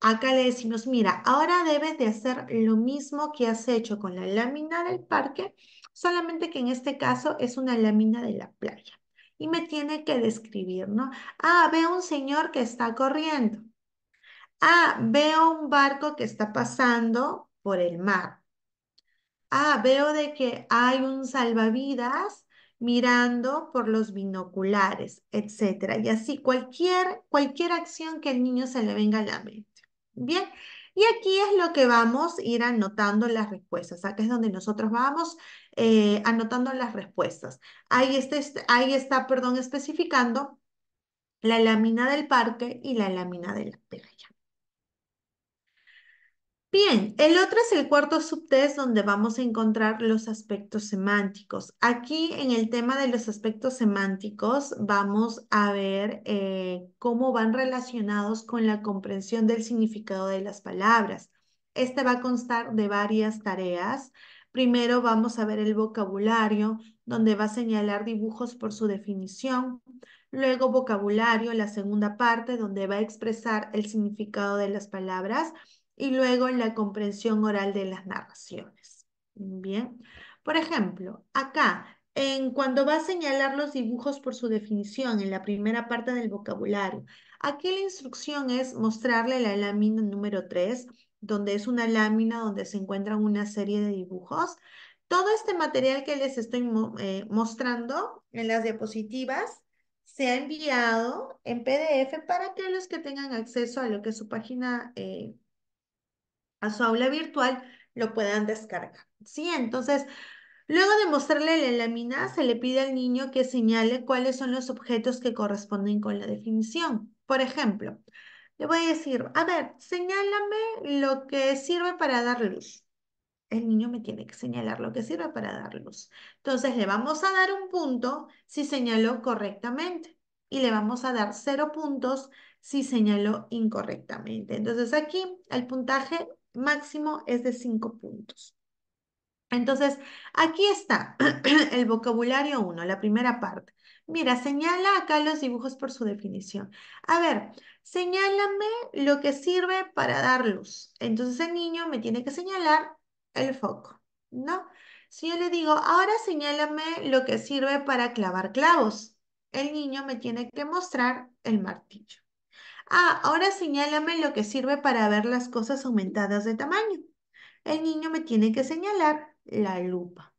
S1: Acá le decimos, mira, ahora debes de hacer lo mismo que has hecho con la lámina del parque, solamente que en este caso es una lámina de la playa. Y me tiene que describir, ¿no? Ah, veo un señor que está corriendo. Ah, veo un barco que está pasando por el mar. Ah, veo de que hay un salvavidas mirando por los binoculares, etc. Y así cualquier, cualquier acción que al niño se le venga a la mente. Bien, y aquí es lo que vamos a ir anotando las respuestas. Acá es donde nosotros vamos eh, anotando las respuestas. Ahí está, ahí está, perdón, especificando la lámina del parque y la lámina de la playa. Bien, el otro es el cuarto subtest donde vamos a encontrar los aspectos semánticos. Aquí en el tema de los aspectos semánticos vamos a ver eh, cómo van relacionados con la comprensión del significado de las palabras. Este va a constar de varias tareas. Primero vamos a ver el vocabulario, donde va a señalar dibujos por su definición. Luego vocabulario, la segunda parte, donde va a expresar el significado de las palabras y luego la comprensión oral de las narraciones. Bien, por ejemplo, acá, en cuando va a señalar los dibujos por su definición en la primera parte del vocabulario, aquí la instrucción es mostrarle la lámina número 3, donde es una lámina donde se encuentran una serie de dibujos. Todo este material que les estoy eh, mostrando en las diapositivas se ha enviado en PDF para que los que tengan acceso a lo que su página eh, a su aula virtual, lo puedan descargar. ¿sí? Entonces, luego de mostrarle la lámina, se le pide al niño que señale cuáles son los objetos que corresponden con la definición. Por ejemplo, le voy a decir, a ver, señálame lo que sirve para dar luz. El niño me tiene que señalar lo que sirve para dar luz. Entonces le vamos a dar un punto si señaló correctamente y le vamos a dar cero puntos si señaló incorrectamente. Entonces aquí el puntaje máximo es de cinco puntos. Entonces, aquí está *clears throat* el vocabulario 1, la primera parte. Mira, señala acá los dibujos por su definición. A ver, señálame lo que sirve para dar luz. Entonces el niño me tiene que señalar el foco, ¿no? Si yo le digo, ahora señálame lo que sirve para clavar clavos, el niño me tiene que mostrar el martillo. Ah, ahora señálame lo que sirve para ver las cosas aumentadas de tamaño. El niño me tiene que señalar la lupa.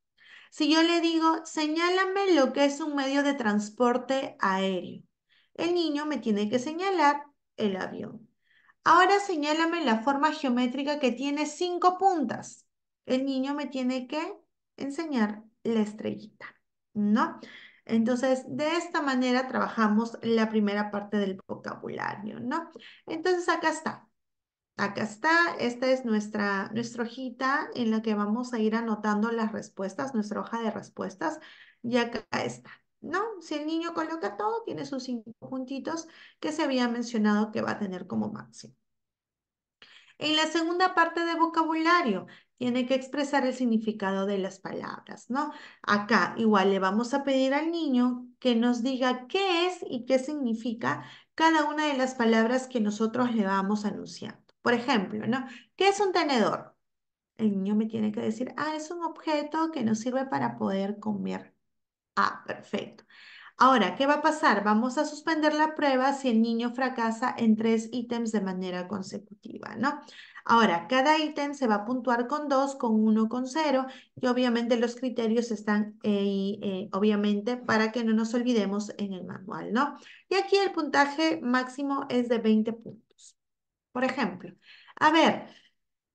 S1: Si yo le digo, señálame lo que es un medio de transporte aéreo. El niño me tiene que señalar el avión. Ahora señálame la forma geométrica que tiene cinco puntas. El niño me tiene que enseñar la estrellita, ¿no? Entonces, de esta manera trabajamos la primera parte del vocabulario, ¿no? Entonces, acá está. Acá está, esta es nuestra, nuestra hojita en la que vamos a ir anotando las respuestas, nuestra hoja de respuestas, y acá está, ¿no? Si el niño coloca todo, tiene sus cinco puntitos que se había mencionado que va a tener como máximo. En la segunda parte de vocabulario, tiene que expresar el significado de las palabras, ¿no? Acá igual le vamos a pedir al niño que nos diga qué es y qué significa cada una de las palabras que nosotros le vamos anunciando. Por ejemplo, ¿no? ¿Qué es un tenedor? El niño me tiene que decir, ah, es un objeto que nos sirve para poder comer. Ah, perfecto. Ahora, ¿qué va a pasar? Vamos a suspender la prueba si el niño fracasa en tres ítems de manera consecutiva, ¿no? Ahora, cada ítem se va a puntuar con 2, con 1, con 0 y obviamente los criterios están ahí, eh, obviamente para que no nos olvidemos en el manual, ¿no? Y aquí el puntaje máximo es de 20 puntos. Por ejemplo, a ver,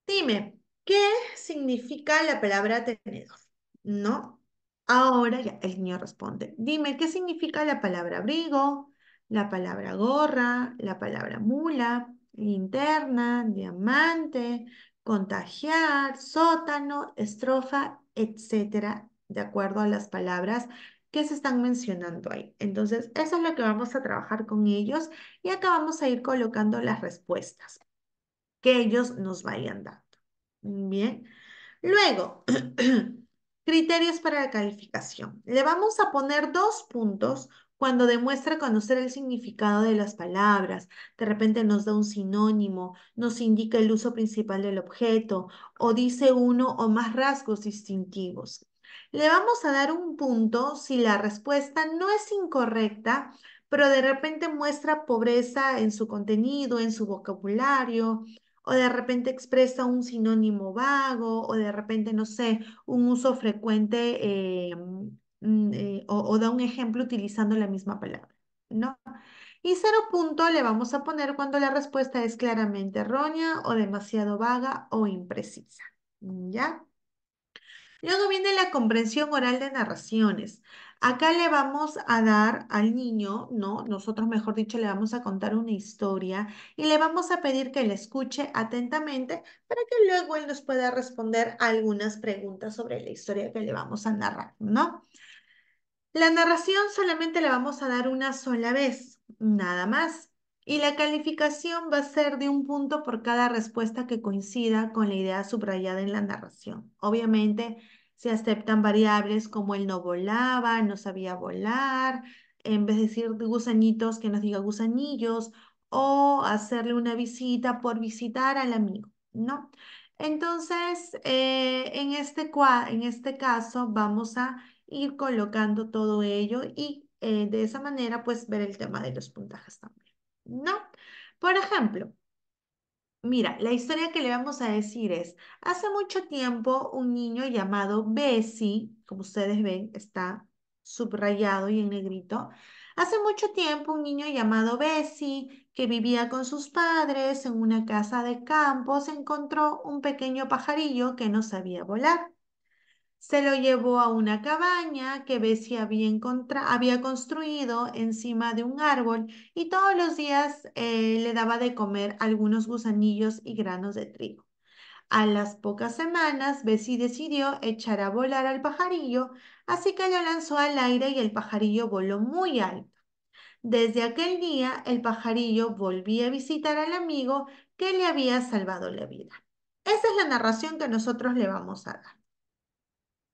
S1: dime, ¿qué significa la palabra tenedor? ¿No? Ahora ya el niño responde, dime, ¿qué significa la palabra abrigo? La palabra gorra, la palabra mula, linterna, diamante, contagiar, sótano, estrofa, etcétera, de acuerdo a las palabras que se están mencionando ahí. Entonces, eso es lo que vamos a trabajar con ellos y acá vamos a ir colocando las respuestas que ellos nos vayan dando. Bien. Luego, *clears throat* criterios para la calificación. Le vamos a poner dos puntos cuando demuestra conocer el significado de las palabras, de repente nos da un sinónimo, nos indica el uso principal del objeto o dice uno o más rasgos distintivos. Le vamos a dar un punto si la respuesta no es incorrecta, pero de repente muestra pobreza en su contenido, en su vocabulario, o de repente expresa un sinónimo vago, o de repente, no sé, un uso frecuente em, Mm, eh, o, o, da un ejemplo utilizando la misma palabra, ¿no? Y cero punto le vamos a poner cuando la respuesta es claramente errónea o demasiado vaga o imprecisa, ¿ya? Luego viene la comprensión oral de narraciones. Acá le vamos a dar al niño, ¿no? Nosotros, mejor dicho, le vamos a contar una historia y le vamos a pedir que la escuche atentamente para que luego él nos pueda responder algunas preguntas sobre la historia que le vamos a narrar, ¿no? La narración solamente la vamos a dar una sola vez, nada más. Y la calificación va a ser de un punto por cada respuesta que coincida con la idea subrayada en la narración. Obviamente, se aceptan variables como él no volaba, no sabía volar, en vez de decir gusanitos, que nos diga gusanillos, o hacerle una visita por visitar al amigo, ¿no? Entonces, eh, en, este, en este caso, vamos a ir colocando todo ello y eh, de esa manera pues ver el tema de los puntajes también, ¿no? Por ejemplo, mira, la historia que le vamos a decir es, hace mucho tiempo un niño llamado Bessie, como ustedes ven, está subrayado y en negrito, hace mucho tiempo un niño llamado Bessie, que vivía con sus padres en una casa de campo, se encontró un pequeño pajarillo que no sabía volar se lo llevó a una cabaña que Bessie había, construido encima de un árbol y todos los días eh, le daba de comer algunos gusanillos y granos de trigo. A las pocas semanas, Bessie decidió echar a volar al pajarillo, así que lo lanzó al aire y el pajarillo voló muy alto. Desde aquel día, el pajarillo volvía a visitar al amigo que le había salvado la vida. Esa es la narración que nosotros le vamos a dar.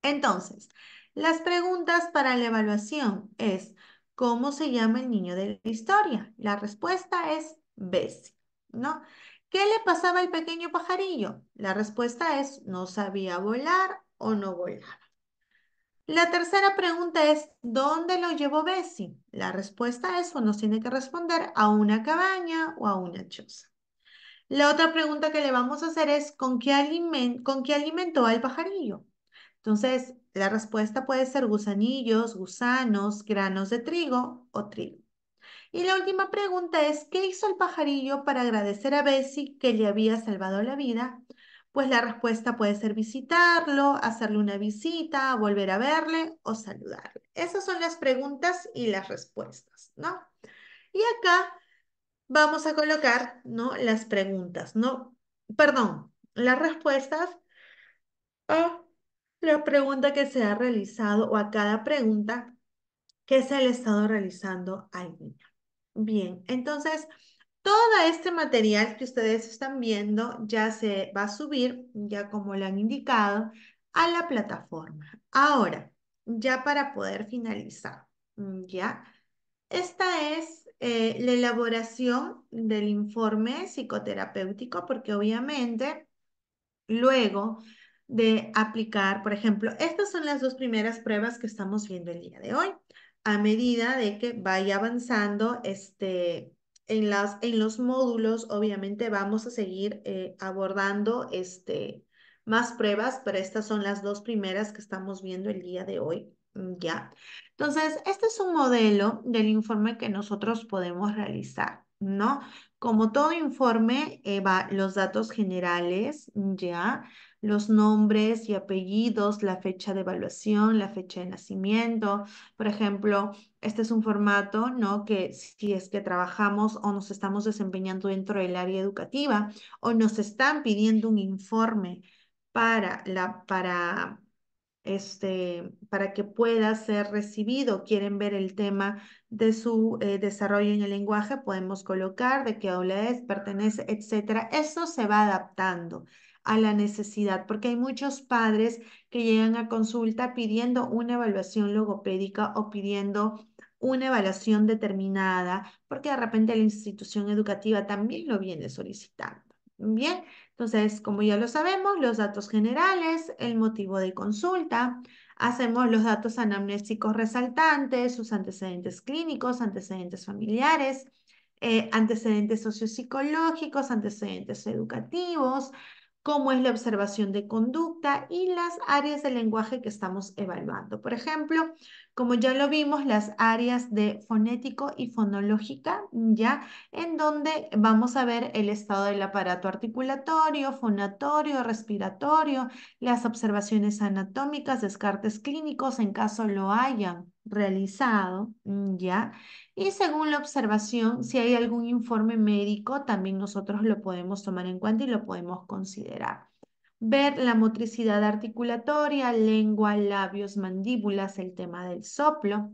S1: Entonces, las preguntas para la evaluación es, ¿cómo se llama el niño de la historia? La respuesta es Bessie, ¿no? ¿Qué le pasaba al pequeño pajarillo? La respuesta es, no sabía volar o no volaba. La tercera pregunta es, ¿dónde lo llevó Bessie? La respuesta es, uno tiene que responder a una cabaña o a una choza. La otra pregunta que le vamos a hacer es, ¿con qué, ¿con qué alimentó al pajarillo? Entonces, la respuesta puede ser gusanillos, gusanos, granos de trigo o trigo. Y la última pregunta es, ¿qué hizo el pajarillo para agradecer a Bessie que le había salvado la vida? Pues la respuesta puede ser visitarlo, hacerle una visita, volver a verle o saludarle. Esas son las preguntas y las respuestas, ¿no? Y acá vamos a colocar, ¿no? Las preguntas, ¿no? Perdón, las respuestas. Ah, la pregunta que se ha realizado o a cada pregunta que se le ha estado realizando al niño. Bien, entonces todo este material que ustedes están viendo ya se va a subir, ya como le han indicado, a la plataforma. Ahora, ya para poder finalizar, mm, ya, esta es eh, la elaboración del informe psicoterapéutico, porque obviamente luego de aplicar, por ejemplo, estas son las dos primeras pruebas que estamos viendo el día de hoy. A medida de que vaya avanzando este, en, las, en los módulos, obviamente vamos a seguir eh, abordando este, más pruebas, pero estas son las dos primeras que estamos viendo el día de hoy. Mm, ¿ya? Entonces, este es un modelo del informe que nosotros podemos realizar, ¿no? Como todo informe, eh, va los datos generales, ¿ya? los nombres y apellidos, la fecha de evaluación, la fecha de nacimiento. Por ejemplo, este es un formato, ¿no? Que si es que trabajamos o nos estamos desempeñando dentro del área educativa o nos están pidiendo un informe para la, para este, para que pueda ser recibido. Quieren ver el tema de su eh, desarrollo en el lenguaje, podemos colocar de qué aula es, pertenece, etc. Eso se va adaptando a la necesidad, porque hay muchos padres que llegan a consulta pidiendo una evaluación logopédica o pidiendo una evaluación determinada, porque de repente la institución educativa también lo viene solicitando. Bien, entonces, como ya lo sabemos, los datos generales, el motivo de consulta, hacemos los datos anamnésicos resaltantes, sus antecedentes clínicos, antecedentes familiares, eh, antecedentes sociopsicológicos, antecedentes educativos, cómo es la observación de conducta y las áreas del lenguaje que estamos evaluando. Por ejemplo, como ya lo vimos, las áreas de fonético y fonológica, ya, en donde vamos a ver el estado del aparato articulatorio, fonatorio, respiratorio, las observaciones anatómicas, descartes clínicos en caso lo hayan realizado, ¿ya? Y según la observación, si hay algún informe médico, también nosotros lo podemos tomar en cuenta y lo podemos considerar ver la motricidad articulatoria, lengua, labios, mandíbulas, el tema del soplo.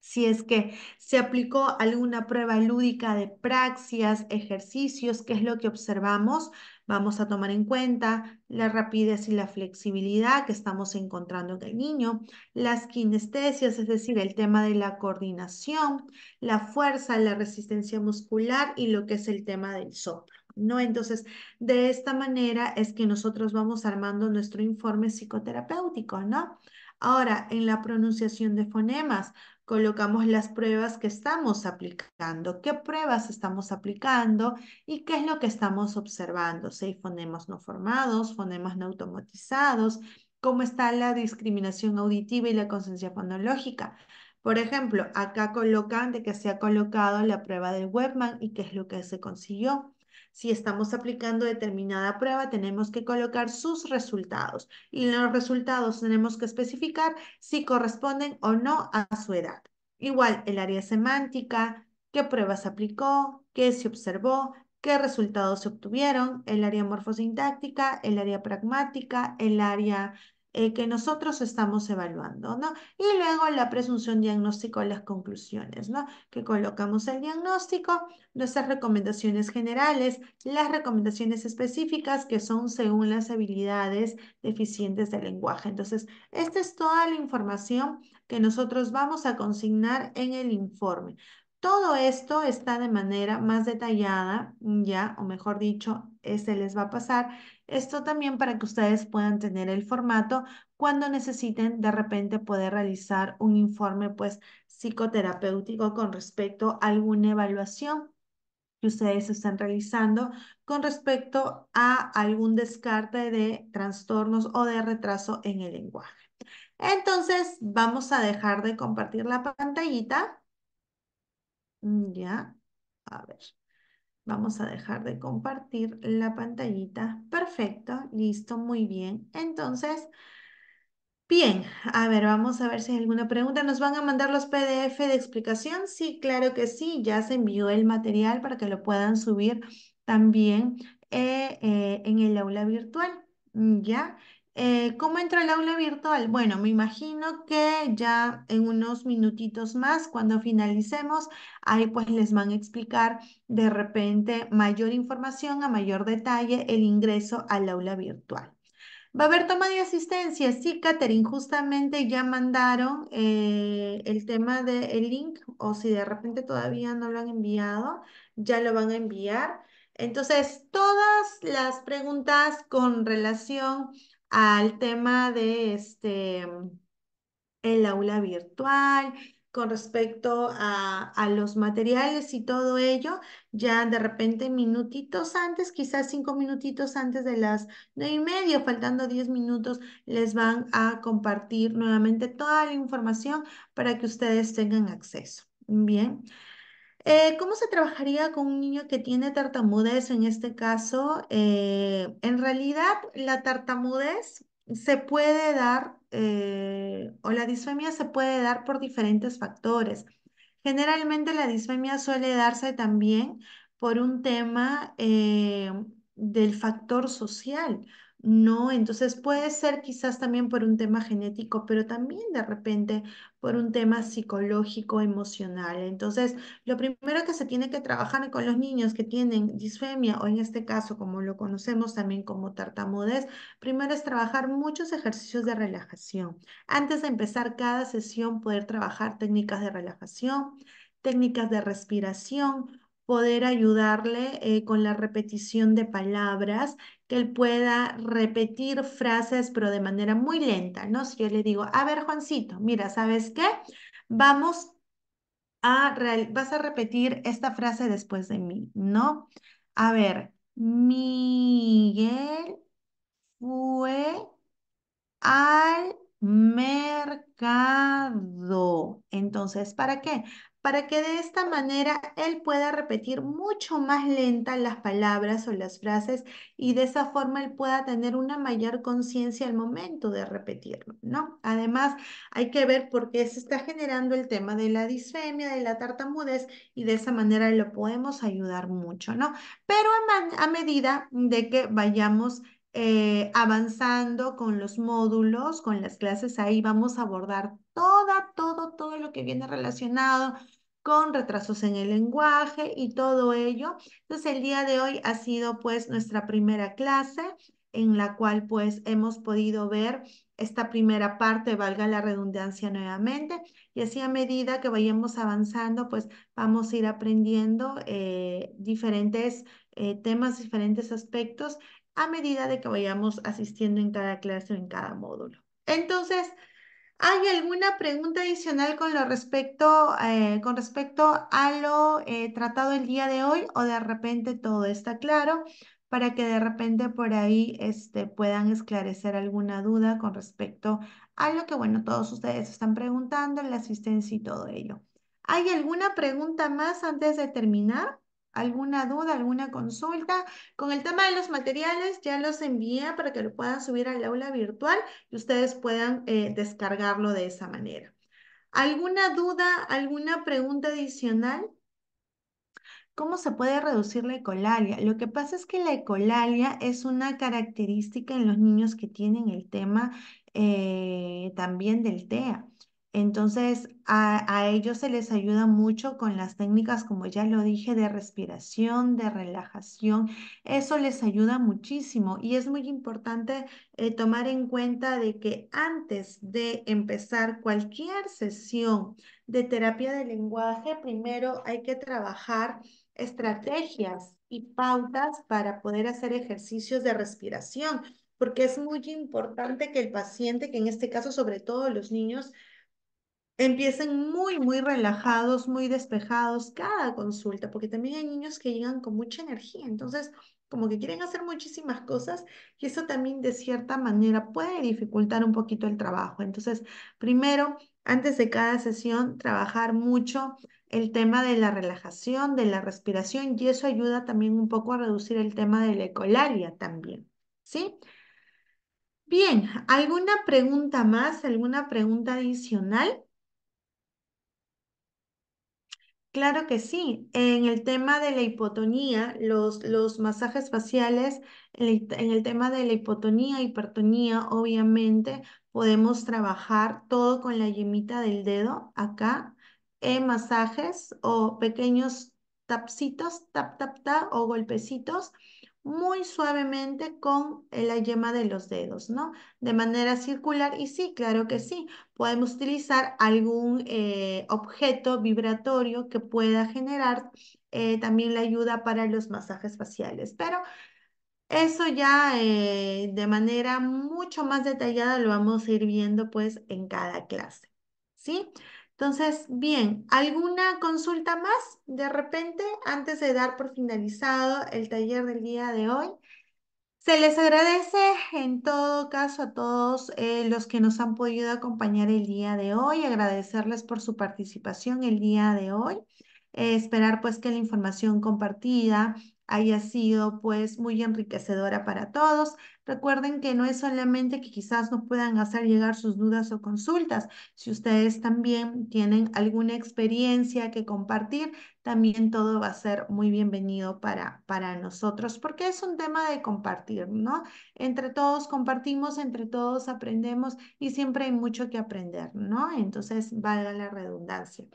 S1: Si es que se aplicó alguna prueba lúdica de praxias, ejercicios, ¿qué es lo que observamos? Vamos a tomar en cuenta la rapidez y la flexibilidad que estamos encontrando en el niño, las kinestesias, es decir, el tema de la coordinación, la fuerza, la resistencia muscular y lo que es el tema del soplo. ¿no? Entonces, de esta manera es que nosotros vamos armando nuestro informe psicoterapéutico, ¿no? Ahora, en la pronunciación de fonemas, colocamos las pruebas que estamos aplicando, qué pruebas estamos aplicando y qué es lo que estamos observando, si hay fonemas no formados, fonemas no automatizados, cómo está la discriminación auditiva y la conciencia fonológica. Por ejemplo, acá colocan de que se ha colocado la prueba del Webman y qué es lo que se consiguió. Si estamos aplicando determinada prueba, tenemos que colocar sus resultados y los resultados tenemos que especificar si corresponden o no a su edad. Igual el área semántica, qué pruebas aplicó, qué se observó, qué resultados se obtuvieron, el área morfosintáctica, el área pragmática, el área eh, que nosotros estamos evaluando, ¿no? Y luego la presunción diagnóstico, las conclusiones, ¿no? Que colocamos el diagnóstico, nuestras recomendaciones generales, las recomendaciones específicas que son según las habilidades deficientes del lenguaje. Entonces, esta es toda la información que nosotros vamos a consignar en el informe. Todo esto está de manera más detallada, ya, o mejor dicho, eh, se les va a pasar. Esto también para que ustedes puedan tener el formato cuando necesiten de repente poder realizar un informe, pues, psicoterapéutico con respecto a alguna evaluación que ustedes están realizando con respecto a algún descarte de trastornos o de retraso en el lenguaje. Entonces, vamos a dejar de compartir la pantallita. Mm, ya, a ver. Vamos a dejar de compartir la pantallita. Perfecto, listo, muy bien. Entonces, bien, a ver, vamos a ver si hay alguna pregunta. ¿Nos van a mandar los PDF de explicación? Sí, claro que sí, ya se envió el material para que lo puedan subir también eh, eh, en el aula virtual. Mm, ya, eh, ¿cómo entra el aula virtual? Bueno, me imagino que ya en unos minutitos más, cuando finalicemos, ahí pues les van a explicar de repente mayor información, a mayor detalle, el ingreso al aula virtual. ¿Va a haber toma de asistencia? Sí, Katherine, justamente ya mandaron eh, el tema del link, o si de repente todavía no lo han enviado, ya lo van a enviar. Entonces, todas las preguntas con relación al tema de este, el aula virtual, con respecto a, los materiales y todo ello, ya de repente minutitos antes, quizás cinco minutitos antes de las nueve y media, faltando diez minutos, les van a compartir nuevamente toda la información para que ustedes tengan acceso. Bien. Eh, ¿cómo se trabajaría con un niño que tiene tartamudez en este caso? Eh, en realidad, la tartamudez se puede dar eh, o la disfemia se puede dar por diferentes factores. Generalmente la disfemia suele darse también por un tema del factor social ¿no? Entonces puede ser quizás también por un tema genético, pero también de repente por un tema psicológico, emocional. Entonces, lo primero que se tiene que trabajar con los niños que tienen disfemia o en este caso, como lo conocemos también como tartamudez, primero es trabajar muchos ejercicios de relajación. Antes de empezar cada sesión, poder trabajar técnicas de relajación, técnicas de respiración, poder ayudarle eh, con la repetición de palabras, que él pueda repetir frases, pero de manera muy lenta, ¿no? Si yo le digo, a ver, Juancito, mira, ¿sabes qué? Vamos a, vas a repetir esta frase después de mí, ¿no? A ver, Miguel fue al mercado. Entonces, ¿para qué? para que de esta manera él pueda repetir mucho más lenta las palabras o las frases y de esa forma él pueda tener una mayor conciencia al momento de repetirlo, ¿no? Además, hay que ver por qué se está generando el tema de la disfemia, de la tartamudez y de esa manera lo podemos ayudar mucho, ¿no? Pero a, medida de que vayamos eh, avanzando con los módulos, con las clases, ahí vamos a abordar toda, todo, todo lo que viene relacionado con retrasos en el lenguaje y todo ello. Entonces, el día de hoy ha sido pues nuestra primera clase en la cual pues hemos podido ver esta primera parte, valga la redundancia nuevamente, y así a medida que vayamos avanzando, pues vamos a ir aprendiendo eh, diferentes eh, temas, diferentes aspectos, a medida de que vayamos asistiendo en cada clase o en cada módulo. Entonces, ¿Hay alguna pregunta adicional con, lo respecto, eh, con respecto a lo eh, tratado el día de hoy o de repente todo está claro para que de repente por ahí este, puedan esclarecer alguna duda con respecto a lo que, bueno, todos ustedes están preguntando, la asistencia y todo ello? ¿Hay alguna pregunta más antes de terminar? alguna duda, alguna consulta. Con el tema de los materiales, ya los envía para que lo puedan subir al aula virtual y ustedes puedan eh, descargarlo de esa manera. ¿Alguna duda, alguna pregunta adicional? ¿Cómo se puede reducir la ecolalia? Lo que pasa es que la ecolalia es una característica en los niños que tienen el tema eh, también del TEA. Entonces, a, ellos se les ayuda mucho con las técnicas, como ya lo dije, de respiración, de relajación. Eso les ayuda muchísimo y es muy importante eh, tomar en cuenta de que antes de empezar cualquier sesión de terapia de lenguaje, primero hay que trabajar estrategias y pautas para poder hacer ejercicios de respiración, porque es muy importante que el paciente, que en este caso sobre todo los niños, empiecen muy, muy relajados, muy despejados cada consulta, porque también hay niños que llegan con mucha energía, entonces como que quieren hacer muchísimas cosas y eso también de cierta manera puede dificultar un poquito el trabajo. Entonces, primero, antes de cada sesión, trabajar mucho el tema de la relajación, de la respiración y eso ayuda también un poco a reducir el tema de la ecolalia también, ¿sí? Bien, ¿alguna pregunta más? ¿Alguna pregunta adicional? Claro que sí. En el tema de la hipotonía, los, masajes faciales, en el, tema de la hipotonía, hipertonía, obviamente podemos trabajar todo con la yemita del dedo acá, en masajes o pequeños tapsitos, tap, tap, tap o golpecitos muy suavemente con eh, la yema de los dedos, ¿no? De manera circular y sí, claro que sí, podemos utilizar algún eh, objeto vibratorio que pueda generar eh, también la ayuda para los masajes faciales, pero eso ya de manera mucho más detallada lo vamos a ir viendo pues en cada clase, ¿sí? Entonces, bien, ¿alguna consulta más de repente antes de dar por finalizado el taller del día de hoy? Se les agradece en todo caso a todos eh, los que nos han podido acompañar el día de hoy, agradecerles por su participación el día de hoy, eh, esperar pues que la información compartida haya sido pues muy enriquecedora para todos. Recuerden que no es solamente que quizás nos puedan hacer llegar sus dudas o consultas. Si ustedes también tienen alguna experiencia que compartir, también todo va a ser muy bienvenido para, para nosotros, porque es un tema de compartir, ¿no? Entre todos compartimos, entre todos aprendemos y siempre hay mucho que aprender, ¿no? Entonces, valga la redundancia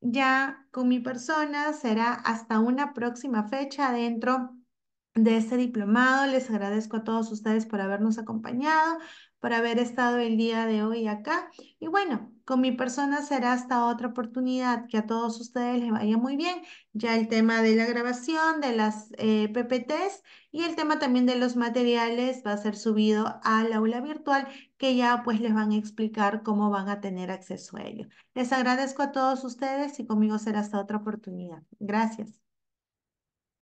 S1: ya con mi persona será hasta una próxima fecha dentro de este diplomado. Les agradezco a todos ustedes por habernos acompañado, por haber estado el día de hoy acá. Y bueno, con mi persona será hasta otra oportunidad. Que a todos ustedes les vaya muy bien. Ya el tema de la grabación, de las eh, PPTs y el tema también de los materiales va a ser subido al aula virtual que ya pues les van a explicar cómo van a tener acceso a ello. Les agradezco a todos ustedes y conmigo será hasta otra oportunidad. Gracias.